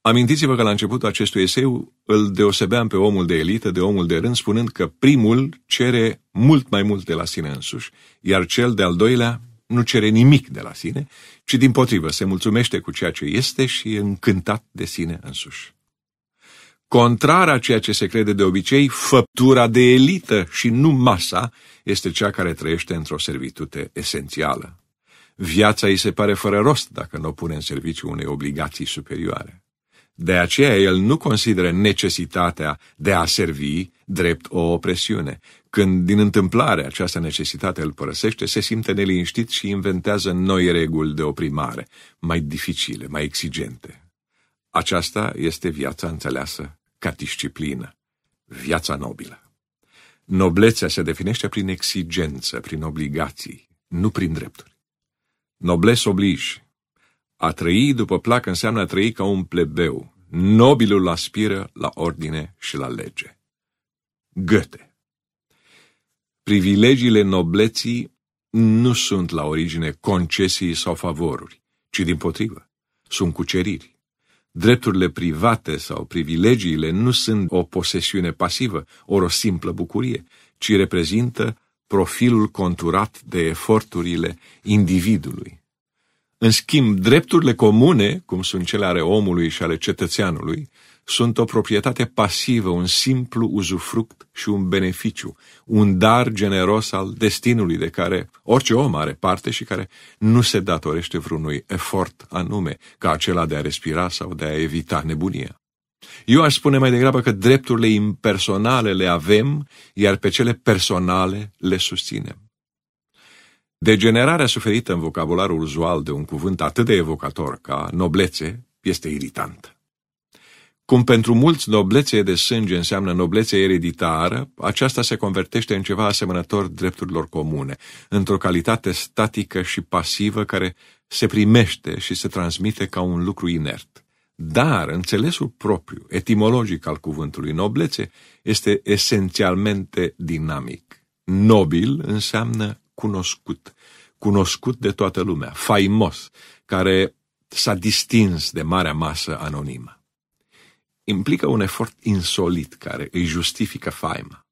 Amintiți-vă că la începutul acestui eseu îl deosebeam pe omul de elită de omul de rând, spunând că primul cere mult mai mult de la sine însuși, iar cel de-al doilea nu cere nimic de la sine, ci din potrivă se mulțumește cu ceea ce este și e încântat de sine însuși. Contrar a ceea ce se crede de obicei, făptura de elită și nu masa este cea care trăiește într-o servitute esențială. Viața îi se pare fără rost dacă nu o pune în serviciu unei obligații superioare. De aceea el nu consideră necesitatea de a servi drept o opresiune. Când din întâmplare această necesitate îl părăsește, se simte neliniștit și inventează noi reguli de oprimare, mai dificile, mai exigente. Aceasta este viața înțeleasă ca disciplină, viața nobilă. Noblețea se definește prin exigență, prin obligații, nu prin drepturi. Nobles obliși. A trăi după plac înseamnă a trăi ca un plebeu. Nobilul aspiră la ordine și la lege. Găte. Privilegiile nobleții nu sunt la origine concesii sau favoruri, ci din potrivă, sunt cuceriri. Drepturile private sau privilegiile nu sunt o posesiune pasivă, ori o simplă bucurie, ci reprezintă profilul conturat de eforturile individului. În schimb, drepturile comune, cum sunt cele ale omului și ale cetățeanului, sunt o proprietate pasivă, un simplu uzufruct și un beneficiu, un dar generos al destinului de care orice om are parte și care nu se datorește vreunui efort anume, ca acela de a respira sau de a evita nebunia. Eu aș spune mai degrabă că drepturile impersonale le avem, iar pe cele personale le susținem. Degenerarea suferită în vocabularul uzual de un cuvânt atât de evocator ca noblețe este iritantă. Cum pentru mulți noblețe de sânge înseamnă noblețe ereditară, aceasta se convertește în ceva asemănător drepturilor comune, într-o calitate statică și pasivă care se primește și se transmite ca un lucru inert. Dar înțelesul propriu, etimologic al cuvântului noblețe, este esențialmente dinamic. Nobil înseamnă cunoscut, cunoscut de toată lumea, faimos, care s-a distins de marea masă anonimă implică un efort insolit care îi justifică faima.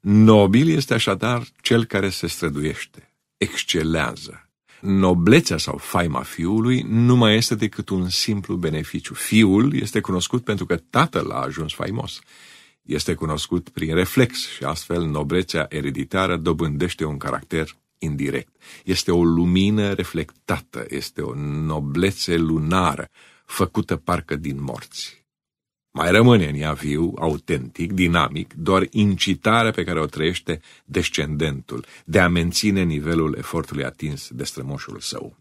Nobil este așadar cel care se străduiește, excelează. Noblețea sau faima fiului nu mai este decât un simplu beneficiu. Fiul este cunoscut pentru că tatăl a ajuns faimos. Este cunoscut prin reflex și astfel noblețea ereditară dobândește un caracter indirect. Este o lumină reflectată, este o noblețe lunară, făcută parcă din morți. Mai rămâne în ea viu, autentic, dinamic, doar incitarea pe care o trăiește descendentul de a menține nivelul efortului atins de strămoșul său.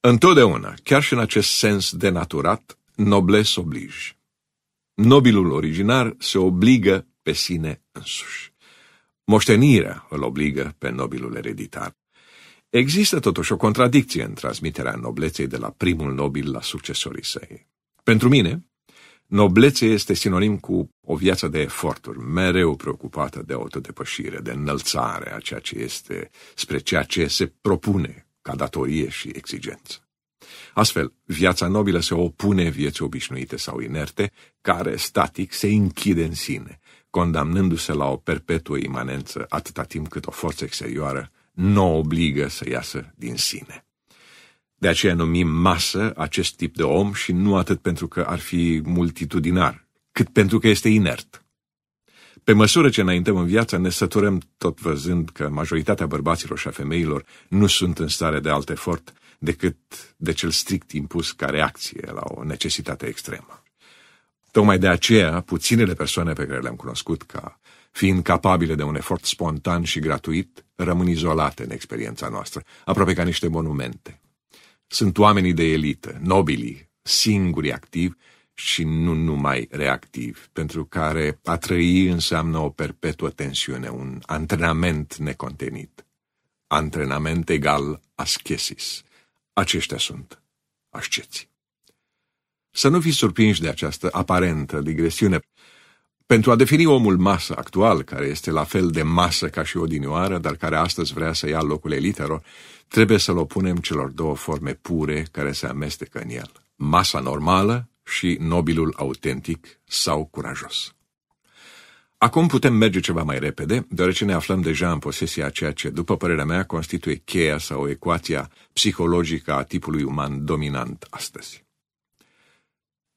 Întotdeauna, chiar și în acest sens denaturat, nobles oblige. Nobilul originar se obligă pe sine însuși. Moștenirea îl obligă pe nobilul ereditar. Există totuși o contradicție în transmiterea nobleței de la primul nobil la succesorii săi. Pentru mine, Noblețe este sinonim cu o viață de eforturi, mereu preocupată de autodepășire, de înălțare a ceea ce este spre ceea ce se propune ca datorie și exigență. Astfel, viața nobilă se opune vieții obișnuite sau inerte, care, static, se închide în sine, condamnându-se la o perpetuă imanență atâta timp cât o forță exterioară nu o obligă să iasă din sine. De aceea numim masă acest tip de om și nu atât pentru că ar fi multitudinar, cât pentru că este inert. Pe măsură ce înaintăm în viață, ne săturăm tot văzând că majoritatea bărbaților și a femeilor nu sunt în stare de alt efort decât de cel strict impus ca reacție la o necesitate extremă. Tocmai de aceea, puținele persoane pe care le-am cunoscut ca fiind capabile de un efort spontan și gratuit, rămân izolate în experiența noastră, aproape ca niște monumente. Sunt oamenii de elită, nobili, singuri activi și nu numai reactivi, pentru care a trăi înseamnă o perpetuă tensiune, un antrenament necontenit. Antrenament egal aschesis. Aceștia sunt asceți. Să nu fiți surprinși de această aparentă digresiune. Pentru a defini omul masă actual, care este la fel de masă ca și odinioară, dar care astăzi vrea să ia locul elitelor, Trebuie să-l opunem celor două forme pure care se amestecă în el, masa normală și nobilul autentic sau curajos. Acum putem merge ceva mai repede, deoarece ne aflăm deja în posesia a ceea ce, după părerea mea, constituie cheia sau ecuația psihologică a tipului uman dominant astăzi.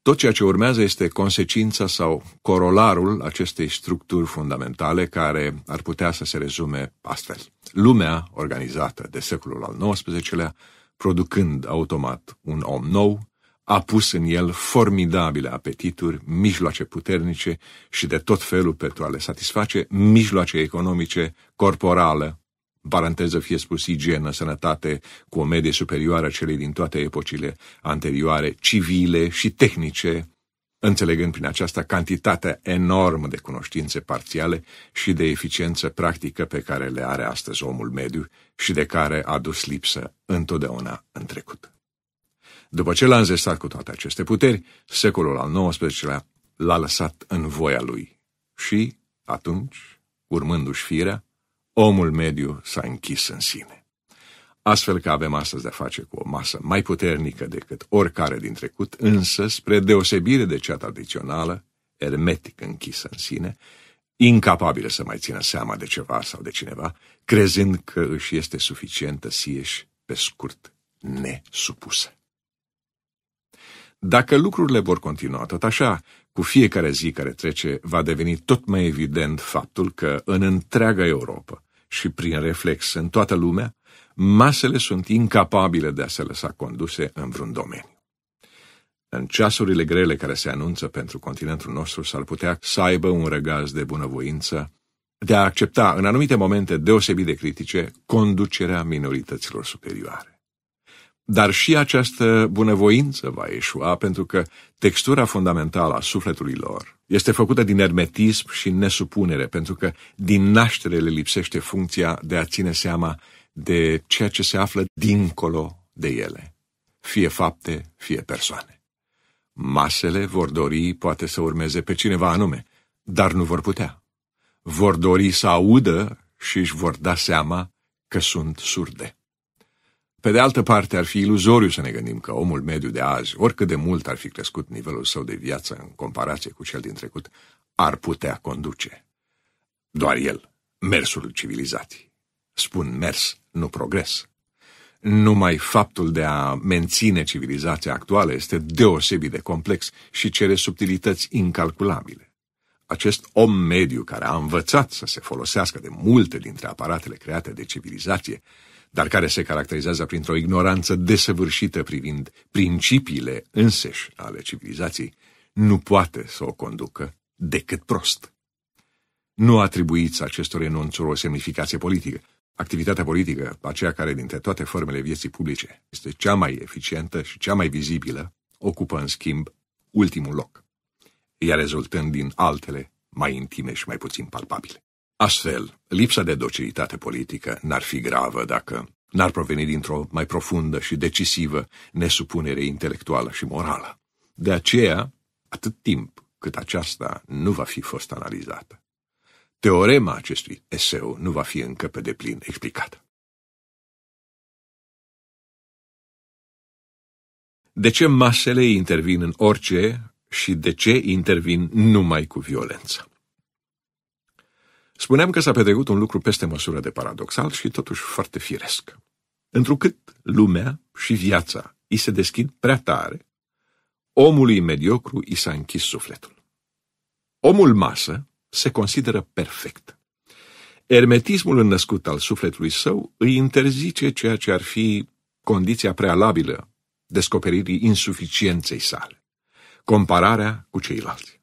Tot ceea ce urmează este consecința sau corolarul acestei structuri fundamentale care ar putea să se rezume astfel lumea organizată de secolul al XIX-lea, producând automat un om nou, a pus în el formidabile apetituri, mijloace puternice și de tot felul pentru a le satisface, mijloace economice, corporală, paranteză fie spus igienă, sănătate, cu o medie superioară celei din toate epocile anterioare, civile și tehnice, înțelegând prin aceasta cantitatea enormă de cunoștințe parțiale și de eficiență practică pe care le are astăzi omul mediu și de care a dus lipsă întotdeauna în trecut. După ce l-a înzestat cu toate aceste puteri, secolul al XIX-lea l-a lăsat în voia lui și, atunci, urmându-și firea, omul mediu s-a închis în sine astfel că avem astăzi de-a face cu o masă mai puternică decât oricare din trecut, însă, spre deosebire de cea tradițională, ermetic închisă în sine, incapabilă să mai țină seama de ceva sau de cineva, crezând că își este suficientă sieși, pe scurt, nesupusă. Dacă lucrurile vor continua tot așa, cu fiecare zi care trece va deveni tot mai evident faptul că în întreaga Europa și prin reflex în toată lumea, masele sunt incapabile de a se lăsa conduse în vreun domeniu. În ceasurile grele care se anunță pentru continentul nostru s-ar putea să aibă un răgaz de bunăvoință de a accepta, în anumite momente deosebit de critice, conducerea minorităților superioare. Dar și această bunăvoință va eșua pentru că textura fundamentală a sufletului lor este făcută din ermetism și nesupunere, pentru că din naștere le lipsește funcția de a ține seama de ceea ce se află dincolo de ele, fie fapte, fie persoane. Masele vor dori poate să urmeze pe cineva anume, dar nu vor putea. Vor dori să audă și își vor da seama că sunt surde. Pe de altă parte, ar fi iluzoriu să ne gândim că omul mediu de azi, oricât de mult ar fi crescut nivelul său de viață în comparație cu cel din trecut, ar putea conduce. Doar el, mersul civilizat. Spun mers nu progres. Numai faptul de a menține civilizația actuală este deosebit de complex și cere subtilități incalculabile. Acest om mediu care a învățat să se folosească de multe dintre aparatele create de civilizație, dar care se caracterizează printr-o ignoranță desăvârșită privind principiile înseși ale civilizației, nu poate să o conducă decât prost. Nu atribuiți acestor renunțuri o semnificație politică, Activitatea politică, aceea care dintre toate formele vieții publice este cea mai eficientă și cea mai vizibilă, ocupă, în schimb, ultimul loc, ea rezultând din altele mai intime și mai puțin palpabile. Astfel, lipsa de docilitate politică n-ar fi gravă dacă n-ar proveni dintr-o mai profundă și decisivă nesupunere intelectuală și morală. De aceea, atât timp cât aceasta nu va fi fost analizată, Teorema acestui eseu nu va fi încă pe deplin explicată. De ce masele intervin în orice și de ce intervin numai cu violență? Spuneam că s-a petrecut un lucru peste măsură de paradoxal și totuși foarte firesc. Întrucât lumea și viața îi se deschid prea tare, omului mediocru i s-a închis sufletul. Omul masă se consideră perfect. Ermetismul înnăscut al sufletului său îi interzice ceea ce ar fi condiția prealabilă descoperirii insuficienței sale, compararea cu ceilalți.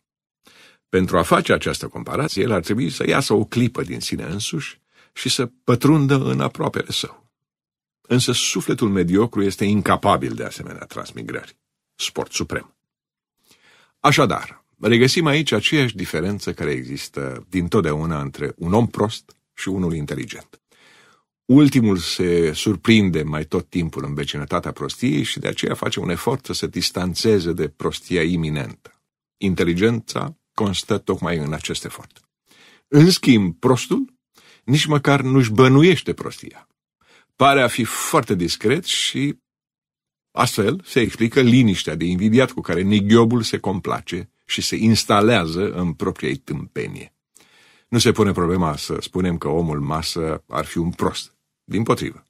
Pentru a face această comparație, el ar trebui să iasă o clipă din sine însuși și să pătrundă în aproapele său. Însă sufletul mediocru este incapabil de asemenea transmigrări. Sport suprem. Așadar, regăsim aici aceeași diferență care există dintotdeauna între un om prost și unul inteligent. Ultimul se surprinde mai tot timpul în vecinătatea prostiei și de aceea face un efort să se distanțeze de prostia iminentă. Inteligența constă tocmai în acest efort. În schimb, prostul nici măcar nu-și bănuiește prostia. Pare a fi foarte discret și astfel se explică liniștea de invidiat cu care nighiobul se complace și se instalează în propria tâmpenie. Nu se pune problema să spunem că omul masă ar fi un prost. Din potrivă.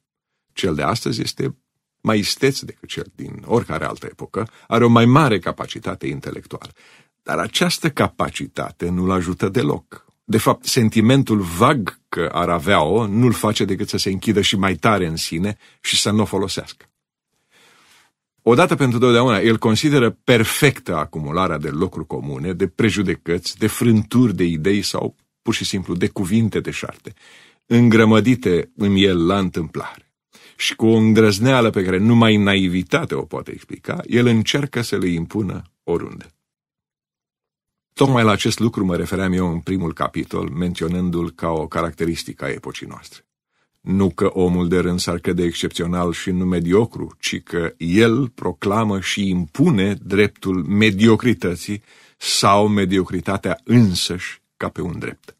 Cel de astăzi este mai isteț decât cel din oricare altă epocă, are o mai mare capacitate intelectuală. Dar această capacitate nu-l ajută deloc. De fapt, sentimentul vag că ar avea-o nu-l face decât să se închidă și mai tare în sine și să nu o folosească. Odată pentru totdeauna, el consideră perfectă acumularea de lucruri comune, de prejudecăți, de frânturi de idei sau pur și simplu de cuvinte deșarte, îngrămădite în el la întâmplare. Și cu o îndrăzneală pe care numai naivitate o poate explica, el încearcă să le impună oriunde. Tocmai la acest lucru mă refeream eu în primul capitol, menționându-l ca o caracteristică a epocii noastre. Nu că omul de rând s-ar crede excepțional și nu mediocru, ci că el proclamă și impune dreptul mediocrității sau mediocritatea însăși ca pe un drept.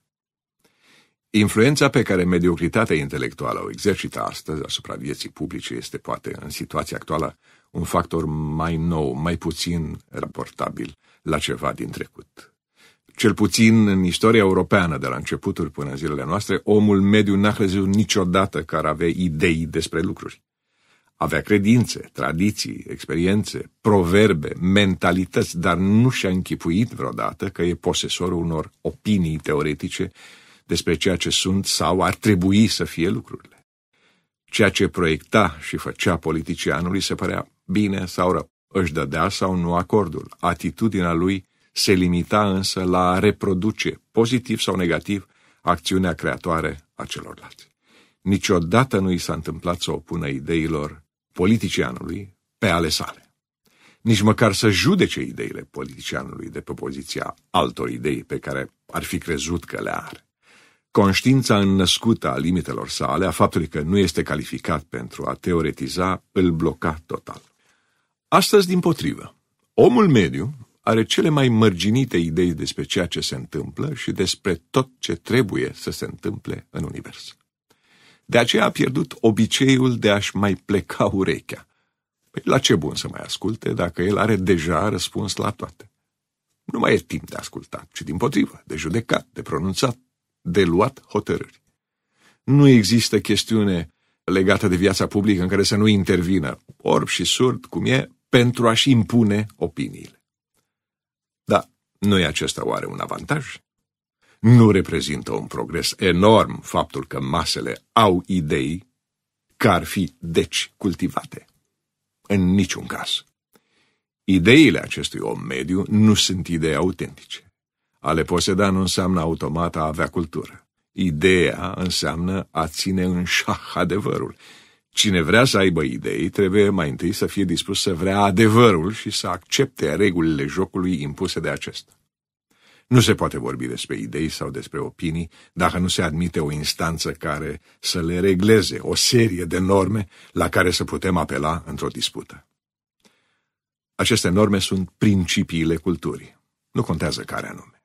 Influența pe care mediocritatea intelectuală o exercită astăzi asupra vieții publice este poate, în situația actuală, un factor mai nou, mai puțin raportabil la ceva din trecut cel puțin în istoria europeană, de la începutul până în zilele noastre, omul mediu n-a crezut niciodată că ar avea idei despre lucruri. Avea credințe, tradiții, experiențe, proverbe, mentalități, dar nu și-a închipuit vreodată că e posesorul unor opinii teoretice despre ceea ce sunt sau ar trebui să fie lucrurile. Ceea ce proiecta și făcea politicianului se părea bine sau rău, își dădea sau nu acordul, atitudinea lui – se limita însă la a reproduce, pozitiv sau negativ, acțiunea creatoare a celorlalți. Niciodată nu i s-a întâmplat să opună ideilor politicianului pe ale sale. Nici măcar să judece ideile politicianului de pe poziția altor idei pe care ar fi crezut că le are. Conștiința înnăscută a limitelor sale, a faptului că nu este calificat pentru a teoretiza, îl bloca total. Astăzi, din potrivă, omul mediu, are cele mai mărginite idei despre ceea ce se întâmplă și despre tot ce trebuie să se întâmple în univers. De aceea a pierdut obiceiul de a-și mai pleca urechea. Păi la ce bun să mai asculte dacă el are deja răspuns la toate? Nu mai e timp de ascultat, ci din potrivă, de judecat, de pronunțat, de luat hotărâri. Nu există chestiune legată de viața publică în care să nu intervină orb și surd, cum e, pentru a-și impune opiniile. Nu e acesta oare un avantaj? Nu reprezintă un progres enorm faptul că masele au idei că ar fi, deci, cultivate? În niciun caz. Ideile acestui om mediu nu sunt idei autentice. A le poseda nu înseamnă automat a avea cultură. Ideea înseamnă a ține în șah adevărul, Cine vrea să aibă idei, trebuie mai întâi să fie dispus să vrea adevărul și să accepte regulile jocului impuse de acesta. Nu se poate vorbi despre idei sau despre opinii dacă nu se admite o instanță care să le regleze o serie de norme la care să putem apela într-o dispută. Aceste norme sunt principiile culturii. Nu contează care anume.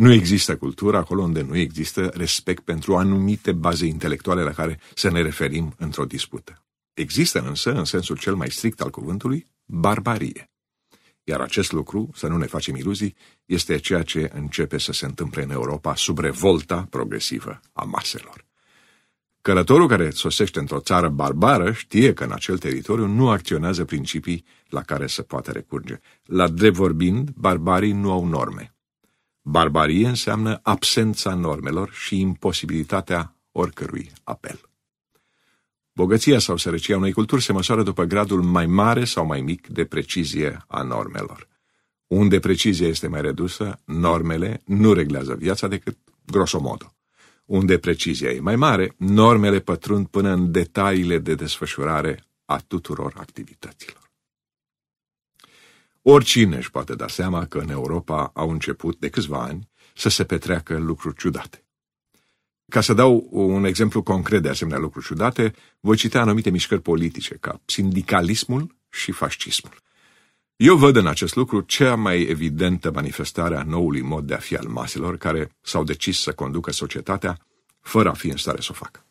Nu există cultură acolo unde nu există respect pentru anumite baze intelectuale la care să ne referim într-o dispută. Există însă, în sensul cel mai strict al cuvântului, barbarie. Iar acest lucru, să nu ne facem iluzii, este ceea ce începe să se întâmple în Europa sub revolta progresivă a maselor. Călătorul care sosește într-o țară barbară știe că în acel teritoriu nu acționează principii la care se poate recurge. La drept vorbind, barbarii nu au norme. Barbarie înseamnă absența normelor și imposibilitatea oricărui apel. Bogăția sau sărăcia unei culturi se măsoară după gradul mai mare sau mai mic de precizie a normelor. Unde precizia este mai redusă, normele nu reglează viața decât grosomodo. Unde precizia e mai mare, normele pătrund până în detaliile de desfășurare a tuturor activităților. Oricine își poate da seama că în Europa au început de câțiva ani să se petreacă lucruri ciudate. Ca să dau un exemplu concret de asemenea lucruri ciudate, voi cita anumite mișcări politice, ca sindicalismul și fascismul. Eu văd în acest lucru cea mai evidentă manifestare a noului mod de a fi al maselor care s-au decis să conducă societatea fără a fi în stare să o facă.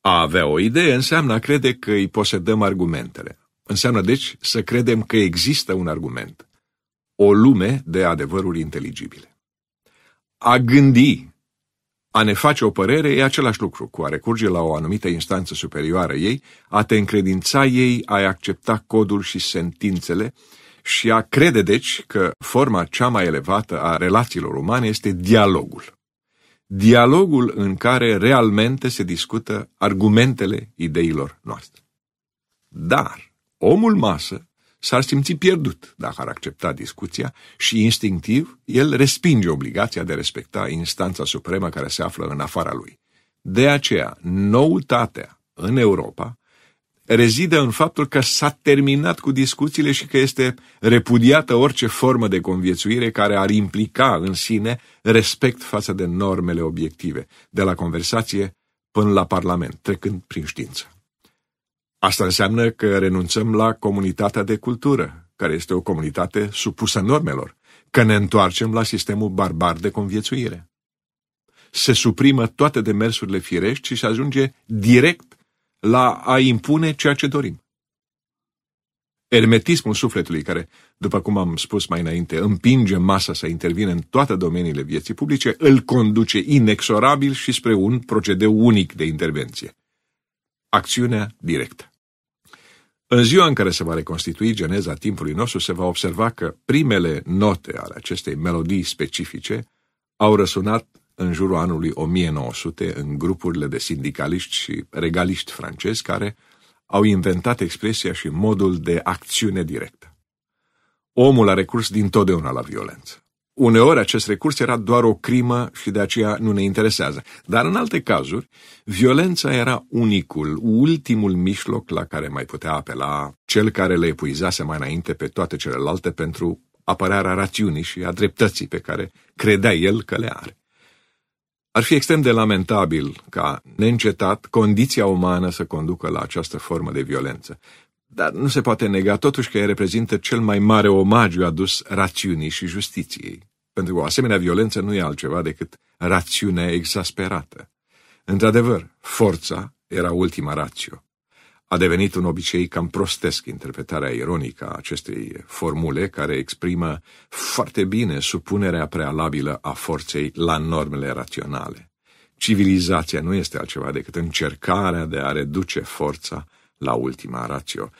A avea o idee înseamnă a crede că îi posedăm argumentele, Înseamnă, deci, să credem că există un argument, o lume de adevăruri inteligibile. A gândi, a ne face o părere, e același lucru cu a recurge la o anumită instanță superioară ei, a te încredința ei, a accepta codul și sentințele și a crede, deci, că forma cea mai elevată a relațiilor umane este dialogul dialogul în care realmente se discută argumentele ideilor noastre. Dar Omul masă s-ar simți pierdut dacă ar accepta discuția și instinctiv el respinge obligația de a respecta instanța supremă care se află în afara lui. De aceea, noutatea în Europa rezidă în faptul că s-a terminat cu discuțiile și că este repudiată orice formă de conviețuire care ar implica în sine respect față de normele obiective, de la conversație până la Parlament, trecând prin știință. Asta înseamnă că renunțăm la comunitatea de cultură, care este o comunitate supusă normelor, că ne întoarcem la sistemul barbar de conviețuire. Se suprimă toate demersurile firești și se ajunge direct la a impune ceea ce dorim. Ermetismul sufletului, care, după cum am spus mai înainte, împinge masa să intervine în toate domeniile vieții publice, îl conduce inexorabil și spre un procedeu unic de intervenție acțiunea directă. În ziua în care se va reconstitui geneza timpului nostru, se va observa că primele note ale acestei melodii specifice au răsunat în jurul anului 1900 în grupurile de sindicaliști și regaliști francezi care au inventat expresia și modul de acțiune directă. Omul a recurs dintotdeauna la violență. Uneori acest recurs era doar o crimă și de aceea nu ne interesează. Dar în alte cazuri, violența era unicul, ultimul mișloc la care mai putea apela cel care le epuizase mai înainte pe toate celelalte pentru apărarea rațiunii și a dreptății pe care credea el că le are. Ar fi extrem de lamentabil ca, neîncetat, condiția umană să conducă la această formă de violență. Dar nu se poate nega totuși că ea reprezintă cel mai mare omagiu adus rațiunii și justiției pentru că o asemenea violență nu e altceva decât rațiune exasperată. Într-adevăr, forța era ultima rațio. A devenit un obicei cam prostesc interpretarea ironică a acestei formule care exprimă foarte bine supunerea prealabilă a forței la normele raționale. Civilizația nu este altceva decât încercarea de a reduce forța la ultima rațio,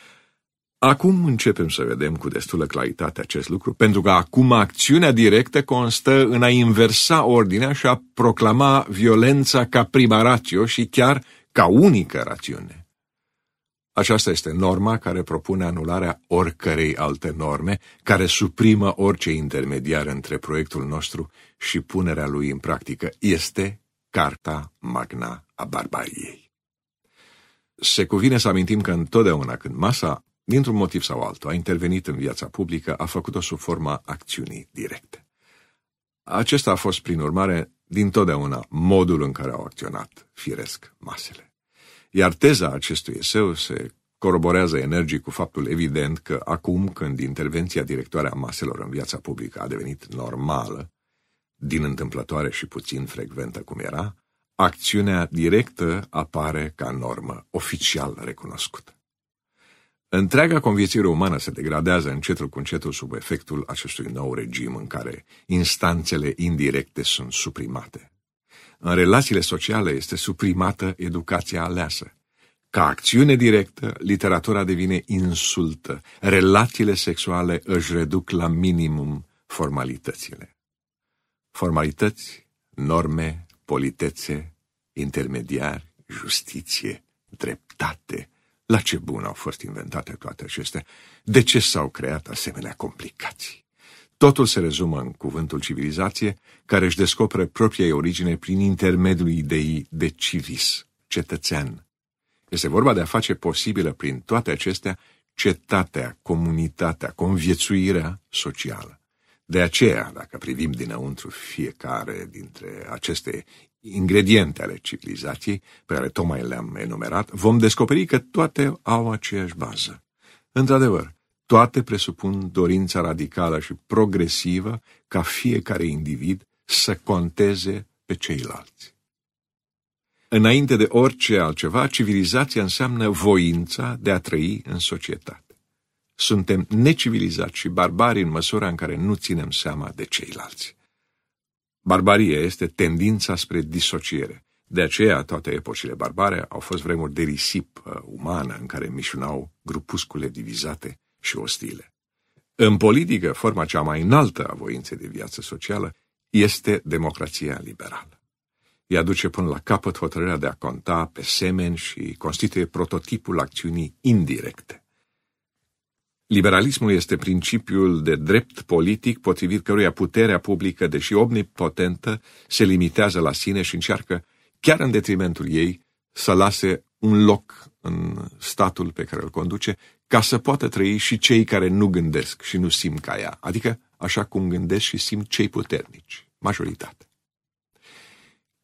Acum începem să vedem cu destulă claritate acest lucru, pentru că acum acțiunea directă constă în a inversa ordinea și a proclama violența ca prima rațio și chiar ca unică rațiune. Aceasta este norma care propune anularea oricărei alte norme, care suprimă orice intermediar între proiectul nostru și punerea lui în practică. Este Carta Magna a Barbariei. Se cuvine să amintim că întotdeauna când masa dintr-un motiv sau altul, a intervenit în viața publică, a făcut-o sub forma acțiunii directe. Acesta a fost, prin urmare, dintotdeauna modul în care au acționat, firesc, masele. Iar teza acestui eseu se coroborează energic cu faptul evident că acum când intervenția directoare a maselor în viața publică a devenit normală, din întâmplătoare și puțin frecventă cum era, acțiunea directă apare ca normă oficial recunoscută. Întreaga conviețire umană se degradează încetul cu încetul sub efectul acestui nou regim în care instanțele indirecte sunt suprimate. În relațiile sociale este suprimată educația aleasă. Ca acțiune directă, literatura devine insultă, relațiile sexuale își reduc la minimum formalitățile. Formalități, norme, politețe, intermediari, justiție, dreptate – la ce bun au fost inventate toate acestea? De ce s-au creat asemenea complicații? Totul se rezumă în cuvântul civilizație, care își descoperă propria origine prin intermediul ideii de civis, cetățean. Este vorba de a face posibilă prin toate acestea cetatea, comunitatea, conviețuirea socială. De aceea, dacă privim dinăuntru fiecare dintre aceste ingrediente ale civilizației, pe care tocmai le-am enumerat, vom descoperi că toate au aceeași bază. Într-adevăr, toate presupun dorința radicală și progresivă ca fiecare individ să conteze pe ceilalți. Înainte de orice altceva, civilizația înseamnă voința de a trăi în societate. Suntem necivilizați și barbari în măsura în care nu ținem seama de ceilalți. Barbarie este tendința spre disociere. De aceea, toate epocile barbare au fost vremuri de risip uh, umană în care mișunau grupuscule divizate și ostile. În politică, forma cea mai înaltă a voinței de viață socială este democrația liberală. Ea duce până la capăt hotărârea de a conta pe semeni și constituie prototipul acțiunii indirecte. Liberalismul este principiul de drept politic potrivit căruia puterea publică, deși omnipotentă, se limitează la sine și încearcă, chiar în detrimentul ei, să lase un loc în statul pe care îl conduce, ca să poată trăi și cei care nu gândesc și nu simt ca ea, adică așa cum gândesc și simt cei puternici, majoritatea.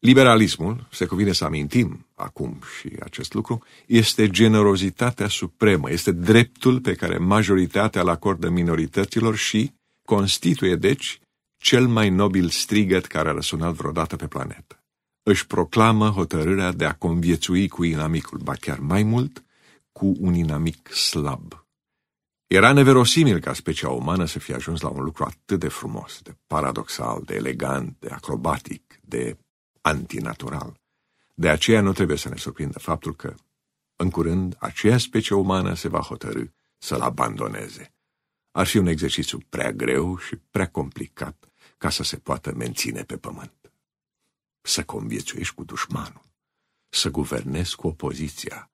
Liberalismul, se cuvine să amintim acum și acest lucru, este generozitatea supremă, este dreptul pe care majoritatea îl acordă minorităților și constituie, deci, cel mai nobil strigăt care a răsunat vreodată pe planetă. Își proclamă hotărârea de a conviețui cu inamicul, ba chiar mai mult, cu un inamic slab. Era neverosimil ca specia umană să fie ajuns la un lucru atât de frumos, de paradoxal, de elegant, de acrobatic, de antinatural. De aceea nu trebuie să ne surprindă faptul că, în curând, aceea specie umană se va hotărâ să-l abandoneze. Ar fi un exercițiu prea greu și prea complicat ca să se poată menține pe pământ. Să conviețuiești cu dușmanul, să guvernezi cu opoziția.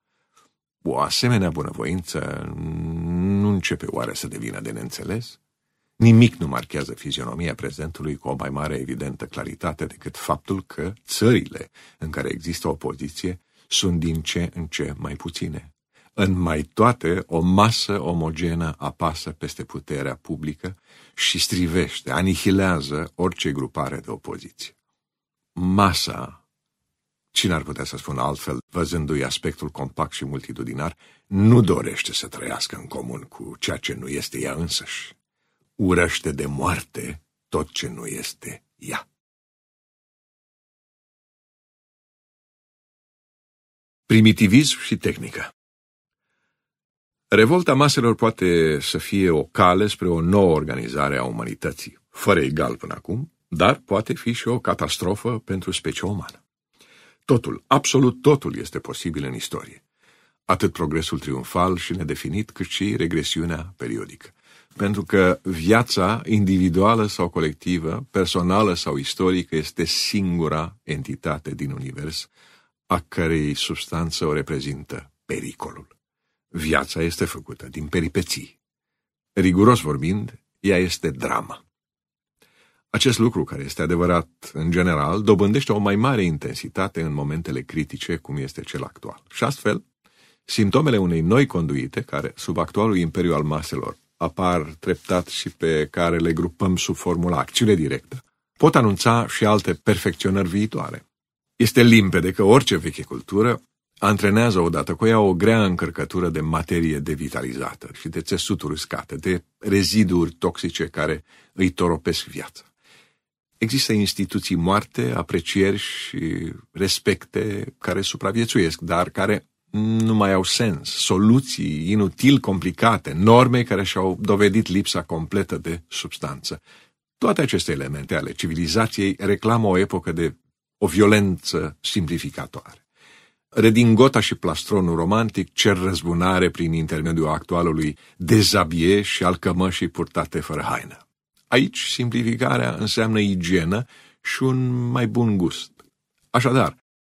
O asemenea bunăvoință nu începe oare să devină de neînțeles? Nimic nu marchează fizionomia prezentului cu o mai mare evidentă claritate decât faptul că țările în care există opoziție sunt din ce în ce mai puține. În mai toate, o masă omogenă apasă peste puterea publică și strivește, anihilează orice grupare de opoziție. Masa, cine ar putea să spună altfel, văzându-i aspectul compact și multitudinar, nu dorește să trăiască în comun cu ceea ce nu este ea însăși urăște de moarte tot ce nu este ea. Primitivism și tehnică Revolta maselor poate să fie o cale spre o nouă organizare a umanității, fără egal până acum, dar poate fi și o catastrofă pentru specia umană. Totul, absolut totul este posibil în istorie. Atât progresul triumfal și nedefinit, cât și regresiunea periodică. Pentru că viața individuală sau colectivă, personală sau istorică, este singura entitate din univers a cărei substanță o reprezintă pericolul. Viața este făcută din peripeții. Riguros vorbind, ea este drama. Acest lucru, care este adevărat în general, dobândește o mai mare intensitate în momentele critice, cum este cel actual. Și astfel, simptomele unei noi conduite, care, sub actualul imperiu al maselor, apar treptat și pe care le grupăm sub formula acțiune directă, pot anunța și alte perfecționări viitoare. Este limpede că orice veche cultură antrenează odată cu ea o grea încărcătură de materie devitalizată și de țesuturi uscate, de reziduri toxice care îi toropesc viața. Există instituții moarte, aprecieri și respecte care supraviețuiesc, dar care nu mai au sens, soluții inutil complicate, norme care și-au dovedit lipsa completă de substanță. Toate aceste elemente ale civilizației reclamă o epocă de o violență simplificatoare. Redingota și plastronul romantic cer răzbunare prin intermediul actualului dezabie și al cămășii purtate fără haină. Aici simplificarea înseamnă igienă și un mai bun gust. Așadar,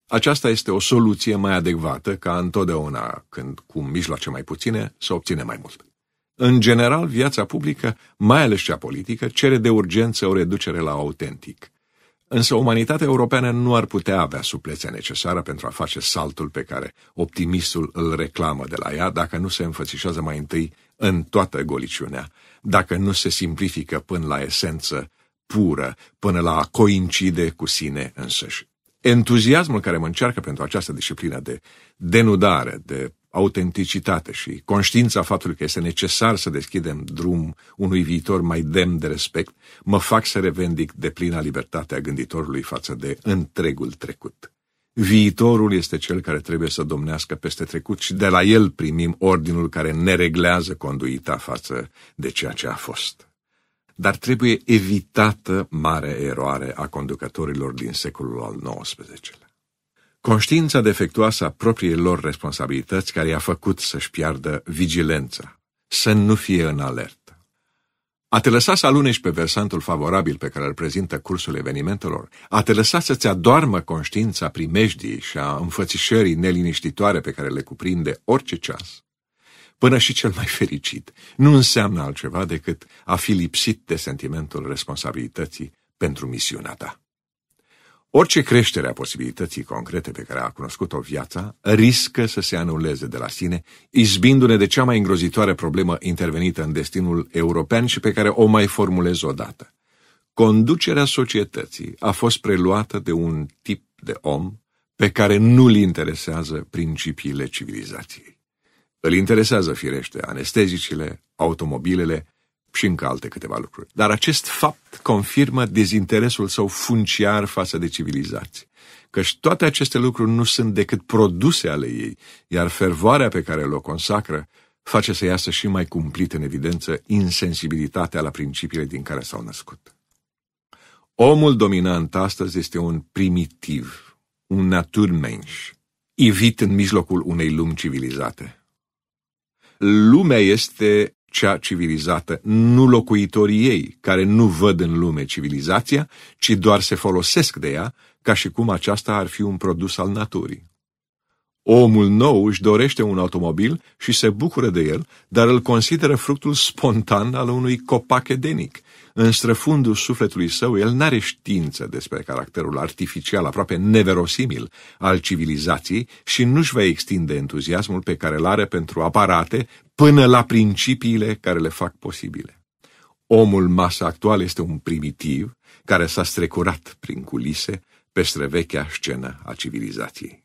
aceasta este o soluție mai adecvată ca întotdeauna când cu mijloace mai puține să obține mai mult. În general, viața publică, mai ales cea politică, cere de urgență o reducere la autentic. Însă umanitatea europeană nu ar putea avea suplețea necesară pentru a face saltul pe care optimistul îl reclamă de la ea dacă nu se înfățișează mai întâi în toată goliciunea, dacă nu se simplifică până la esență pură, până la a coincide cu sine însăși entuziasmul care mă încearcă pentru această disciplină de denudare, de autenticitate și conștiința faptului că este necesar să deschidem drum unui viitor mai demn de respect, mă fac să revendic de plina libertatea gânditorului față de întregul trecut. Viitorul este cel care trebuie să domnească peste trecut și de la el primim ordinul care ne reglează conduita față de ceea ce a fost dar trebuie evitată mare eroare a conducătorilor din secolul al XIX-lea. Conștiința defectuoasă a propriilor responsabilități care i-a făcut să-și piardă vigilența, să nu fie în alertă. A te lăsa să alunești pe versantul favorabil pe care îl prezintă cursul evenimentelor, a te lăsa să-ți adoarmă conștiința primejdiei și a înfățișării neliniștitoare pe care le cuprinde orice ceas, până și cel mai fericit, nu înseamnă altceva decât a fi lipsit de sentimentul responsabilității pentru misiunea ta. Orice creștere a posibilității concrete pe care a cunoscut-o viața riscă să se anuleze de la sine, izbindu-ne de cea mai îngrozitoare problemă intervenită în destinul european și pe care o mai formulez odată. Conducerea societății a fost preluată de un tip de om pe care nu-l interesează principiile civilizației. Îl interesează, firește, anestezicile, automobilele și încă alte câteva lucruri. Dar acest fapt confirmă dezinteresul său funciar față de civilizații. Căci toate aceste lucruri nu sunt decât produse ale ei, iar fervoarea pe care o consacră face să iasă și mai cumplit în evidență insensibilitatea la principiile din care s-au născut. Omul dominant astăzi este un primitiv, un naturmensch, ivit în mijlocul unei lumi civilizate lumea este cea civilizată, nu locuitorii ei, care nu văd în lume civilizația, ci doar se folosesc de ea, ca și cum aceasta ar fi un produs al naturii. Omul nou își dorește un automobil și se bucură de el, dar îl consideră fructul spontan al unui copac edenic – în străfundul sufletului său, el n-are știință despre caracterul artificial, aproape neverosimil, al civilizației și nu-și va extinde entuziasmul pe care îl are pentru aparate până la principiile care le fac posibile. Omul masa actual este un primitiv care s-a strecurat prin culise pe străvechea scenă a civilizației.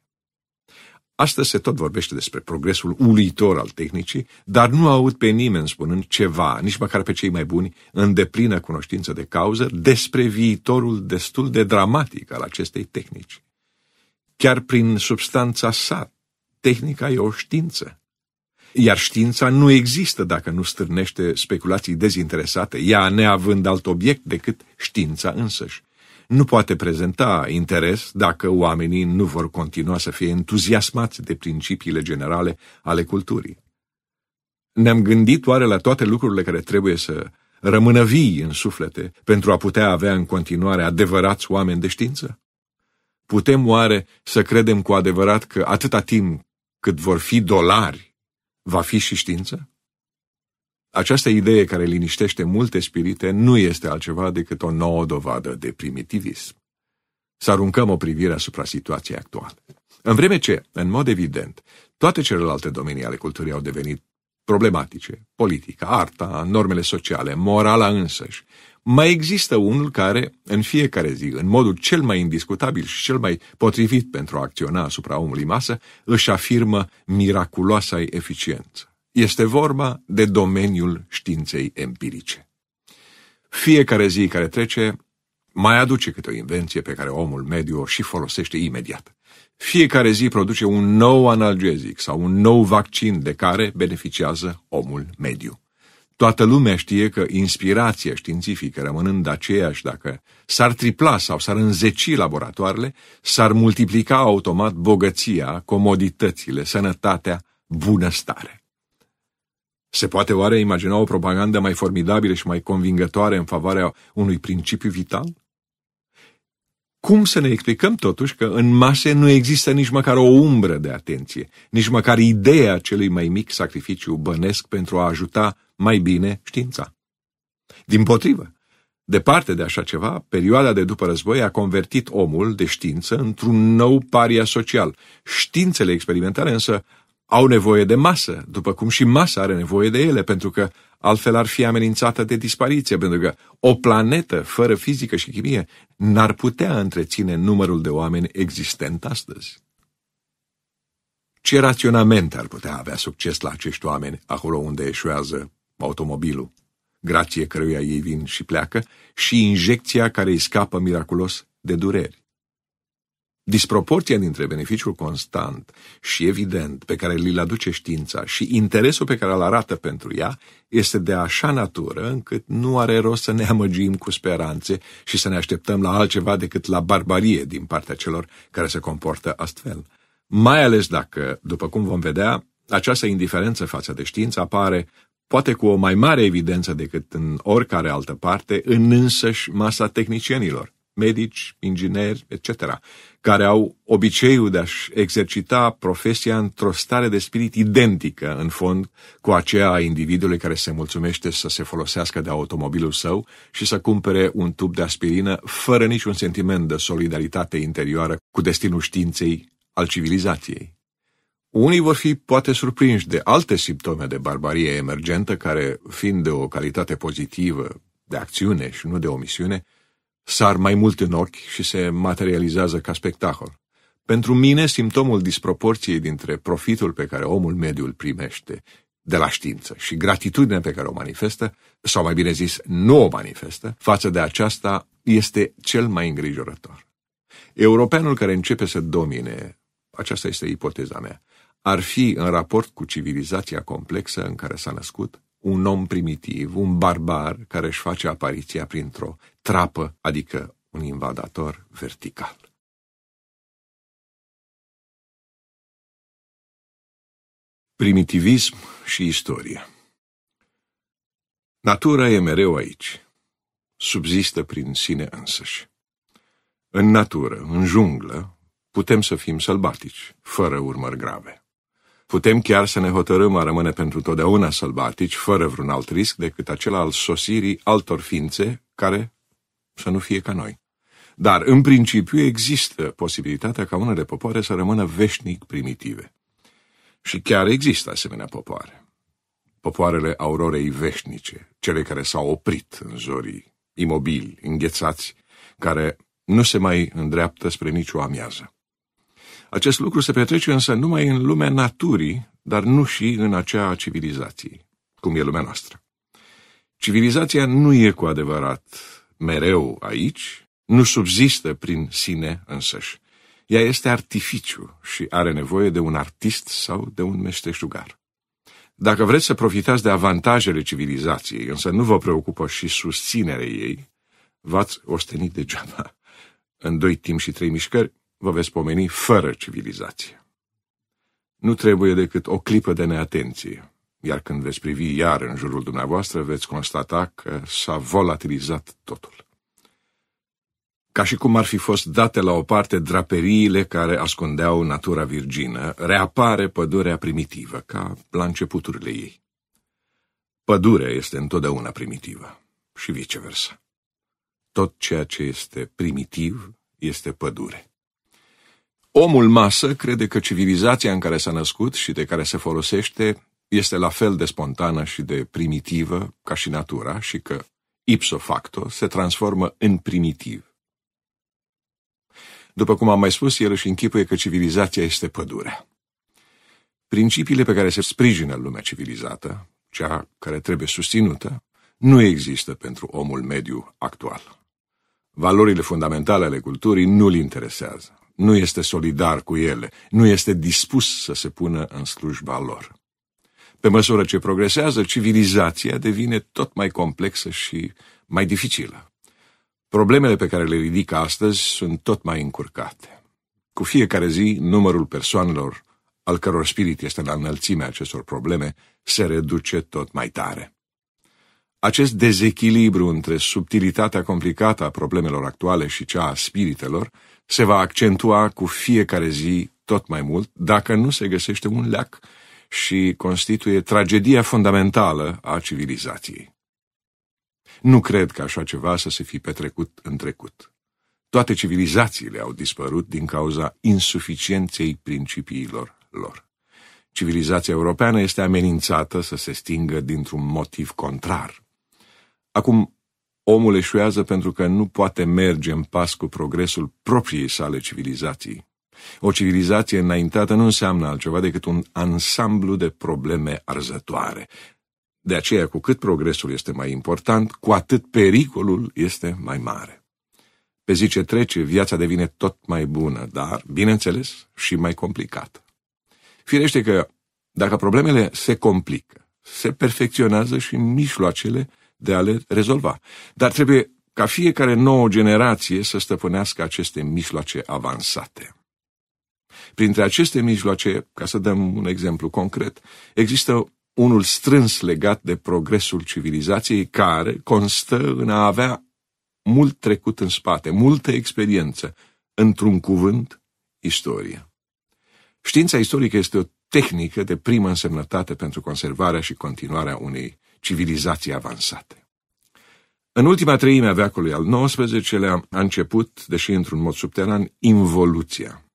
Astăzi se tot vorbește despre progresul uluitor al tehnicii, dar nu aud pe nimeni spunând ceva, nici măcar pe cei mai buni, în deplină cunoștință de cauză, despre viitorul destul de dramatic al acestei tehnici. Chiar prin substanța sa, tehnica e o știință. Iar știința nu există dacă nu stârnește speculații dezinteresate, ea neavând alt obiect decât știința însăși nu poate prezenta interes dacă oamenii nu vor continua să fie entuziasmați de principiile generale ale culturii. Ne-am gândit oare la toate lucrurile care trebuie să rămână vii în suflete pentru a putea avea în continuare adevărați oameni de știință? Putem oare să credem cu adevărat că atâta timp cât vor fi dolari, va fi și știință? Această idee care liniștește multe spirite nu este altceva decât o nouă dovadă de primitivism. Să aruncăm o privire asupra situației actuale. În vreme ce, în mod evident, toate celelalte domenii ale culturii au devenit problematice, politica, arta, normele sociale, morala însăși, mai există unul care, în fiecare zi, în modul cel mai indiscutabil și cel mai potrivit pentru a acționa asupra omului masă, își afirmă miraculoasa eficiență. Este vorba de domeniul științei empirice. Fiecare zi care trece mai aduce câte o invenție pe care omul mediu o și folosește imediat. Fiecare zi produce un nou analgezic sau un nou vaccin de care beneficiază omul mediu. Toată lumea știe că inspirația științifică, rămânând aceeași dacă s-ar tripla sau s-ar înzeci laboratoarele, s-ar multiplica automat bogăția, comoditățile, sănătatea, bunăstare. Se poate oare imagina o propagandă mai formidabilă și mai convingătoare în favoarea unui principiu vital? Cum să ne explicăm totuși că în mase nu există nici măcar o umbră de atenție, nici măcar ideea celui mai mic sacrificiu bănesc pentru a ajuta mai bine știința? Din potrivă, departe de așa ceva, perioada de după război a convertit omul de știință într-un nou paria social. Științele experimentale însă au nevoie de masă, după cum și masa are nevoie de ele, pentru că altfel ar fi amenințată de dispariție, pentru că o planetă fără fizică și chimie n-ar putea întreține numărul de oameni existent astăzi. Ce raționament ar putea avea succes la acești oameni acolo unde eșuează automobilul, grație căruia ei vin și pleacă, și injecția care îi scapă miraculos de dureri? Disproporția dintre beneficiul constant și evident pe care li-l aduce știința și interesul pe care îl arată pentru ea este de așa natură încât nu are rost să ne amăgim cu speranțe și să ne așteptăm la altceva decât la barbarie din partea celor care se comportă astfel. Mai ales dacă, după cum vom vedea, această indiferență față de știință apare poate cu o mai mare evidență decât în oricare altă parte, în însăși masa tehnicienilor, medici, ingineri, etc., care au obiceiul de a-și exercita profesia într-o stare de spirit identică, în fond, cu aceea a individului care se mulțumește să se folosească de automobilul său și să cumpere un tub de aspirină fără niciun sentiment de solidaritate interioară cu destinul științei al civilizației. Unii vor fi poate surprinși de alte simptome de barbarie emergentă care, fiind de o calitate pozitivă, de acțiune și nu de omisiune, sar mai mult în ochi și se materializează ca spectacol. Pentru mine, simptomul disproporției dintre profitul pe care omul mediu îl primește de la știință și gratitudinea pe care o manifestă, sau mai bine zis, nu o manifestă, față de aceasta este cel mai îngrijorător. Europeanul care începe să domine, aceasta este ipoteza mea, ar fi în raport cu civilizația complexă în care s-a născut, un om primitiv, un barbar care își face apariția printr-o trapă, adică un invadator vertical. Primitivism și istorie Natura e mereu aici. Subzistă prin sine însăși. În natură, în junglă, putem să fim sălbatici, fără urmări grave. Putem chiar să ne hotărâm a rămâne pentru totdeauna sălbatici, fără vreun alt risc decât acela al sosirii altor ființe care să nu fie ca noi. Dar, în principiu, există posibilitatea ca unele popoare să rămână veșnic primitive. Și chiar există asemenea popoare. Popoarele aurorei veșnice, cele care s-au oprit în zorii, imobili, înghețați, care nu se mai îndreaptă spre nicio amiază. Acest lucru se petrece însă numai în lumea naturii, dar nu și în acea civilizație, cum e lumea noastră. Civilizația nu e cu adevărat mereu aici, nu subzistă prin sine însăși. Ea este artificiu și are nevoie de un artist sau de un meșteșugar. Dacă vreți să profitați de avantajele civilizației, însă nu vă preocupă și susținerea ei, v-ați ostenit degeaba. În doi timp și trei mișcări, vă veți pomeni fără civilizație. Nu trebuie decât o clipă de neatenție, iar când veți privi iar în jurul dumneavoastră, veți constata că s-a volatilizat totul. Ca și cum ar fi fost date la o parte draperiile care ascundeau natura virgină, reapare pădurea primitivă, ca la începuturile ei. Pădurea este întotdeauna primitivă și viceversa. Tot ceea ce este primitiv este pădure. Omul masă crede că civilizația în care s-a născut și de care se folosește este la fel de spontană și de primitivă ca și natura și că, ipso facto, se transformă în primitiv. După cum am mai spus, el își închipuie că civilizația este pădurea. Principiile pe care se sprijină lumea civilizată, cea care trebuie susținută, nu există pentru omul mediu actual. Valorile fundamentale ale culturii nu-l interesează nu este solidar cu ele, nu este dispus să se pună în slujba lor. Pe măsură ce progresează, civilizația devine tot mai complexă și mai dificilă. Problemele pe care le ridică astăzi sunt tot mai încurcate. Cu fiecare zi, numărul persoanelor al căror spirit este la înălțimea acestor probleme se reduce tot mai tare. Acest dezechilibru între subtilitatea complicată a problemelor actuale și cea a spiritelor se va accentua cu fiecare zi tot mai mult dacă nu se găsește un leac și constituie tragedia fundamentală a civilizației. Nu cred că așa ceva să se fi petrecut în trecut. Toate civilizațiile au dispărut din cauza insuficienței principiilor lor. Civilizația europeană este amenințată să se stingă dintr-un motiv contrar. Acum omul eșuează pentru că nu poate merge în pas cu progresul propriei sale civilizații. O civilizație înaintată nu înseamnă altceva decât un ansamblu de probleme arzătoare. De aceea, cu cât progresul este mai important, cu atât pericolul este mai mare. Pe zi ce trece, viața devine tot mai bună, dar, bineînțeles, și mai complicată. Firește că, dacă problemele se complică, se perfecționează și mijloacele de a le rezolva. Dar trebuie ca fiecare nouă generație să stăpânească aceste mijloace avansate. Printre aceste mijloace, ca să dăm un exemplu concret, există unul strâns legat de progresul civilizației, care constă în a avea mult trecut în spate, multă experiență, într-un cuvânt, istorie. Știința istorică este o tehnică de primă însemnătate pentru conservarea și continuarea unei civilizații avansate. În ultima treime a veacului al XIX-lea a început, deși într-un mod subteran, involuția,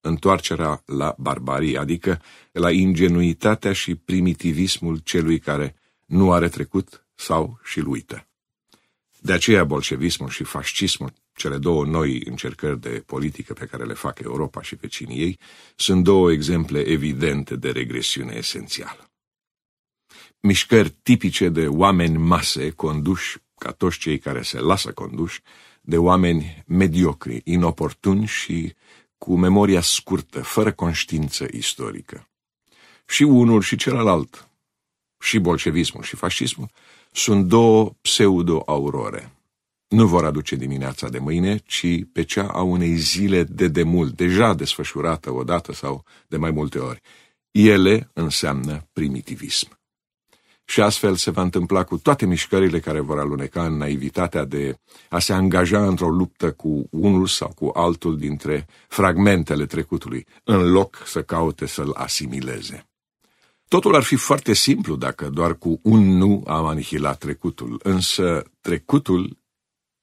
întoarcerea la barbarie, adică la ingenuitatea și primitivismul celui care nu are trecut sau și-l uită. De aceea bolșevismul și fascismul, cele două noi încercări de politică pe care le fac Europa și vecinii ei, sunt două exemple evidente de regresiune esențială mișcări tipice de oameni mase conduși, ca toți cei care se lasă conduși, de oameni mediocri, inoportuni și cu memoria scurtă, fără conștiință istorică. Și unul și celălalt, și bolșevismul și fascismul, sunt două pseudo-aurore. Nu vor aduce dimineața de mâine, ci pe cea a unei zile de demult, deja desfășurată odată sau de mai multe ori. Ele înseamnă primitivism. Și astfel se va întâmpla cu toate mișcările care vor aluneca în naivitatea de a se angaja într-o luptă cu unul sau cu altul dintre fragmentele trecutului, în loc să caute să-l asimileze. Totul ar fi foarte simplu dacă doar cu un nu am anihilat trecutul, însă trecutul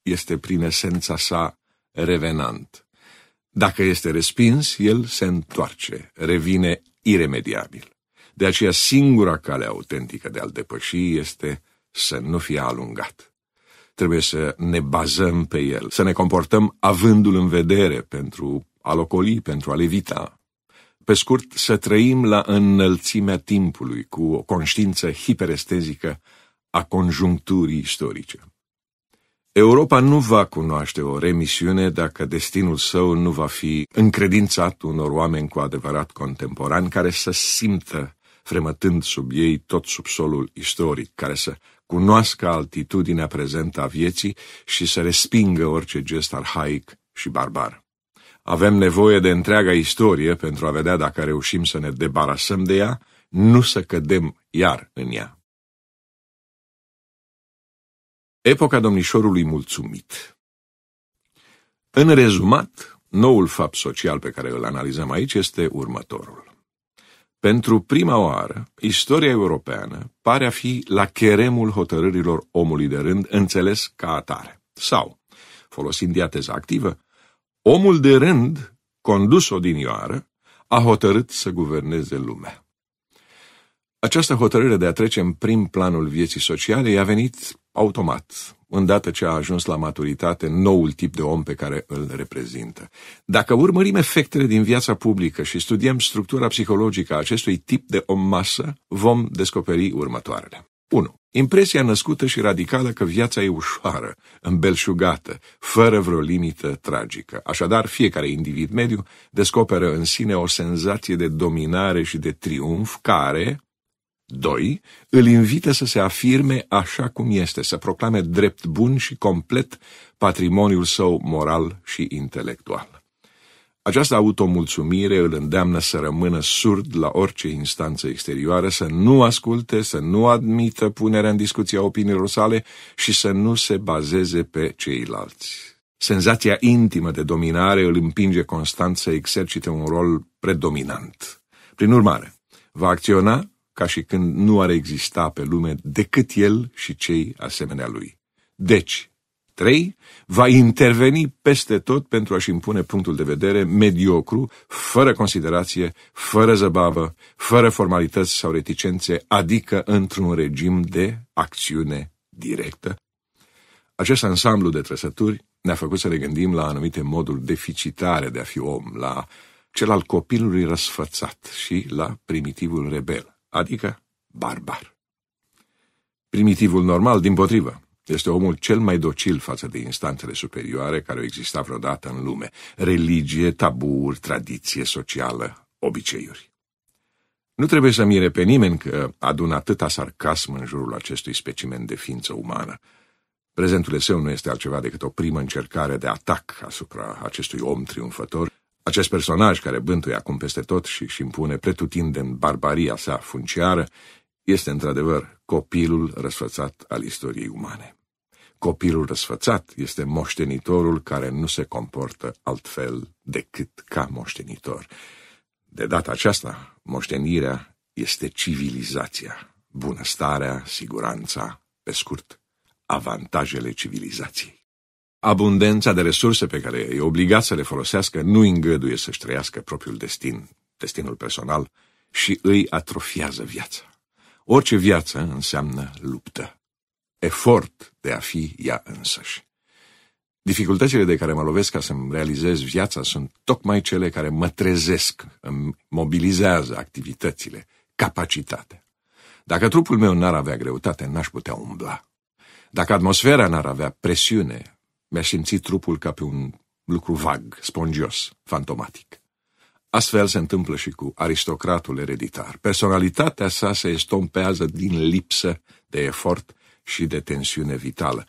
este prin esența sa revenant. Dacă este respins, el se întoarce, revine iremediabil. De aceea singura cale autentică de a-l depăși este să nu fie alungat. Trebuie să ne bazăm pe el, să ne comportăm avându-l în vedere pentru a locoli, pentru a levita. Pe scurt, să trăim la înălțimea timpului cu o conștiință hiperestezică a conjuncturii istorice. Europa nu va cunoaște o remisiune dacă destinul său nu va fi încredințat unor oameni cu adevărat contemporani care să simtă fremătând sub ei tot subsolul istoric, care să cunoască altitudinea prezentă a vieții și să respingă orice gest arhaic și barbar. Avem nevoie de întreaga istorie pentru a vedea dacă reușim să ne debarasăm de ea, nu să cădem iar în ea. Epoca domnișorului mulțumit În rezumat, noul fapt social pe care îl analizăm aici este următorul. Pentru prima oară, istoria europeană pare a fi la cheremul hotărârilor omului de rând înțeles ca atare. Sau, folosind diateza activă, omul de rând, condus odinioară, a hotărât să guverneze lumea. Această hotărâre de a trece în prim planul vieții sociale i-a venit automat, îndată ce a ajuns la maturitate, noul tip de om pe care îl reprezintă. Dacă urmărim efectele din viața publică și studiem structura psihologică a acestui tip de om masă, vom descoperi următoarele. 1. Impresia născută și radicală că viața e ușoară, îmbelșugată, fără vreo limită tragică. Așadar, fiecare individ mediu descoperă în sine o senzație de dominare și de triumf care, 2. Îl invită să se afirme așa cum este, să proclame drept bun și complet patrimoniul său moral și intelectual. Această automulțumire îl îndeamnă să rămână surd la orice instanță exterioară, să nu asculte, să nu admită punerea în discuție a opiniilor sale și să nu se bazeze pe ceilalți. Senzația intimă de dominare îl împinge constant să exercite un rol predominant. Prin urmare, va acționa ca și când nu ar exista pe lume decât el și cei asemenea lui. Deci, 3. Va interveni peste tot pentru a-și impune punctul de vedere mediocru, fără considerație, fără zăbavă, fără formalități sau reticențe, adică într-un regim de acțiune directă. Acest ansamblu de trăsături ne-a făcut să ne gândim la anumite moduri deficitare de a fi om, la cel al copilului răsfățat și la primitivul rebel adică barbar. Primitivul normal, din potrivă, este omul cel mai docil față de instanțele superioare care au existat vreodată în lume, religie, taburi, tradiție socială, obiceiuri. Nu trebuie să mire pe nimeni că adună atâta sarcasm în jurul acestui specimen de ființă umană. Prezentul său nu este altceva decât o primă încercare de atac asupra acestui om triumfător, acest personaj care bântuie acum peste tot și își impune pretutindem barbaria sa funciară este într-adevăr copilul răsfățat al istoriei umane. Copilul răsfățat este moștenitorul care nu se comportă altfel decât ca moștenitor. De data aceasta, moștenirea este civilizația, bunăstarea, siguranța, pe scurt, avantajele civilizației. Abundența de resurse pe care e obligat să le folosească nu îngăduie să-și trăiască propriul destin, destinul personal, și îi atrofiază viața. Orice viață înseamnă luptă, efort de a fi ea însăși. Dificultățile de care mă lovesc ca să-mi realizez viața sunt tocmai cele care mă trezesc, îmi mobilizează activitățile, capacitatea. Dacă trupul meu n-ar avea greutate, n-aș putea umbla. Dacă atmosfera n-ar avea presiune, mi-a simțit trupul ca pe un lucru vag, spongios, fantomatic. Astfel se întâmplă și cu aristocratul ereditar. Personalitatea sa se estompează din lipsă de efort și de tensiune vitală.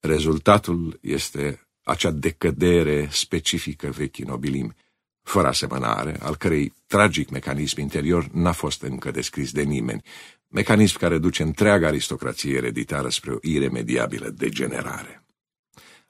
Rezultatul este acea decădere specifică vechii nobilimi, fără asemănare, al cărei tragic mecanism interior n-a fost încă descris de nimeni, mecanism care duce întreaga aristocrație ereditară spre o iremediabilă degenerare.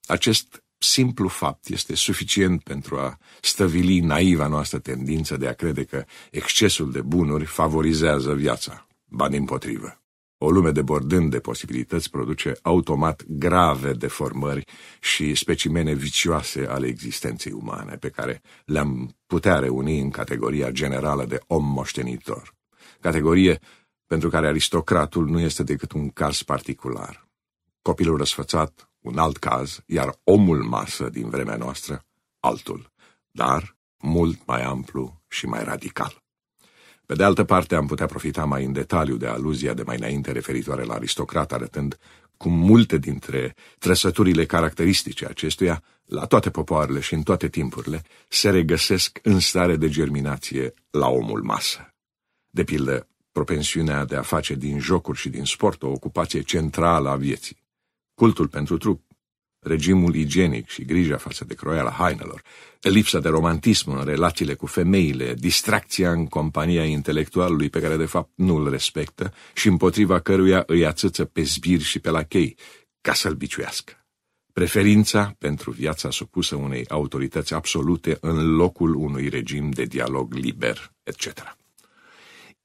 Acest simplu fapt este suficient pentru a stăvili naiva noastră tendință de a crede că excesul de bunuri favorizează viața, ba din potrivă. O lume de bordând de posibilități produce automat grave deformări și specimene vicioase ale existenței umane, pe care le-am putea reuni în categoria generală de om moștenitor, categorie pentru care aristocratul nu este decât un caz particular. Copilul răsfățat, un alt caz, iar omul masă din vremea noastră, altul, dar mult mai amplu și mai radical. Pe de altă parte, am putea profita mai în detaliu de aluzia de mai înainte referitoare la aristocrat, arătând cum multe dintre trăsăturile caracteristice acestuia, la toate popoarele și în toate timpurile, se regăsesc în stare de germinație la omul masă. De pildă, propensiunea de a face din jocuri și din sport o ocupație centrală a vieții cultul pentru trup, regimul igienic și grija față de croiala hainelor, lipsa de romantism în relațiile cu femeile, distracția în compania intelectualului pe care de fapt nu îl respectă și împotriva căruia îi ațâță pe zbir și pe lachei, ca să-l biciuiască. Preferința pentru viața supusă unei autorități absolute în locul unui regim de dialog liber, etc.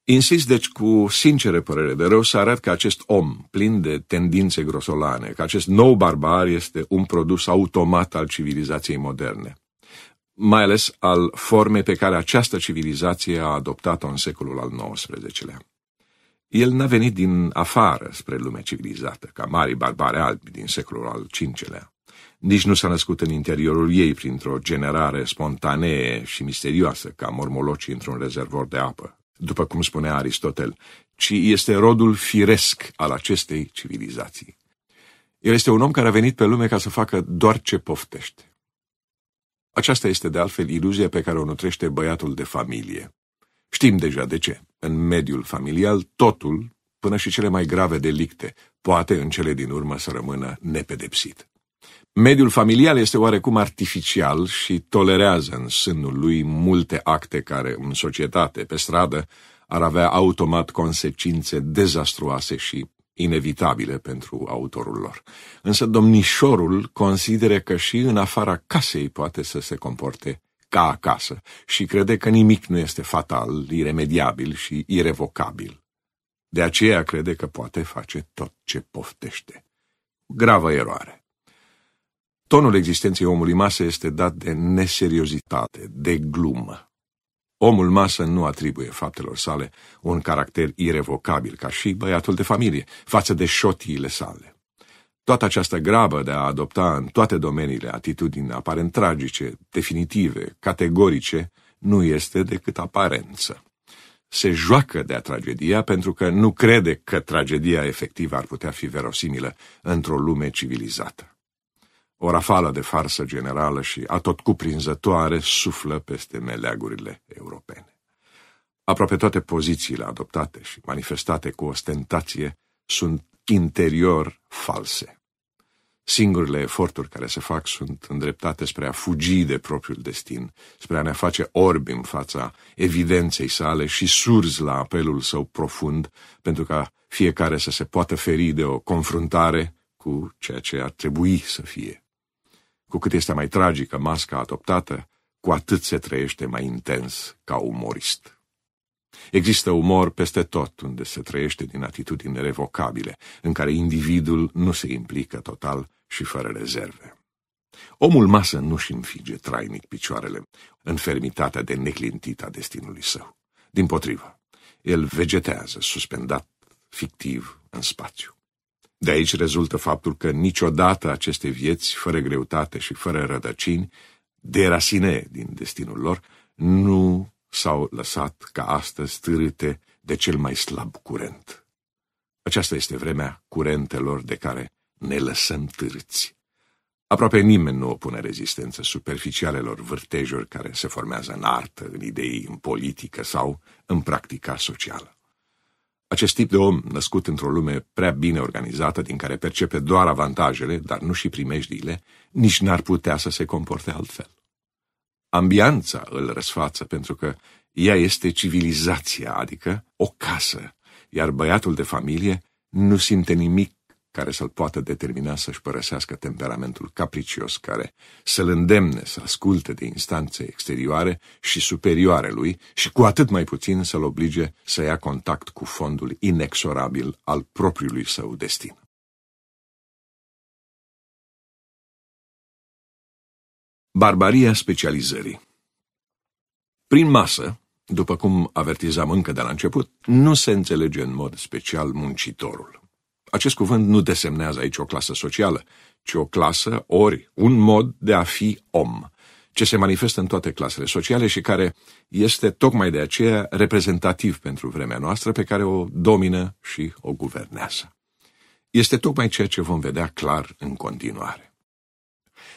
Insist deci cu sinceră părere de rău să arăt că acest om plin de tendințe grosolane, că acest nou barbar este un produs automat al civilizației moderne, mai ales al formei pe care această civilizație a adoptat-o în secolul al XIX-lea. El n-a venit din afară spre lumea civilizată, ca mari barbare albi din secolul al V-lea. Nici nu s-a născut în interiorul ei printr-o generare spontanee și misterioasă, ca mormolocii într-un rezervor de apă, după cum spune Aristotel, ci este rodul firesc al acestei civilizații. El este un om care a venit pe lume ca să facă doar ce poftește. Aceasta este de altfel iluzia pe care o nutrește băiatul de familie. Știm deja de ce. În mediul familial, totul, până și cele mai grave delicte, poate în cele din urmă să rămână nepedepsit. Mediul familial este oarecum artificial și tolerează în sânul lui multe acte care, în societate, pe stradă, ar avea automat consecințe dezastruoase și inevitabile pentru autorul lor. Însă domnișorul consideră că și în afara casei poate să se comporte ca acasă și crede că nimic nu este fatal, iremediabil și irevocabil. De aceea crede că poate face tot ce poftește. Gravă eroare. Tonul existenței omului masă este dat de neseriozitate, de glumă. Omul masă nu atribuie faptelor sale un caracter irevocabil, ca și băiatul de familie, față de șotiile sale. Toată această grabă de a adopta în toate domeniile atitudini aparent tragice, definitive, categorice, nu este decât aparență. Se joacă de-a tragedia pentru că nu crede că tragedia efectivă ar putea fi verosimilă într-o lume civilizată. O rafală de farsă generală și atot cuprinzătoare suflă peste meleagurile europene. Aproape toate pozițiile adoptate și manifestate cu ostentație sunt interior false. Singurile eforturi care se fac sunt îndreptate spre a fugi de propriul destin, spre a ne face orbi în fața evidenței sale și surzi la apelul său profund pentru ca fiecare să se poată feri de o confruntare cu ceea ce ar trebui să fie. Cu cât este mai tragică masca adoptată, cu atât se trăiește mai intens ca umorist. Există umor peste tot unde se trăiește din atitudini revocabile, în care individul nu se implică total și fără rezerve. Omul masă nu-și înfige trainic picioarele în fermitatea de neclintit a destinului său. Din potrivă, el vegetează suspendat fictiv în spațiu. De aici rezultă faptul că niciodată aceste vieți, fără greutate și fără rădăcini, de rasine din destinul lor, nu s-au lăsat ca astăzi târâte de cel mai slab curent. Aceasta este vremea curentelor de care ne lăsăm târți. Aproape nimeni nu opune rezistență superficialelor vârtejuri care se formează în artă, în idei, în politică sau în practica socială. Acest tip de om, născut într-o lume prea bine organizată, din care percepe doar avantajele, dar nu și primejdiile, nici n-ar putea să se comporte altfel. Ambianța îl răsfață pentru că ea este civilizația, adică o casă, iar băiatul de familie nu simte nimic care să-l poată determina să-și părăsească temperamentul capricios care să-l îndemne să asculte de instanțe exterioare și superioare lui și cu atât mai puțin să-l oblige să ia contact cu fondul inexorabil al propriului său destin. Barbaria specializării Prin masă, după cum avertizam încă de la început, nu se înțelege în mod special muncitorul acest cuvânt nu desemnează aici o clasă socială, ci o clasă, ori un mod de a fi om, ce se manifestă în toate clasele sociale și care este tocmai de aceea reprezentativ pentru vremea noastră pe care o domină și o guvernează. Este tocmai ceea ce vom vedea clar în continuare.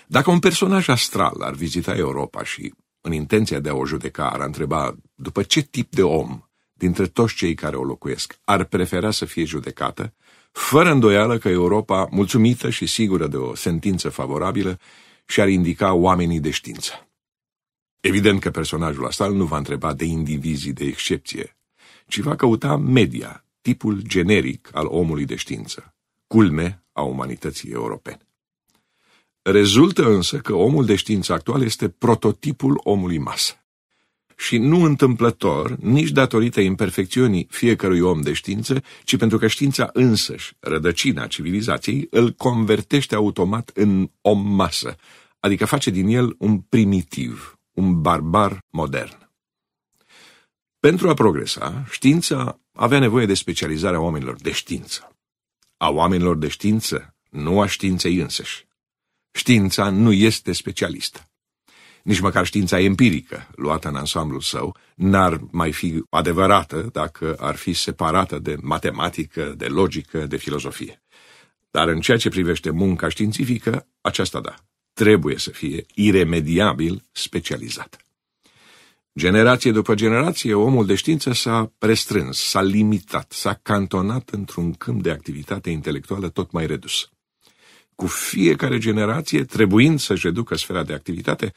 Dacă un personaj astral ar vizita Europa și, în intenția de a o judeca, ar întreba după ce tip de om dintre toți cei care o locuiesc ar prefera să fie judecată, fără îndoială că Europa, mulțumită și sigură de o sentință favorabilă, și-ar indica oamenii de știință. Evident că personajul ăsta nu va întreba de indivizii de excepție, ci va căuta media, tipul generic al omului de știință, culme a umanității europene. Rezultă însă că omul de știință actual este prototipul omului masă și nu întâmplător, nici datorită imperfecțiunii fiecărui om de știință, ci pentru că știința însăși, rădăcina civilizației, îl convertește automat în om masă, adică face din el un primitiv, un barbar modern. Pentru a progresa, știința avea nevoie de specializarea oamenilor de știință. A oamenilor de știință, nu a științei însăși. Știința nu este specialistă. Nici măcar știința empirică, luată în ansamblul său, n-ar mai fi adevărată dacă ar fi separată de matematică, de logică, de filozofie. Dar în ceea ce privește munca științifică, aceasta da, trebuie să fie iremediabil specializată. Generație după generație, omul de știință s-a prestrâns, s-a limitat, s-a cantonat într-un câmp de activitate intelectuală tot mai redus. Cu fiecare generație, trebuind să-și reducă sfera de activitate,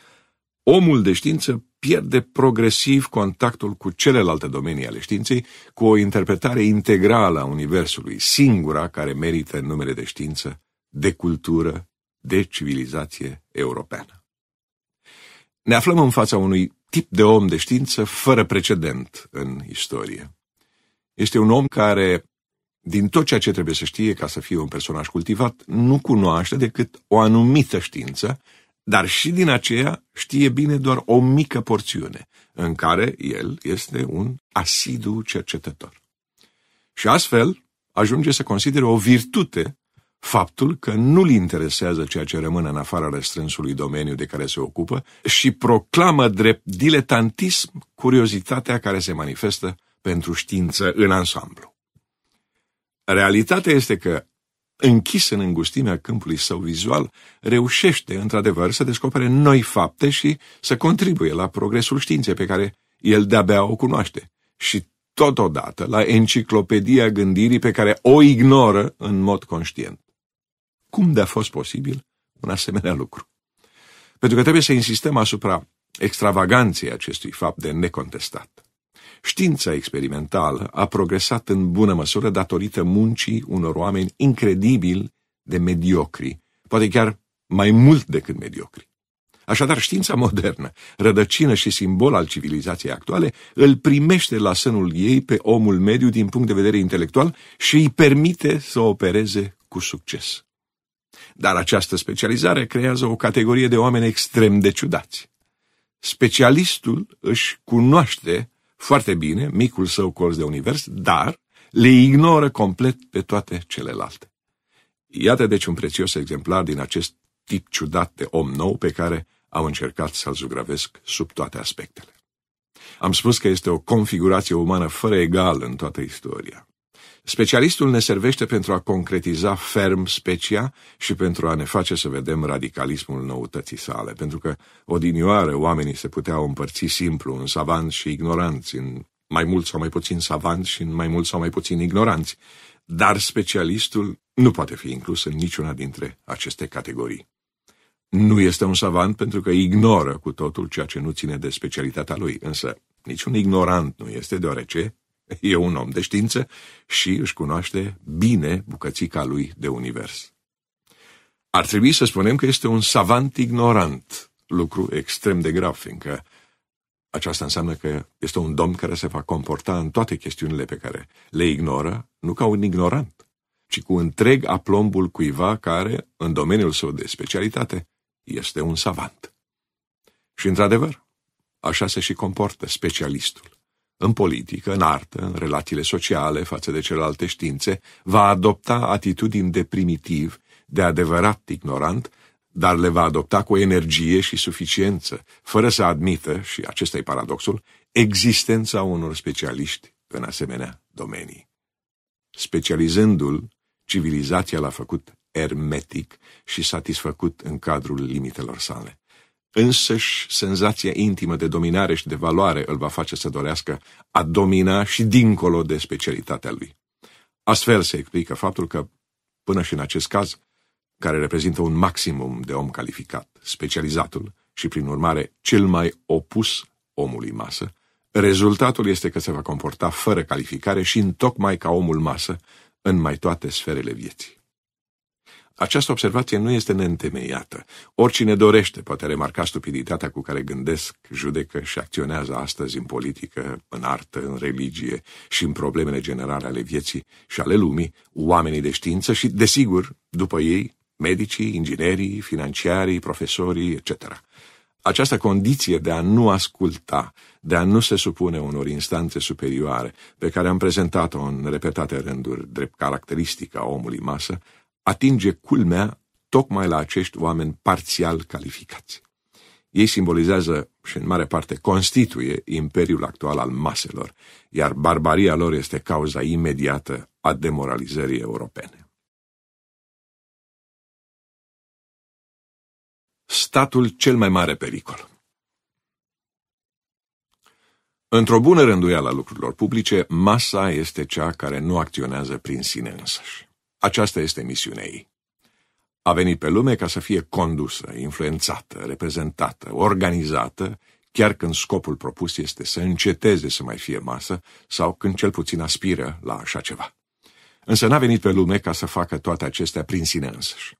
Omul de știință pierde progresiv contactul cu celelalte domenii ale științei, cu o interpretare integrală a Universului, singura care merită numele de știință, de cultură, de civilizație europeană. Ne aflăm în fața unui tip de om de știință fără precedent în istorie. Este un om care, din tot ceea ce trebuie să știe ca să fie un personaj cultivat, nu cunoaște decât o anumită știință, dar și din aceea știe bine doar o mică porțiune, în care el este un asidu cercetător. Și astfel ajunge să considere o virtute faptul că nu-l interesează ceea ce rămâne în afara restrânsului domeniu de care se ocupă și proclamă drept diletantism curiozitatea care se manifestă pentru știință în ansamblu. Realitatea este că închis în îngustimea câmpului său vizual, reușește, într-adevăr, să descopere noi fapte și să contribuie la progresul științei pe care el de-abia o cunoaște și, totodată, la enciclopedia gândirii pe care o ignoră în mod conștient. Cum de-a fost posibil un asemenea lucru? Pentru că trebuie să insistăm asupra extravaganței acestui fapt de necontestat. Știința experimentală a progresat în bună măsură datorită muncii unor oameni incredibil de mediocri, poate chiar mai mult decât mediocri. Așadar, știința modernă, rădăcină și simbol al civilizației actuale, îl primește la sânul ei pe omul mediu din punct de vedere intelectual și îi permite să opereze cu succes. Dar această specializare creează o categorie de oameni extrem de ciudați. Specialistul își cunoaște foarte bine micul său colț de univers, dar le ignoră complet pe toate celelalte. Iată deci un prețios exemplar din acest tip ciudat de om nou pe care au încercat să-l zugravesc sub toate aspectele. Am spus că este o configurație umană fără egal în toată istoria. Specialistul ne servește pentru a concretiza ferm specia și pentru a ne face să vedem radicalismul noutății sale, pentru că odinioară oamenii se puteau împărți simplu în savanți și ignoranți, în mai mult sau mai puțin savanți și în mai mult sau mai puțin ignoranți, dar specialistul nu poate fi inclus în niciuna dintre aceste categorii. Nu este un savant pentru că ignoră cu totul ceea ce nu ține de specialitatea lui, însă niciun ignorant nu este, deoarece E un om de știință și își cunoaște bine bucățica lui de univers. Ar trebui să spunem că este un savant ignorant, lucru extrem de grav, fiindcă aceasta înseamnă că este un domn care se va comporta în toate chestiunile pe care le ignoră, nu ca un ignorant, ci cu întreg aplombul cuiva care, în domeniul său de specialitate, este un savant. Și, într-adevăr, așa se și comportă specialistul în politică, în artă, în relațiile sociale față de celelalte științe, va adopta atitudini de primitiv, de adevărat ignorant, dar le va adopta cu energie și suficiență, fără să admită, și acesta e paradoxul, existența unor specialiști în asemenea domenii. Specializându-l, civilizația l-a făcut ermetic și satisfăcut în cadrul limitelor sale însăși senzația intimă de dominare și de valoare îl va face să dorească a domina și dincolo de specialitatea lui. Astfel se explică faptul că, până și în acest caz, care reprezintă un maximum de om calificat, specializatul și, prin urmare, cel mai opus omului masă, rezultatul este că se va comporta fără calificare și întocmai ca omul masă în mai toate sferele vieții. Această observație nu este neîntemeiată. Oricine dorește poate remarca stupiditatea cu care gândesc, judecă și acționează astăzi în politică, în artă, în religie și în problemele generale ale vieții și ale lumii, oamenii de știință și, desigur, după ei, medicii, inginerii, financiarii, profesorii, etc. Această condiție de a nu asculta, de a nu se supune unor instanțe superioare, pe care am prezentat-o în repetate rânduri drept caracteristică a omului masă, atinge culmea tocmai la acești oameni parțial calificați. Ei simbolizează și în mare parte constituie imperiul actual al maselor, iar barbaria lor este cauza imediată a demoralizării europene. Statul cel mai mare pericol Într-o bună rânduială a lucrurilor publice, masa este cea care nu acționează prin sine însăși. Aceasta este misiunea ei. A venit pe lume ca să fie condusă, influențată, reprezentată, organizată, chiar când scopul propus este să înceteze să mai fie masă sau când cel puțin aspiră la așa ceva. Însă n-a venit pe lume ca să facă toate acestea prin sine însăși.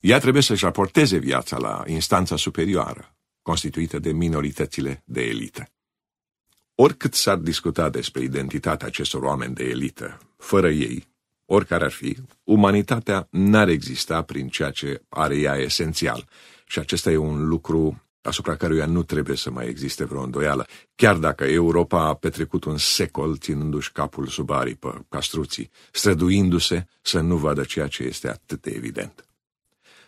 Ea trebuie să-și raporteze viața la instanța superioară, constituită de minoritățile de elită. Oricât s-ar discuta despre identitatea acestor oameni de elită, fără ei, oricare ar fi, umanitatea n-ar exista prin ceea ce are ea esențial. Și acesta e un lucru asupra căruia nu trebuie să mai existe vreo îndoială, chiar dacă Europa a petrecut un secol ținându-și capul sub aripă, castruții, străduindu-se să nu vadă ceea ce este atât de evident.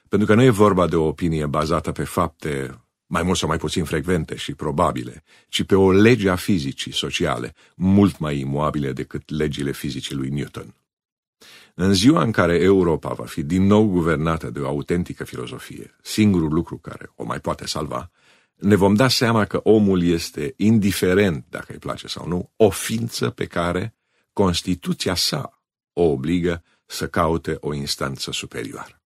Pentru că nu e vorba de o opinie bazată pe fapte mai mult sau mai puțin frecvente și probabile, ci pe o lege a fizicii sociale, mult mai imoabile decât legile fizicii lui Newton. În ziua în care Europa va fi din nou guvernată de o autentică filozofie, singurul lucru care o mai poate salva, ne vom da seama că omul este, indiferent dacă îi place sau nu, o ființă pe care Constituția sa o obligă să caute o instanță superioară.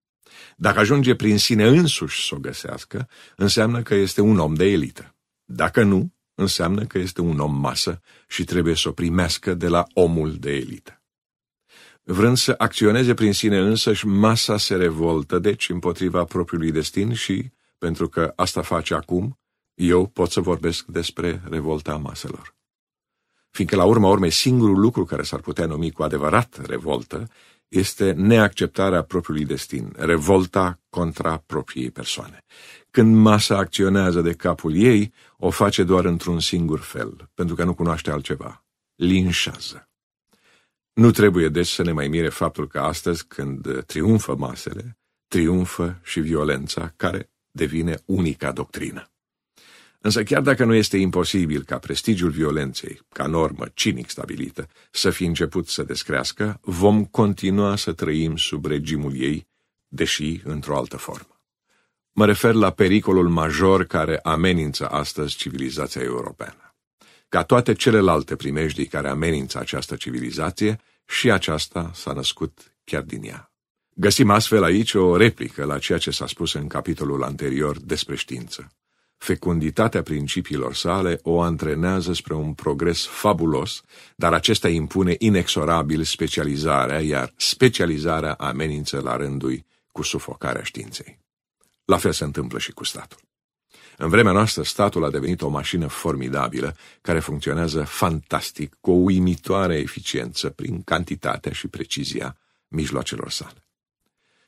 Dacă ajunge prin sine însuși să o găsească, înseamnă că este un om de elită. Dacă nu, înseamnă că este un om masă și trebuie să o primească de la omul de elită. Vrând să acționeze prin sine însăși, masa se revoltă, deci, împotriva propriului destin și, pentru că asta face acum, eu pot să vorbesc despre revolta maselor. Fiindcă, la urma urmei, singurul lucru care s-ar putea numi cu adevărat revoltă este neacceptarea propriului destin, revolta contra propriei persoane. Când masa acționează de capul ei, o face doar într-un singur fel, pentru că nu cunoaște altceva. Linșează. Nu trebuie deci să ne mai mire faptul că astăzi, când uh, triumfă masele, triumfă și violența, care devine unica doctrină. Însă chiar dacă nu este imposibil ca prestigiul violenței, ca normă cinic stabilită, să fi început să descrească, vom continua să trăim sub regimul ei, deși într-o altă formă. Mă refer la pericolul major care amenință astăzi civilizația europeană. Ca toate celelalte primejdii care amenință această civilizație, și aceasta s-a născut chiar din ea. Găsim astfel aici o replică la ceea ce s-a spus în capitolul anterior despre știință. Fecunditatea principiilor sale o antrenează spre un progres fabulos, dar acesta impune inexorabil specializarea, iar specializarea amenință la rândui cu sufocarea științei. La fel se întâmplă și cu statul. În vremea noastră, statul a devenit o mașină formidabilă care funcționează fantastic, cu o uimitoare eficiență prin cantitatea și precizia mijloacelor sale.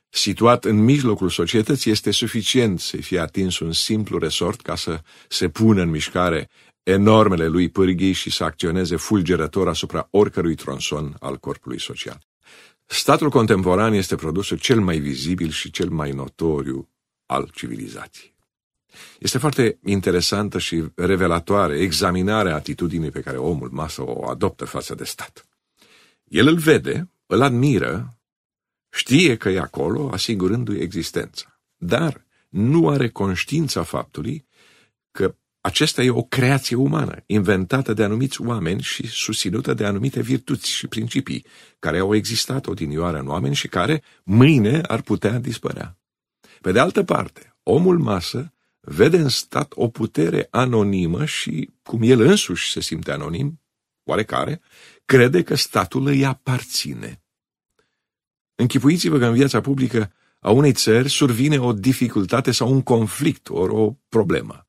Situat în mijlocul societății, este suficient să fie atins un simplu resort ca să se pună în mișcare enormele lui pârghii și să acționeze fulgerător asupra oricărui tronson al corpului social. Statul contemporan este produsul cel mai vizibil și cel mai notoriu al civilizației. Este foarte interesantă și revelatoare examinarea atitudinii pe care omul masă o adoptă față de stat. El îl vede, îl admiră, știe că e acolo, asigurându-i existența, dar nu are conștiința faptului că acesta e o creație umană, inventată de anumiți oameni și susținută de anumite virtuți și principii, care au existat odinioară în oameni și care mâine ar putea dispărea. Pe de altă parte, omul masă vede în stat o putere anonimă și, cum el însuși se simte anonim, oarecare, crede că statul îi aparține. Închipuiți-vă că în viața publică a unei țări survine o dificultate sau un conflict, ori o problemă.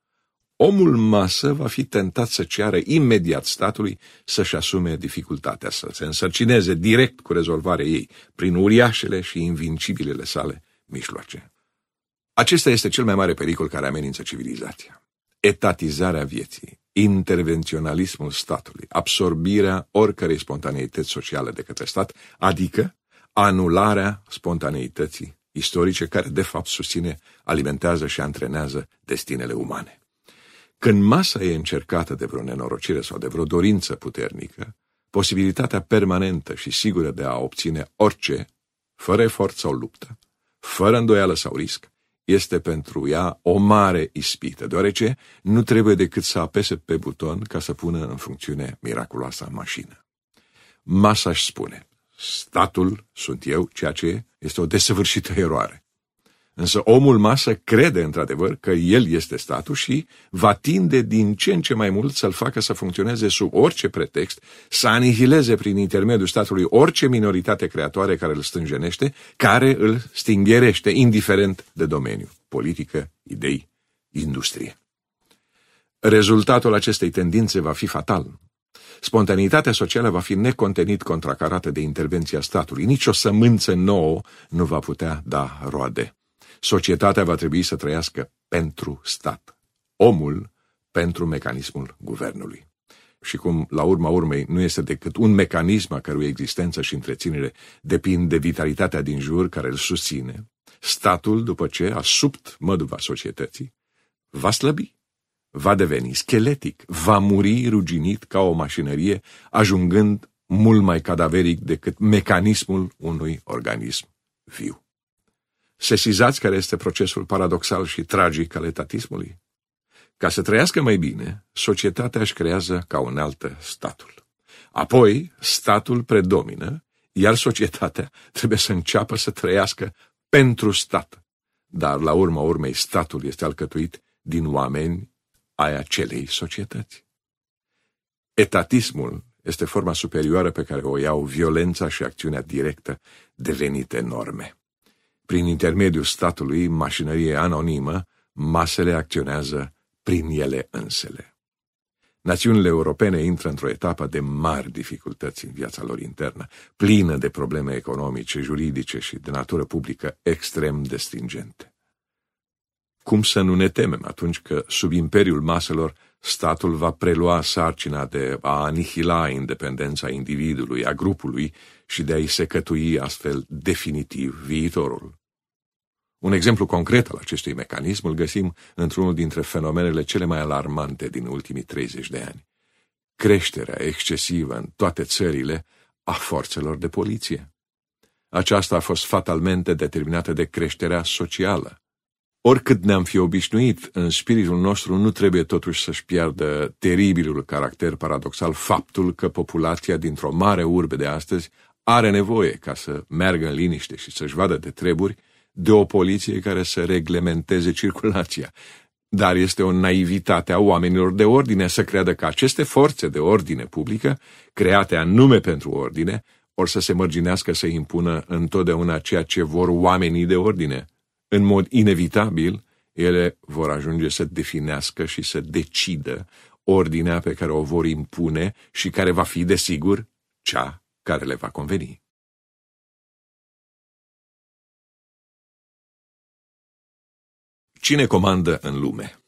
Omul masă va fi tentat să ceară imediat statului să-și asume dificultatea, să se însărcineze direct cu rezolvarea ei, prin uriașele și invincibilele sale mijloace. Acesta este cel mai mare pericol care amenință civilizația. Etatizarea vieții, intervenționalismul statului, absorbirea oricărei spontaneități sociale de către stat, adică anularea spontaneității istorice care de fapt susține, alimentează și antrenează destinele umane. Când masa e încercată de vreo nenorocire sau de vreo dorință puternică, posibilitatea permanentă și sigură de a obține orice, fără efort sau luptă, fără îndoială sau risc, este pentru ea o mare ispită, deoarece nu trebuie decât să apese pe buton ca să pună în funcțiune miraculoasa mașină. Masa își spune, statul sunt eu, ceea ce este o desăvârșită eroare. Însă omul masă crede într-adevăr că el este statul și va tinde din ce în ce mai mult să-l facă să funcționeze sub orice pretext, să anihileze prin intermediul statului orice minoritate creatoare care îl stânjenește, care îl stingherește, indiferent de domeniu, politică, idei, industrie. Rezultatul acestei tendințe va fi fatal. Spontanitatea socială va fi necontenit contracarată de intervenția statului. Nici o sămânță nouă nu va putea da roade societatea va trebui să trăiască pentru stat, omul pentru mecanismul guvernului. Și cum, la urma urmei, nu este decât un mecanism a cărui existență și întreținere depind de vitalitatea din jur care îl susține, statul, după ce a subt măduva societății, va slăbi, va deveni scheletic, va muri ruginit ca o mașinărie, ajungând mult mai cadaveric decât mecanismul unui organism viu. Sesizați care este procesul paradoxal și tragic al etatismului? Ca să trăiască mai bine, societatea își creează ca un altă statul. Apoi, statul predomină, iar societatea trebuie să înceapă să trăiască pentru stat. Dar, la urma urmei, statul este alcătuit din oameni ai acelei societăți. Etatismul este forma superioară pe care o iau violența și acțiunea directă devenite norme prin intermediul statului, mașinărie anonimă, masele acționează prin ele însele. Națiunile europene intră într-o etapă de mari dificultăți în viața lor internă, plină de probleme economice, juridice și de natură publică extrem de stringente. Cum să nu ne temem atunci că, sub imperiul maselor, statul va prelua sarcina de a anihila independența individului, a grupului și de a-i secătui astfel definitiv viitorul. Un exemplu concret al acestui mecanism îl găsim într-unul dintre fenomenele cele mai alarmante din ultimii 30 de ani. Creșterea excesivă în toate țările a forțelor de poliție. Aceasta a fost fatalmente determinată de creșterea socială. Oricât ne-am fi obișnuit, în spiritul nostru nu trebuie totuși să-și piardă teribilul caracter paradoxal faptul că populația dintr-o mare urbe de astăzi are nevoie, ca să meargă în liniște și să-și vadă de treburi, de o poliție care să reglementeze circulația. Dar este o naivitate a oamenilor de ordine să creadă că aceste forțe de ordine publică, create anume pentru ordine, or să se mărginească să impună întotdeauna ceea ce vor oamenii de ordine. În mod inevitabil, ele vor ajunge să definească și să decidă ordinea pe care o vor impune și care va fi, desigur, cea care le va conveni. Cine comandă în lume?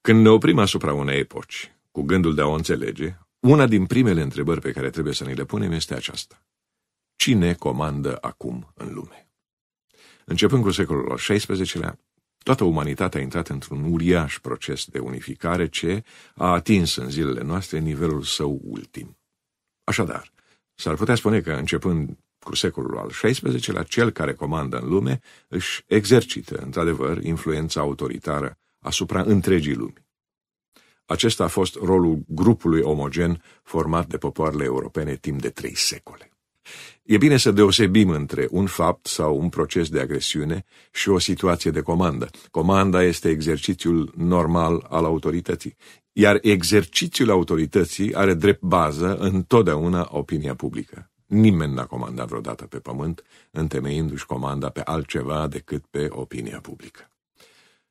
Când ne oprim asupra unei epoci, cu gândul de a o înțelege, una din primele întrebări pe care trebuie să ne le punem este aceasta. Cine comandă acum în lume? Începând cu secolul al XVI-lea, toată umanitatea a intrat într-un uriaș proces de unificare ce a atins în zilele noastre nivelul său ultim. Așadar, s-ar putea spune că începând cu secolul al XVI-lea, cel care comandă în lume își exercită, într-adevăr, influența autoritară asupra întregii lumi. Acesta a fost rolul grupului omogen format de popoarele europene timp de trei secole. E bine să deosebim între un fapt sau un proces de agresiune și o situație de comandă. Comanda este exercițiul normal al autorității, iar exercițiul autorității are drept bază întotdeauna opinia publică. Nimeni n-a comandat vreodată pe pământ, întemeindu-și comanda pe altceva decât pe opinia publică.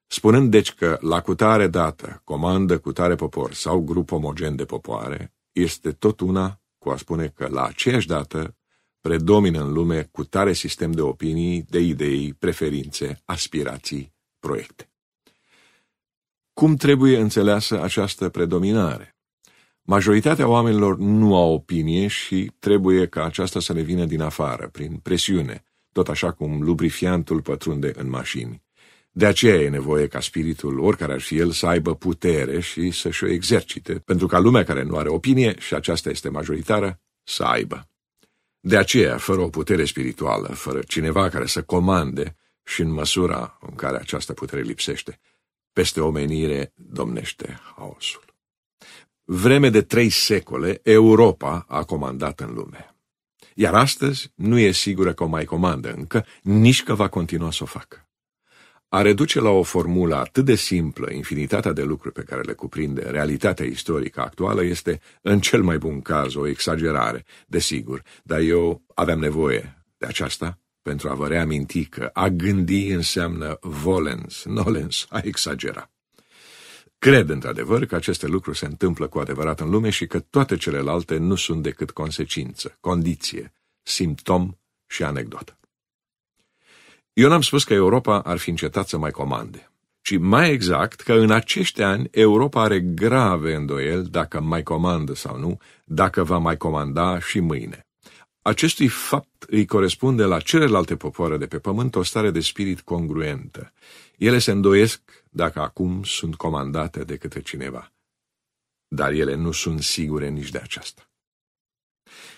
Spunând deci că la cutare dată, comandă cutare popor sau grup omogen de popoare, este tot una cu a spune că la aceeași dată predomină în lume cu tare sistem de opinii, de idei, preferințe, aspirații, proiecte. Cum trebuie înțeleasă această predominare? Majoritatea oamenilor nu au opinie și trebuie ca aceasta să le vină din afară, prin presiune, tot așa cum lubrifiantul pătrunde în mașini. De aceea e nevoie ca spiritul, oricare ar fi el, să aibă putere și să-și o exercite, pentru ca lumea care nu are opinie, și aceasta este majoritară, să aibă. De aceea, fără o putere spirituală, fără cineva care să comande și în măsura în care această putere lipsește, peste omenire domnește haosul. Vreme de trei secole, Europa a comandat în lume. Iar astăzi nu e sigură că o mai comandă încă, nici că va continua să o facă. A reduce la o formulă atât de simplă infinitatea de lucruri pe care le cuprinde realitatea istorică actuală este, în cel mai bun caz, o exagerare, desigur, dar eu aveam nevoie de aceasta pentru a vă reaminti că a gândi înseamnă volens, nolens, a exagera. Cred într-adevăr că aceste lucruri se întâmplă cu adevărat în lume și că toate celelalte nu sunt decât consecință, condiție, simptom și anecdotă. Eu n-am spus că Europa ar fi încetat să mai comande, ci mai exact că în acești ani Europa are grave îndoieli dacă mai comandă sau nu, dacă va mai comanda și mâine. Acestui fapt îi corespunde la celelalte popoare de pe pământ o stare de spirit congruentă. Ele se îndoiesc dacă acum sunt comandate de către cineva. Dar ele nu sunt sigure nici de aceasta.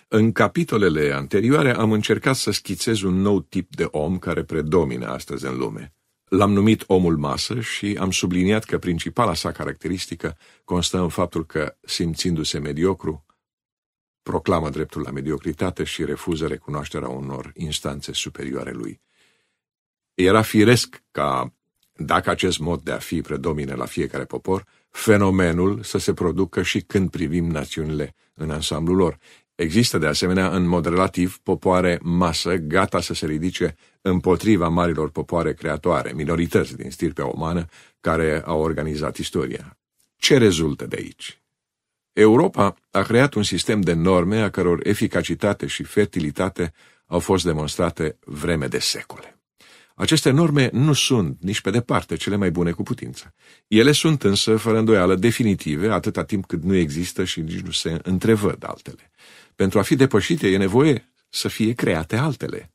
În capitolele anterioare am încercat să schițez un nou tip de om care predomină astăzi în lume. L-am numit omul masă și am subliniat că principala sa caracteristică constă în faptul că, simțindu-se mediocru, proclamă dreptul la mediocritate și refuză recunoașterea unor instanțe superioare lui. Era firesc ca dacă acest mod de a fi predomine la fiecare popor, fenomenul să se producă și când privim națiunile în ansamblul lor. Există de asemenea în mod relativ popoare masă gata să se ridice împotriva marilor popoare creatoare, minorități din stirpea umană care au organizat istoria. Ce rezultă de aici? Europa a creat un sistem de norme a căror eficacitate și fertilitate au fost demonstrate vreme de secole. Aceste norme nu sunt nici pe departe cele mai bune cu putință. Ele sunt însă, fără îndoială, definitive atâta timp cât nu există și nici nu se întrevăd altele. Pentru a fi depășite e nevoie să fie create altele.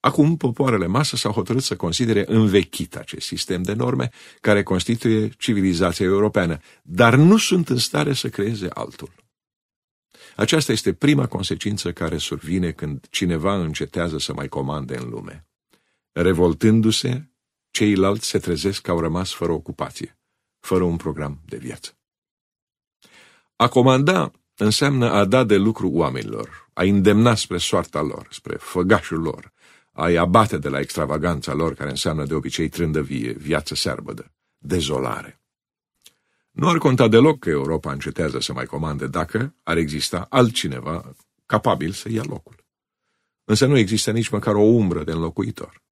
Acum, popoarele masă s-au hotărât să considere învechit acest sistem de norme care constituie civilizația europeană, dar nu sunt în stare să creeze altul. Aceasta este prima consecință care survine când cineva încetează să mai comande în lume. Revoltându-se, ceilalți se trezesc că au rămas fără ocupație, fără un program de viață. A comanda înseamnă a da de lucru oamenilor, a îndemna spre soarta lor, spre făgașul lor, a-i abate de la extravaganța lor, care înseamnă de obicei trândăvie, viață sărbădă, dezolare. Nu ar conta deloc că Europa încetează să mai comande dacă ar exista altcineva capabil să ia locul. Însă nu există nici măcar o umbră de înlocuitor.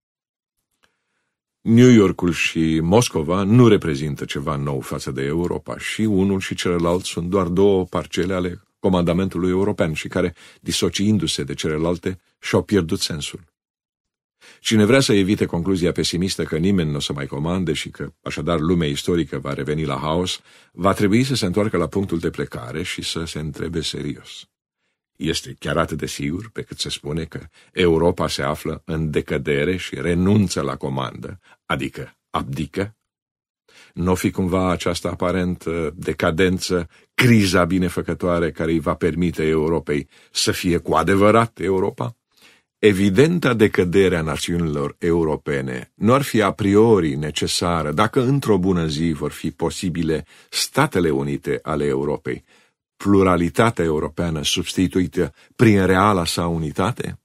New Yorkul și Moscova nu reprezintă ceva nou față de Europa și unul și celălalt sunt doar două parcele ale comandamentului european și care, disociindu-se de celelalte, și-au pierdut sensul. Cine vrea să evite concluzia pesimistă că nimeni nu o să mai comande și că, așadar, lumea istorică va reveni la haos, va trebui să se întoarcă la punctul de plecare și să se întrebe serios. Este chiar atât de sigur pe cât se spune că Europa se află în decădere și renunță la comandă, adică abdică? Nu fi cumva această aparentă uh, decadență, criza binefăcătoare care îi va permite Europei să fie cu adevărat Europa? Evidenta decăderea națiunilor europene nu ar fi a priori necesară dacă într-o bună zi vor fi posibile Statele Unite ale Europei, pluralitatea europeană substituită prin reala sa unitate?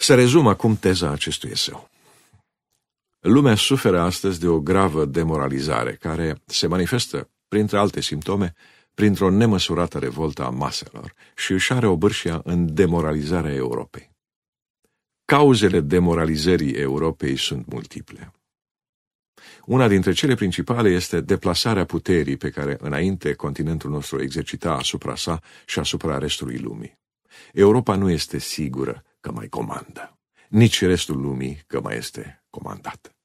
Să rezum acum teza acestui eseu. Lumea suferă astăzi de o gravă demoralizare, care se manifestă, printre alte simptome, printr-o nemăsurată revoltă a maselor și își are obârșia în demoralizarea Europei. Cauzele demoralizării Europei sunt multiple. Una dintre cele principale este deplasarea puterii pe care înainte continentul nostru exercita asupra sa și asupra restului lumii. Europa nu este sigură că mai comandă, nici restul lumii că mai este comandată.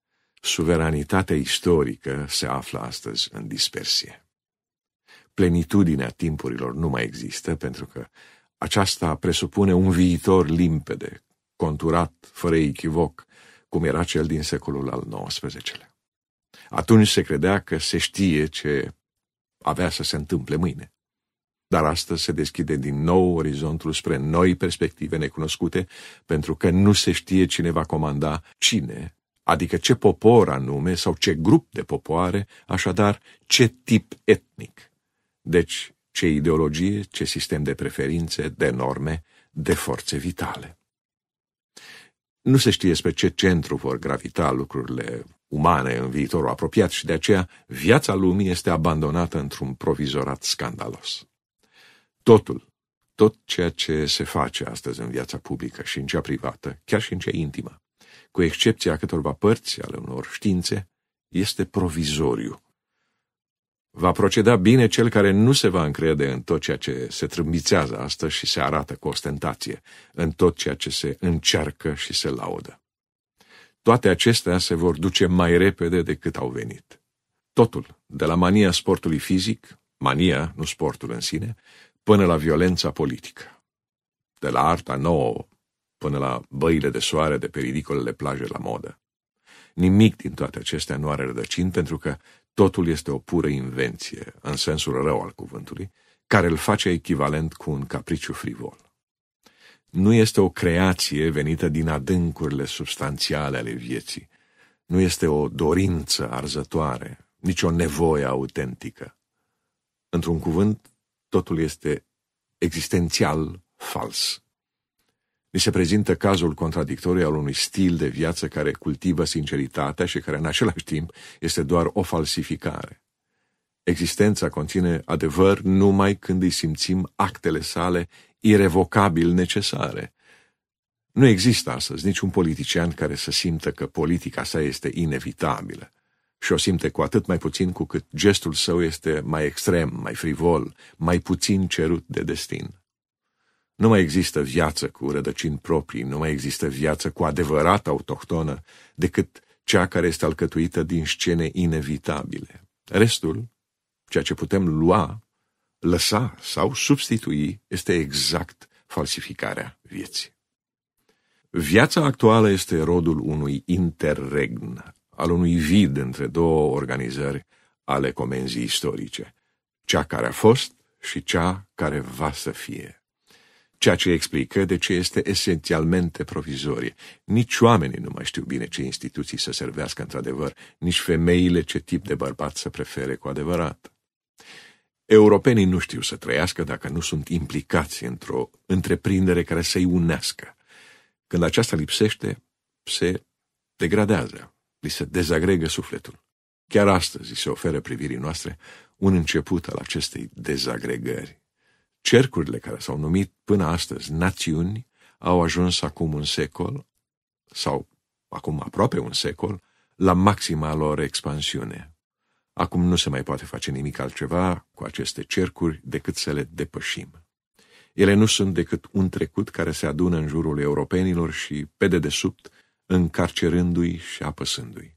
Suveranitatea istorică se află astăzi în dispersie. Plenitudinea timpurilor nu mai există pentru că aceasta presupune un viitor limpede, conturat, fără echivoc, cum era cel din secolul al XIX-lea. Atunci se credea că se știe ce avea să se întâmple mâine. Dar astăzi se deschide din nou orizontul spre noi perspective necunoscute, pentru că nu se știe cine va comanda cine, adică ce popor anume sau ce grup de popoare, așadar ce tip etnic. Deci, ce ideologie, ce sistem de preferințe, de norme, de forțe vitale. Nu se știe spre ce centru vor gravita lucrurile umane în viitorul apropiat și de aceea viața lumii este abandonată într-un provizorat scandalos totul, tot ceea ce se face astăzi în viața publică și în cea privată, chiar și în cea intimă, cu excepția câtorva părți ale unor științe, este provizoriu. Va proceda bine cel care nu se va încrede în tot ceea ce se trâmbițează astăzi și se arată cu ostentație, în tot ceea ce se încearcă și se laudă. Toate acestea se vor duce mai repede decât au venit. Totul, de la mania sportului fizic, mania, nu sportul în sine, până la violența politică, de la arta nouă până la băile de soare de pe ridicolele plaje la modă. Nimic din toate acestea nu are rădăcini pentru că totul este o pură invenție, în sensul rău al cuvântului, care îl face echivalent cu un capriciu frivol. Nu este o creație venită din adâncurile substanțiale ale vieții, nu este o dorință arzătoare, nici o nevoie autentică. Într-un cuvânt, totul este existențial fals. Ni se prezintă cazul contradictoriu al unui stil de viață care cultivă sinceritatea și care în același timp este doar o falsificare. Existența conține adevăr numai când îi simțim actele sale irevocabil necesare. Nu există astăzi niciun politician care să simtă că politica sa este inevitabilă și o simte cu atât mai puțin cu cât gestul său este mai extrem, mai frivol, mai puțin cerut de destin. Nu mai există viață cu rădăcini proprii, nu mai există viață cu adevărat autohtonă decât cea care este alcătuită din scene inevitabile. Restul, ceea ce putem lua, lăsa sau substitui, este exact falsificarea vieții. Viața actuală este rodul unui interregn, al unui vid între două organizări ale comenzii istorice, cea care a fost și cea care va să fie. Ceea ce explică de ce este esențialmente provizorie. Nici oamenii nu mai știu bine ce instituții să servească într-adevăr, nici femeile ce tip de bărbat să prefere cu adevărat. Europenii nu știu să trăiască dacă nu sunt implicați într-o întreprindere care să-i unească. Când aceasta lipsește, se degradează li se dezagregă sufletul. Chiar astăzi se oferă privirii noastre un început al acestei dezagregări. Cercurile care s-au numit până astăzi națiuni au ajuns acum un secol, sau acum aproape un secol, la maxima lor expansiune. Acum nu se mai poate face nimic altceva cu aceste cercuri decât să le depășim. Ele nu sunt decât un trecut care se adună în jurul europenilor și, pe dedesubt, încarcerându-i și apăsându-i.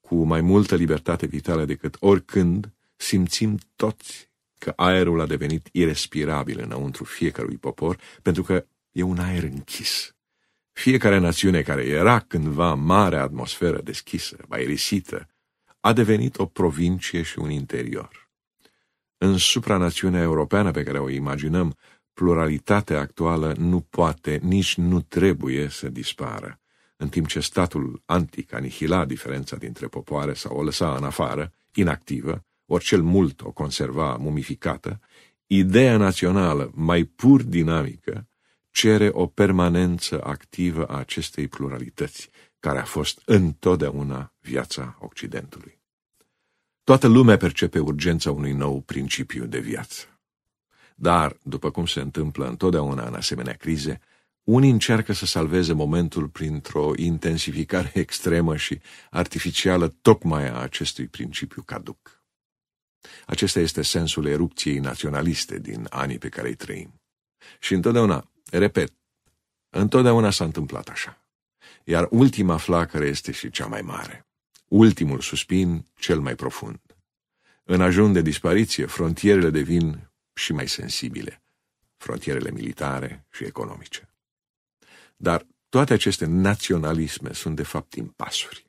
Cu mai multă libertate vitală decât oricând, simțim toți că aerul a devenit irrespirabil înăuntru fiecărui popor, pentru că e un aer închis. Fiecare națiune care era cândva mare atmosferă deschisă, bairisită, a devenit o provincie și un interior. În supranațiunea europeană pe care o imaginăm, pluralitatea actuală nu poate, nici nu trebuie să dispară în timp ce statul antic anihila diferența dintre popoare sau o lăsa în afară, inactivă, ori mult o conserva mumificată, ideea națională, mai pur dinamică, cere o permanență activă a acestei pluralități, care a fost întotdeauna viața Occidentului. Toată lumea percepe urgența unui nou principiu de viață. Dar, după cum se întâmplă întotdeauna în asemenea crize, unii încearcă să salveze momentul printr-o intensificare extremă și artificială tocmai a acestui principiu caduc. Acesta este sensul erupției naționaliste din anii pe care îi trăim. Și întotdeauna, repet, întotdeauna s-a întâmplat așa. Iar ultima flacără este și cea mai mare. Ultimul suspin, cel mai profund. În ajun de dispariție, frontierele devin și mai sensibile. Frontierele militare și economice. Dar toate aceste naționalisme sunt de fapt impasuri.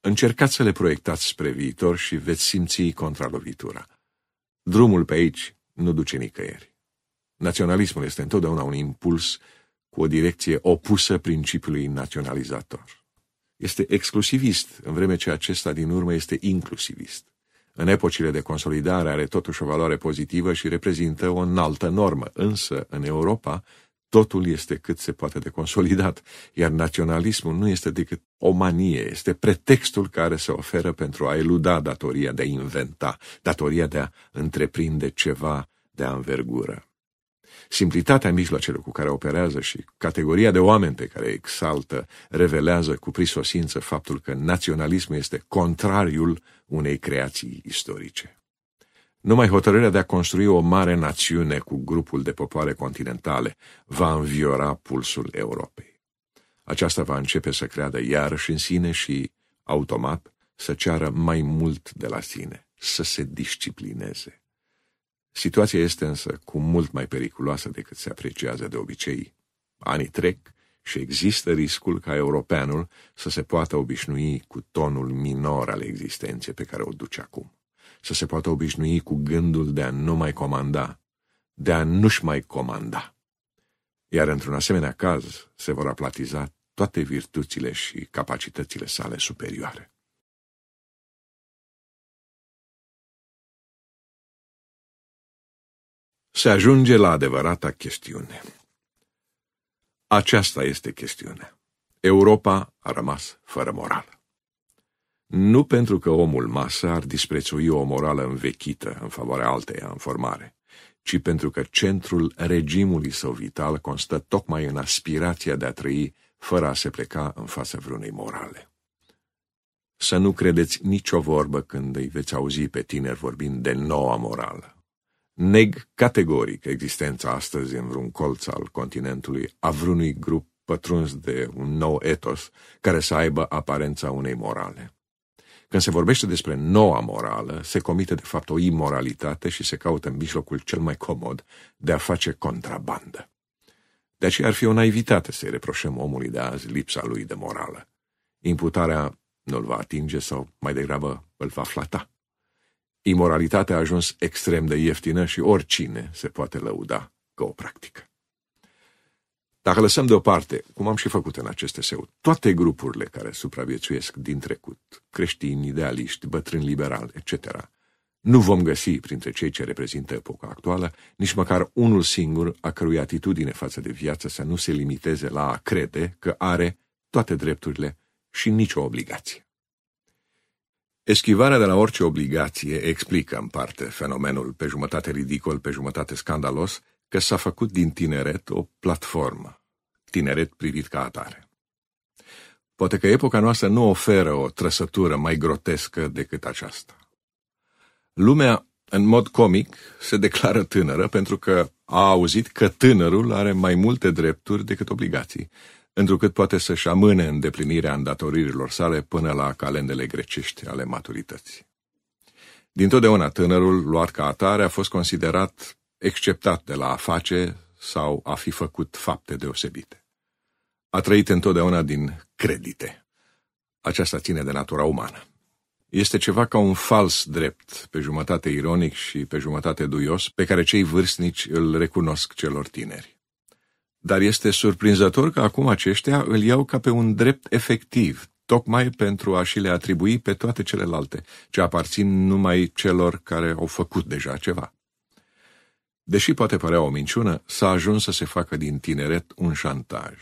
Încercați să le proiectați spre viitor și veți simți contralovitura. Drumul pe aici nu duce nicăieri. Naționalismul este întotdeauna un impuls cu o direcție opusă principiului naționalizator. Este exclusivist, în vreme ce acesta din urmă este inclusivist. În epocile de consolidare are totuși o valoare pozitivă și reprezintă o înaltă normă, însă în Europa Totul este cât se poate de consolidat, iar naționalismul nu este decât o manie, este pretextul care se oferă pentru a eluda datoria de a inventa, datoria de a întreprinde ceva de anvergură. Simplitatea mijloacelor cu care operează și categoria de oameni pe care exaltă revelează cu prisosință faptul că naționalismul este contrariul unei creații istorice. Numai hotărârea de a construi o mare națiune cu grupul de popoare continentale va înviora pulsul Europei. Aceasta va începe să creadă iarăși în sine și, automat, să ceară mai mult de la sine, să se disciplineze. Situația este însă cu mult mai periculoasă decât se apreciază de obicei. Anii trec și există riscul ca europeanul să se poată obișnui cu tonul minor al existenței pe care o duce acum să se poată obișnui cu gândul de a nu mai comanda, de a nu-și mai comanda. Iar într-un asemenea caz se vor aplatiza toate virtuțile și capacitățile sale superioare. Se ajunge la adevărata chestiune. Aceasta este chestiunea. Europa a rămas fără morală. Nu pentru că omul masă ar disprețui o morală învechită în favoarea alteia în formare, ci pentru că centrul regimului său vital constă tocmai în aspirația de a trăi fără a se pleca în fața vreunei morale. Să nu credeți nicio vorbă când îi veți auzi pe tineri vorbind de noua morală. Neg categoric existența astăzi în vreun colț al continentului a vreunui grup pătruns de un nou etos care să aibă aparența unei morale. Când se vorbește despre noua morală, se comite de fapt o imoralitate și se caută în mijlocul cel mai comod de a face contrabandă. De aceea ar fi o naivitate să-i reproșăm omului de azi lipsa lui de morală. Imputarea nu-l va atinge sau, mai degrabă, îl va flata. Imoralitatea a ajuns extrem de ieftină și oricine se poate lăuda că o practică. Dacă lăsăm deoparte, cum am și făcut în aceste eseu, toate grupurile care supraviețuiesc din trecut, creștini, idealiști, bătrâni liberali, etc., nu vom găsi printre cei ce reprezintă epoca actuală nici măcar unul singur a cărui atitudine față de viață să nu se limiteze la a crede că are toate drepturile și nicio obligație. Eschivarea de la orice obligație explică în parte fenomenul pe jumătate ridicol, pe jumătate scandalos, că s-a făcut din tineret o platformă, tineret privit ca atare. Poate că epoca noastră nu oferă o trăsătură mai grotescă decât aceasta. Lumea, în mod comic, se declară tânără pentru că a auzit că tânărul are mai multe drepturi decât obligații, întrucât poate să-și amâne îndeplinirea îndatoririlor sale până la calendele grecești ale maturității. Dintotdeauna tânărul, luat ca atare, a fost considerat exceptat de la a face sau a fi făcut fapte deosebite. A trăit întotdeauna din credite. Aceasta ține de natura umană. Este ceva ca un fals drept, pe jumătate ironic și pe jumătate duios, pe care cei vârstnici îl recunosc celor tineri. Dar este surprinzător că acum aceștia îl iau ca pe un drept efectiv, tocmai pentru a și le atribui pe toate celelalte, ce aparțin numai celor care au făcut deja ceva. Deși poate părea o minciună, s-a ajuns să se facă din tineret un șantaj.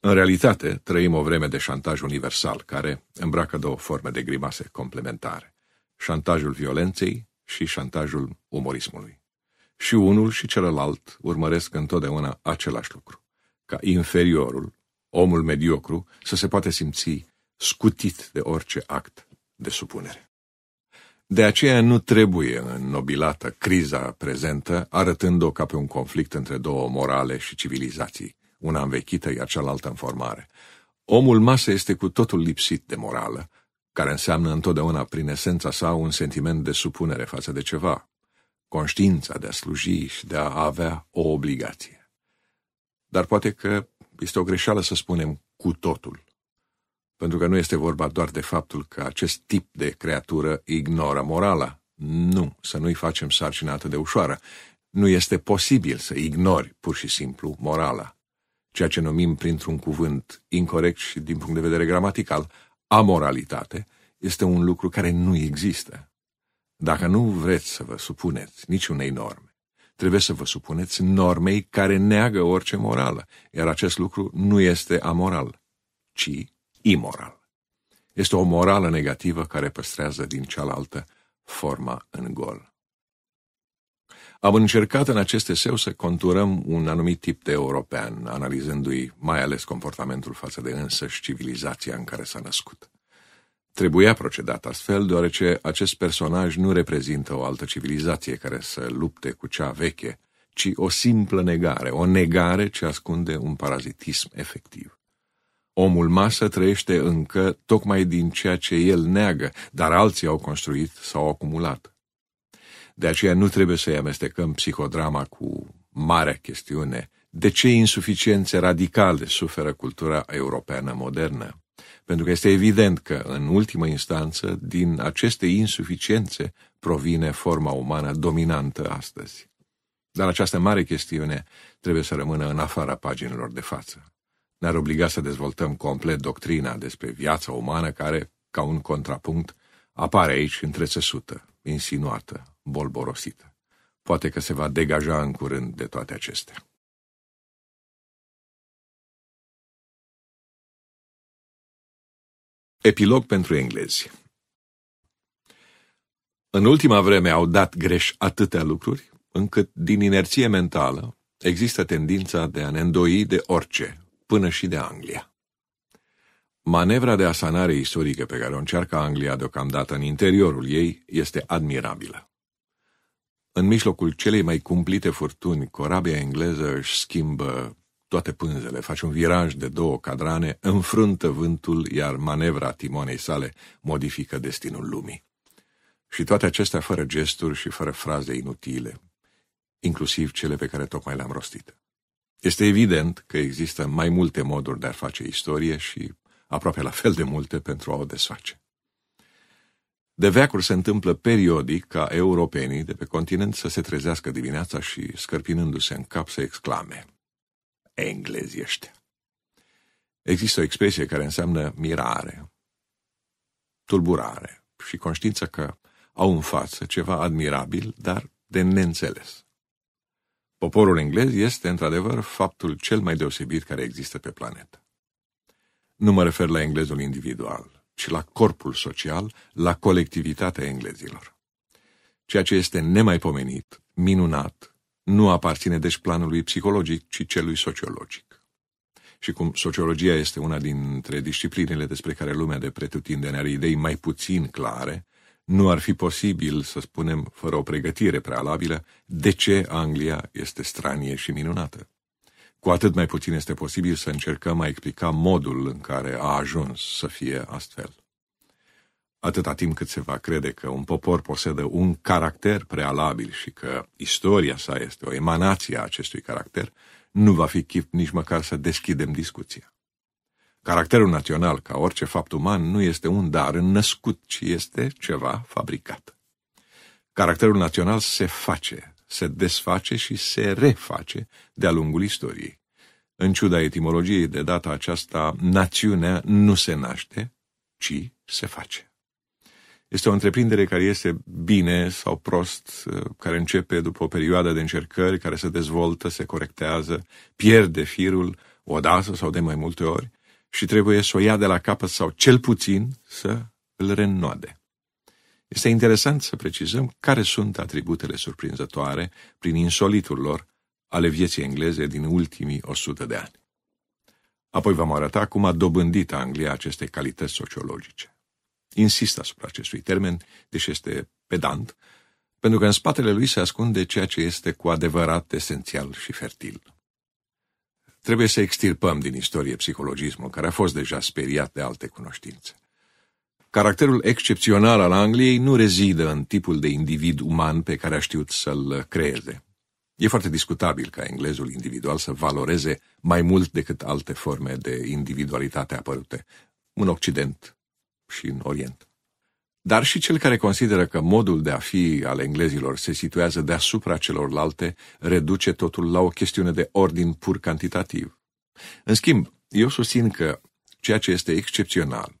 În realitate, trăim o vreme de șantaj universal, care îmbracă două forme de grimase complementare, șantajul violenței și șantajul umorismului. Și unul și celălalt urmăresc întotdeauna același lucru, ca inferiorul, omul mediocru, să se poate simți scutit de orice act de supunere. De aceea nu trebuie înnobilată criza prezentă, arătând-o ca pe un conflict între două morale și civilizații, una învechită, iar cealaltă în formare. Omul masă este cu totul lipsit de morală, care înseamnă întotdeauna prin esența sa un sentiment de supunere față de ceva, conștiința de a sluji și de a avea o obligație. Dar poate că este o greșeală să spunem cu totul pentru că nu este vorba doar de faptul că acest tip de creatură ignoră morala. Nu, să nu-i facem sarcina atât de ușoară. Nu este posibil să ignori pur și simplu morala, ceea ce numim printr-un cuvânt incorrect și din punct de vedere gramatical, amoralitate, este un lucru care nu există. Dacă nu vreți să vă supuneți niciunei norme, trebuie să vă supuneți normei care neagă orice morală, iar acest lucru nu este amoral, ci imoral. Este o morală negativă care păstrează din cealaltă forma în gol. Am încercat în aceste seu să conturăm un anumit tip de european, analizându-i mai ales comportamentul față de însăși civilizația în care s-a născut. Trebuia procedat astfel, deoarece acest personaj nu reprezintă o altă civilizație care să lupte cu cea veche, ci o simplă negare, o negare ce ascunde un parazitism efectiv. Omul masă trăiește încă tocmai din ceea ce el neagă, dar alții au construit sau acumulat. De aceea nu trebuie să-i amestecăm psihodrama cu marea chestiune. De ce insuficiențe radicale suferă cultura europeană modernă? Pentru că este evident că, în ultimă instanță, din aceste insuficiențe provine forma umană dominantă astăzi. Dar această mare chestiune trebuie să rămână în afara paginilor de față ne-ar obliga să dezvoltăm complet doctrina despre viața umană care, ca un contrapunct, apare aici întrețesută, insinuată, bolborosită. Poate că se va degaja în curând de toate acestea. Epilog pentru englezi În ultima vreme au dat greș atâtea lucruri, încât, din inerție mentală, există tendința de a ne îndoi de orice, până și de Anglia. Manevra de asanare istorică pe care o încearcă Anglia deocamdată în interiorul ei este admirabilă. În mijlocul celei mai cumplite furtuni, corabia engleză își schimbă toate pânzele, face un viraj de două cadrane, înfruntă vântul, iar manevra timonei sale modifică destinul lumii. Și toate acestea fără gesturi și fără fraze inutile, inclusiv cele pe care tocmai le-am rostit. Este evident că există mai multe moduri de a face istorie și aproape la fel de multe pentru a o desface. De veacuri se întâmplă periodic ca europenii de pe continent să se trezească dimineața și, scărpinându-se în cap, să exclame Englezi ăștia! Există o expresie care înseamnă mirare, tulburare și conștiința că au în față ceva admirabil, dar de neînțeles. Poporul englez este, într-adevăr, faptul cel mai deosebit care există pe planetă. Nu mă refer la englezul individual, ci la corpul social, la colectivitatea englezilor. Ceea ce este nemaipomenit, minunat, nu aparține deci planului psihologic, ci celui sociologic. Și cum sociologia este una dintre disciplinele despre care lumea de pretutindeni are idei mai puțin clare, nu ar fi posibil să spunem, fără o pregătire prealabilă, de ce Anglia este stranie și minunată. Cu atât mai puțin este posibil să încercăm a explica modul în care a ajuns să fie astfel. Atâta timp cât se va crede că un popor posedă un caracter prealabil și că istoria sa este o emanație a acestui caracter, nu va fi chip nici măcar să deschidem discuția. Caracterul național, ca orice fapt uman, nu este un dar născut, ci este ceva fabricat. Caracterul național se face, se desface și se reface de-a lungul istoriei. În ciuda etimologiei, de data aceasta, națiunea nu se naște, ci se face. Este o întreprindere care este bine sau prost, care începe după o perioadă de încercări, care se dezvoltă, se corectează, pierde firul, o dată sau de mai multe ori, și trebuie să o ia de la capăt sau cel puțin să îl renoade. Este interesant să precizăm care sunt atributele surprinzătoare, prin insolitul lor, ale vieții engleze din ultimii 100 de ani. Apoi vom arăta cum a dobândit Anglia aceste calități sociologice. Insist asupra acestui termen, deși este pedant, pentru că în spatele lui se ascunde ceea ce este cu adevărat esențial și fertil. Trebuie să extirpăm din istorie psihologismul, care a fost deja speriat de alte cunoștințe. Caracterul excepțional al Angliei nu rezidă în tipul de individ uman pe care a știut să-l creeze. E foarte discutabil ca englezul individual să valoreze mai mult decât alte forme de individualitate apărute în Occident și în Orient dar și cel care consideră că modul de a fi al englezilor se situează deasupra celorlalte reduce totul la o chestiune de ordin pur cantitativ. În schimb, eu susțin că ceea ce este excepțional,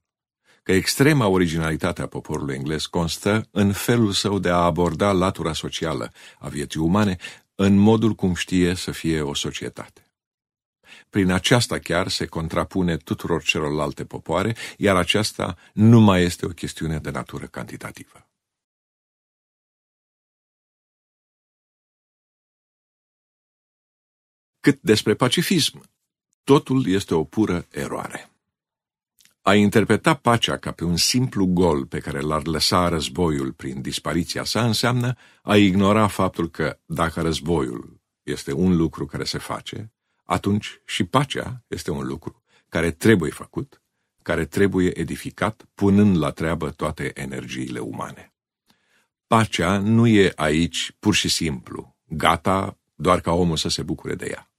că extrema originalitate a poporului englez constă în felul său de a aborda latura socială a vieții umane în modul cum știe să fie o societate. Prin aceasta chiar se contrapune tuturor celorlalte popoare, iar aceasta nu mai este o chestiune de natură cantitativă. Cât despre pacifism, totul este o pură eroare. A interpreta pacea ca pe un simplu gol pe care l-ar lăsa războiul prin dispariția sa înseamnă a ignora faptul că, dacă războiul este un lucru care se face, atunci și pacea este un lucru care trebuie făcut, care trebuie edificat, punând la treabă toate energiile umane. Pacea nu e aici pur și simplu, gata doar ca omul să se bucure de ea.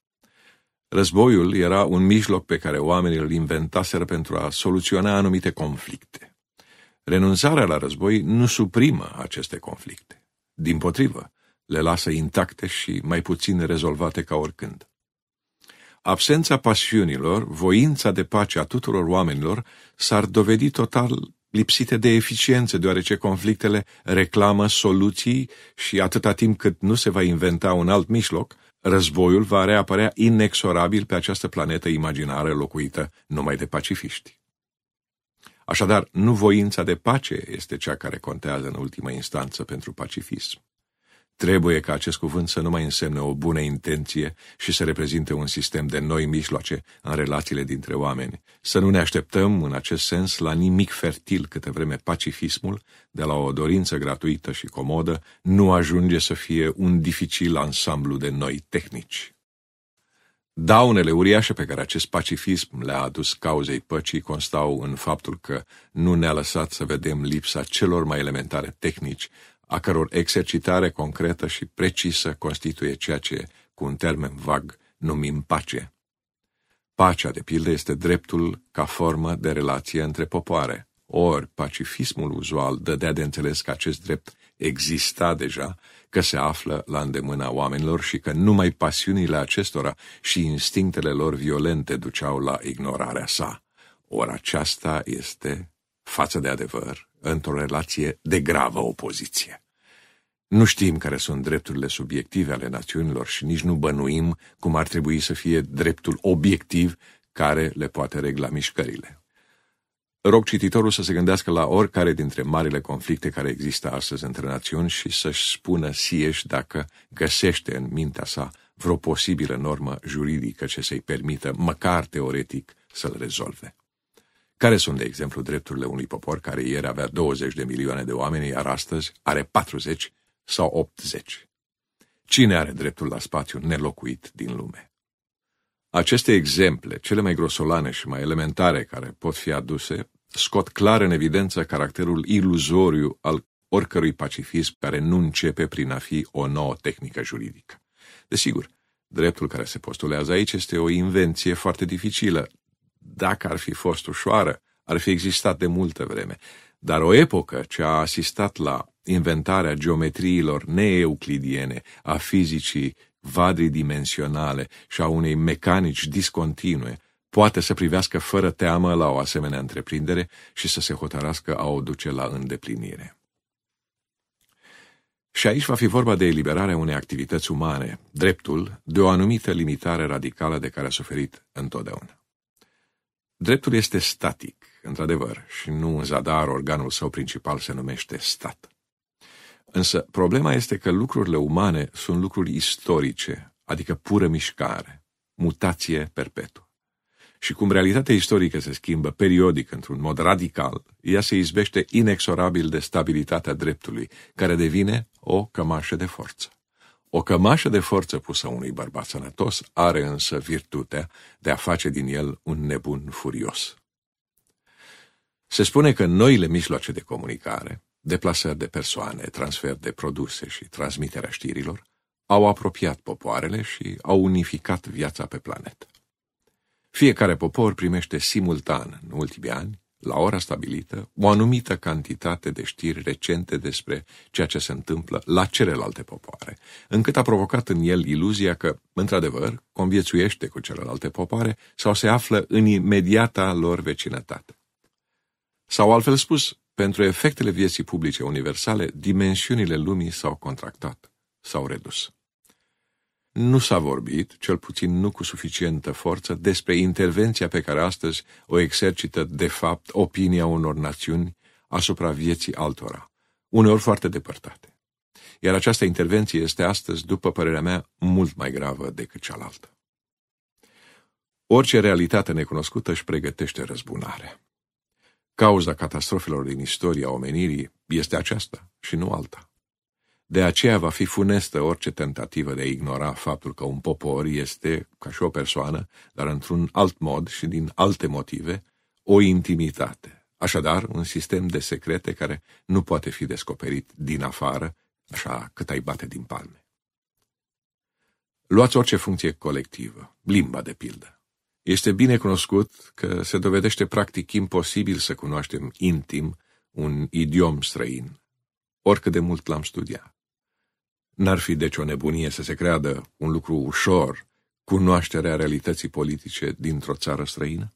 Războiul era un mijloc pe care oamenii îl inventaseră pentru a soluționa anumite conflicte. Renunțarea la război nu suprimă aceste conflicte. Din potrivă, le lasă intacte și mai puțin rezolvate ca oricând. Absența pasiunilor, voința de pace a tuturor oamenilor s-ar dovedi total lipsite de eficiență, deoarece conflictele reclamă soluții și atâta timp cât nu se va inventa un alt mijloc, războiul va reapărea inexorabil pe această planetă imaginară locuită numai de pacifiști. Așadar, nu voința de pace este cea care contează în ultima instanță pentru pacifism, Trebuie ca acest cuvânt să nu mai însemne o bună intenție și să reprezinte un sistem de noi mijloace în relațiile dintre oameni. Să nu ne așteptăm, în acest sens, la nimic fertil câte vreme pacifismul, de la o dorință gratuită și comodă, nu ajunge să fie un dificil ansamblu de noi tehnici. Daunele uriașe pe care acest pacifism le-a adus cauzei păcii constau în faptul că nu ne-a lăsat să vedem lipsa celor mai elementare tehnici a căror exercitare concretă și precisă constituie ceea ce, cu un termen vag, numim pace. Pacea, de pildă, este dreptul ca formă de relație între popoare. Ori pacifismul uzual dădea de înțeles că acest drept exista deja, că se află la îndemâna oamenilor și că numai pasiunile acestora și instinctele lor violente duceau la ignorarea sa. Ori aceasta este, față de adevăr, într-o relație de gravă opoziție. Nu știm care sunt drepturile subiective ale națiunilor și nici nu bănuim cum ar trebui să fie dreptul obiectiv care le poate regla mișcările. Rog cititorul să se gândească la oricare dintre marile conflicte care există astăzi între națiuni și să-și spună sieși dacă găsește în mintea sa vreo posibilă normă juridică ce să-i permită, măcar teoretic, să-l rezolve. Care sunt, de exemplu, drepturile unui popor care ieri avea 20 de milioane de oameni, iar astăzi are 40 sau 80? Cine are dreptul la spațiu nelocuit din lume? Aceste exemple, cele mai grosolane și mai elementare care pot fi aduse, scot clar în evidență caracterul iluzoriu al oricărui pacifism care nu începe prin a fi o nouă tehnică juridică. Desigur, dreptul care se postulează aici este o invenție foarte dificilă, dacă ar fi fost ușoară, ar fi existat de multă vreme. Dar o epocă ce a asistat la inventarea geometriilor neeuclidiene, a fizicii vadridimensionale și a unei mecanici discontinue, poate să privească fără teamă la o asemenea întreprindere și să se hotărască a o duce la îndeplinire. Și aici va fi vorba de eliberarea unei activități umane, dreptul de o anumită limitare radicală de care a suferit întotdeauna. Dreptul este static, într-adevăr, și nu în zadar organul său principal se numește stat. Însă problema este că lucrurile umane sunt lucruri istorice, adică pură mișcare, mutație perpetuă. Și cum realitatea istorică se schimbă periodic într-un mod radical, ea se izbește inexorabil de stabilitatea dreptului, care devine o cămașă de forță. O cămașă de forță pusă unui bărbat sănătos are însă virtutea de a face din el un nebun furios. Se spune că noile mijloace de comunicare, deplasări de persoane, transfer de produse și transmiterea știrilor, au apropiat popoarele și au unificat viața pe planetă. Fiecare popor primește simultan, în ultimii ani, la ora stabilită, o anumită cantitate de știri recente despre ceea ce se întâmplă la celelalte popoare, încât a provocat în el iluzia că, într-adevăr, conviețuiește cu celelalte popoare sau se află în imediata lor vecinătate. Sau, altfel spus, pentru efectele vieții publice universale, dimensiunile lumii s-au contractat, s-au redus nu s-a vorbit, cel puțin nu cu suficientă forță, despre intervenția pe care astăzi o exercită, de fapt, opinia unor națiuni asupra vieții altora, uneori foarte depărtate. Iar această intervenție este astăzi, după părerea mea, mult mai gravă decât cealaltă. Orice realitate necunoscută își pregătește răzbunarea. Cauza catastrofelor din istoria omenirii este aceasta și nu alta. De aceea va fi funestă orice tentativă de a ignora faptul că un popor este, ca și o persoană, dar într-un alt mod și din alte motive, o intimitate. Așadar, un sistem de secrete care nu poate fi descoperit din afară, așa cât ai bate din palme. Luați orice funcție colectivă, limba de pildă. Este bine cunoscut că se dovedește practic imposibil să cunoaștem intim un idiom străin, oricât de mult l-am studiat. N-ar fi deci o nebunie să se creadă un lucru ușor cunoașterea realității politice dintr-o țară străină?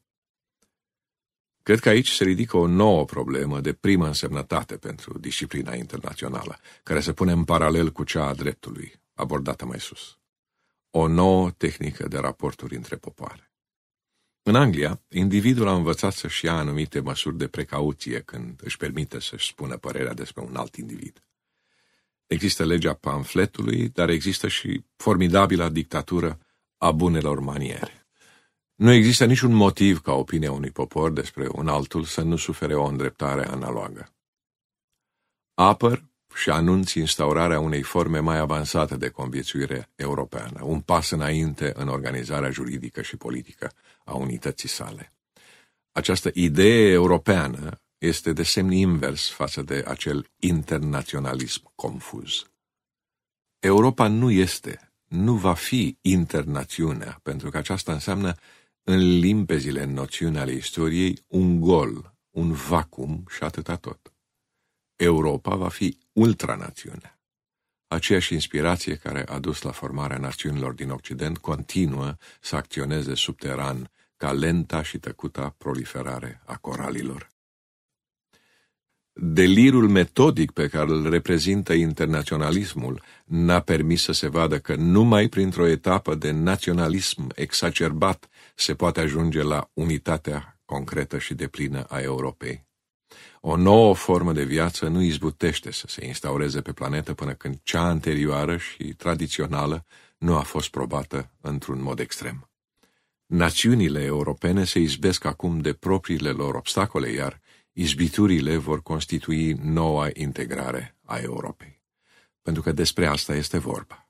Cred că aici se ridică o nouă problemă de primă însemnătate pentru disciplina internațională, care se pune în paralel cu cea a dreptului, abordată mai sus. O nouă tehnică de raporturi între popoare. În Anglia, individul a învățat să-și ia anumite măsuri de precauție când își permite să-și spună părerea despre un alt individ. Există legea pamfletului, dar există și formidabila dictatură a bunelor maniere. Nu există niciun motiv ca opinia unui popor despre un altul să nu sufere o îndreptare analogă. Apăr și anunți instaurarea unei forme mai avansate de conviețuire europeană, un pas înainte în organizarea juridică și politică a unității sale. Această idee europeană este de semn invers față de acel internaționalism confuz. Europa nu este, nu va fi internațiunea, pentru că aceasta înseamnă în limpezile noțiune ale istoriei un gol, un vacum și atâta tot. Europa va fi ultranațiunea. Aceeași inspirație care a dus la formarea națiunilor din Occident continuă să acționeze subteran ca lenta și tăcuta proliferare a coralilor. Delirul metodic pe care îl reprezintă internaționalismul n-a permis să se vadă că numai printr-o etapă de naționalism exacerbat se poate ajunge la unitatea concretă și deplină a Europei. O nouă formă de viață nu izbutește să se instaureze pe planetă până când cea anterioară și tradițională nu a fost probată într-un mod extrem. Națiunile europene se izbesc acum de propriile lor obstacole, iar izbiturile vor constitui noua integrare a Europei. Pentru că despre asta este vorba.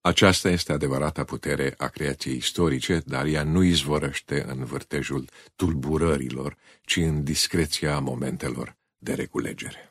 Aceasta este adevărata putere a creației istorice, dar ea nu izvorăște în vârtejul tulburărilor, ci în discreția momentelor de reculegere.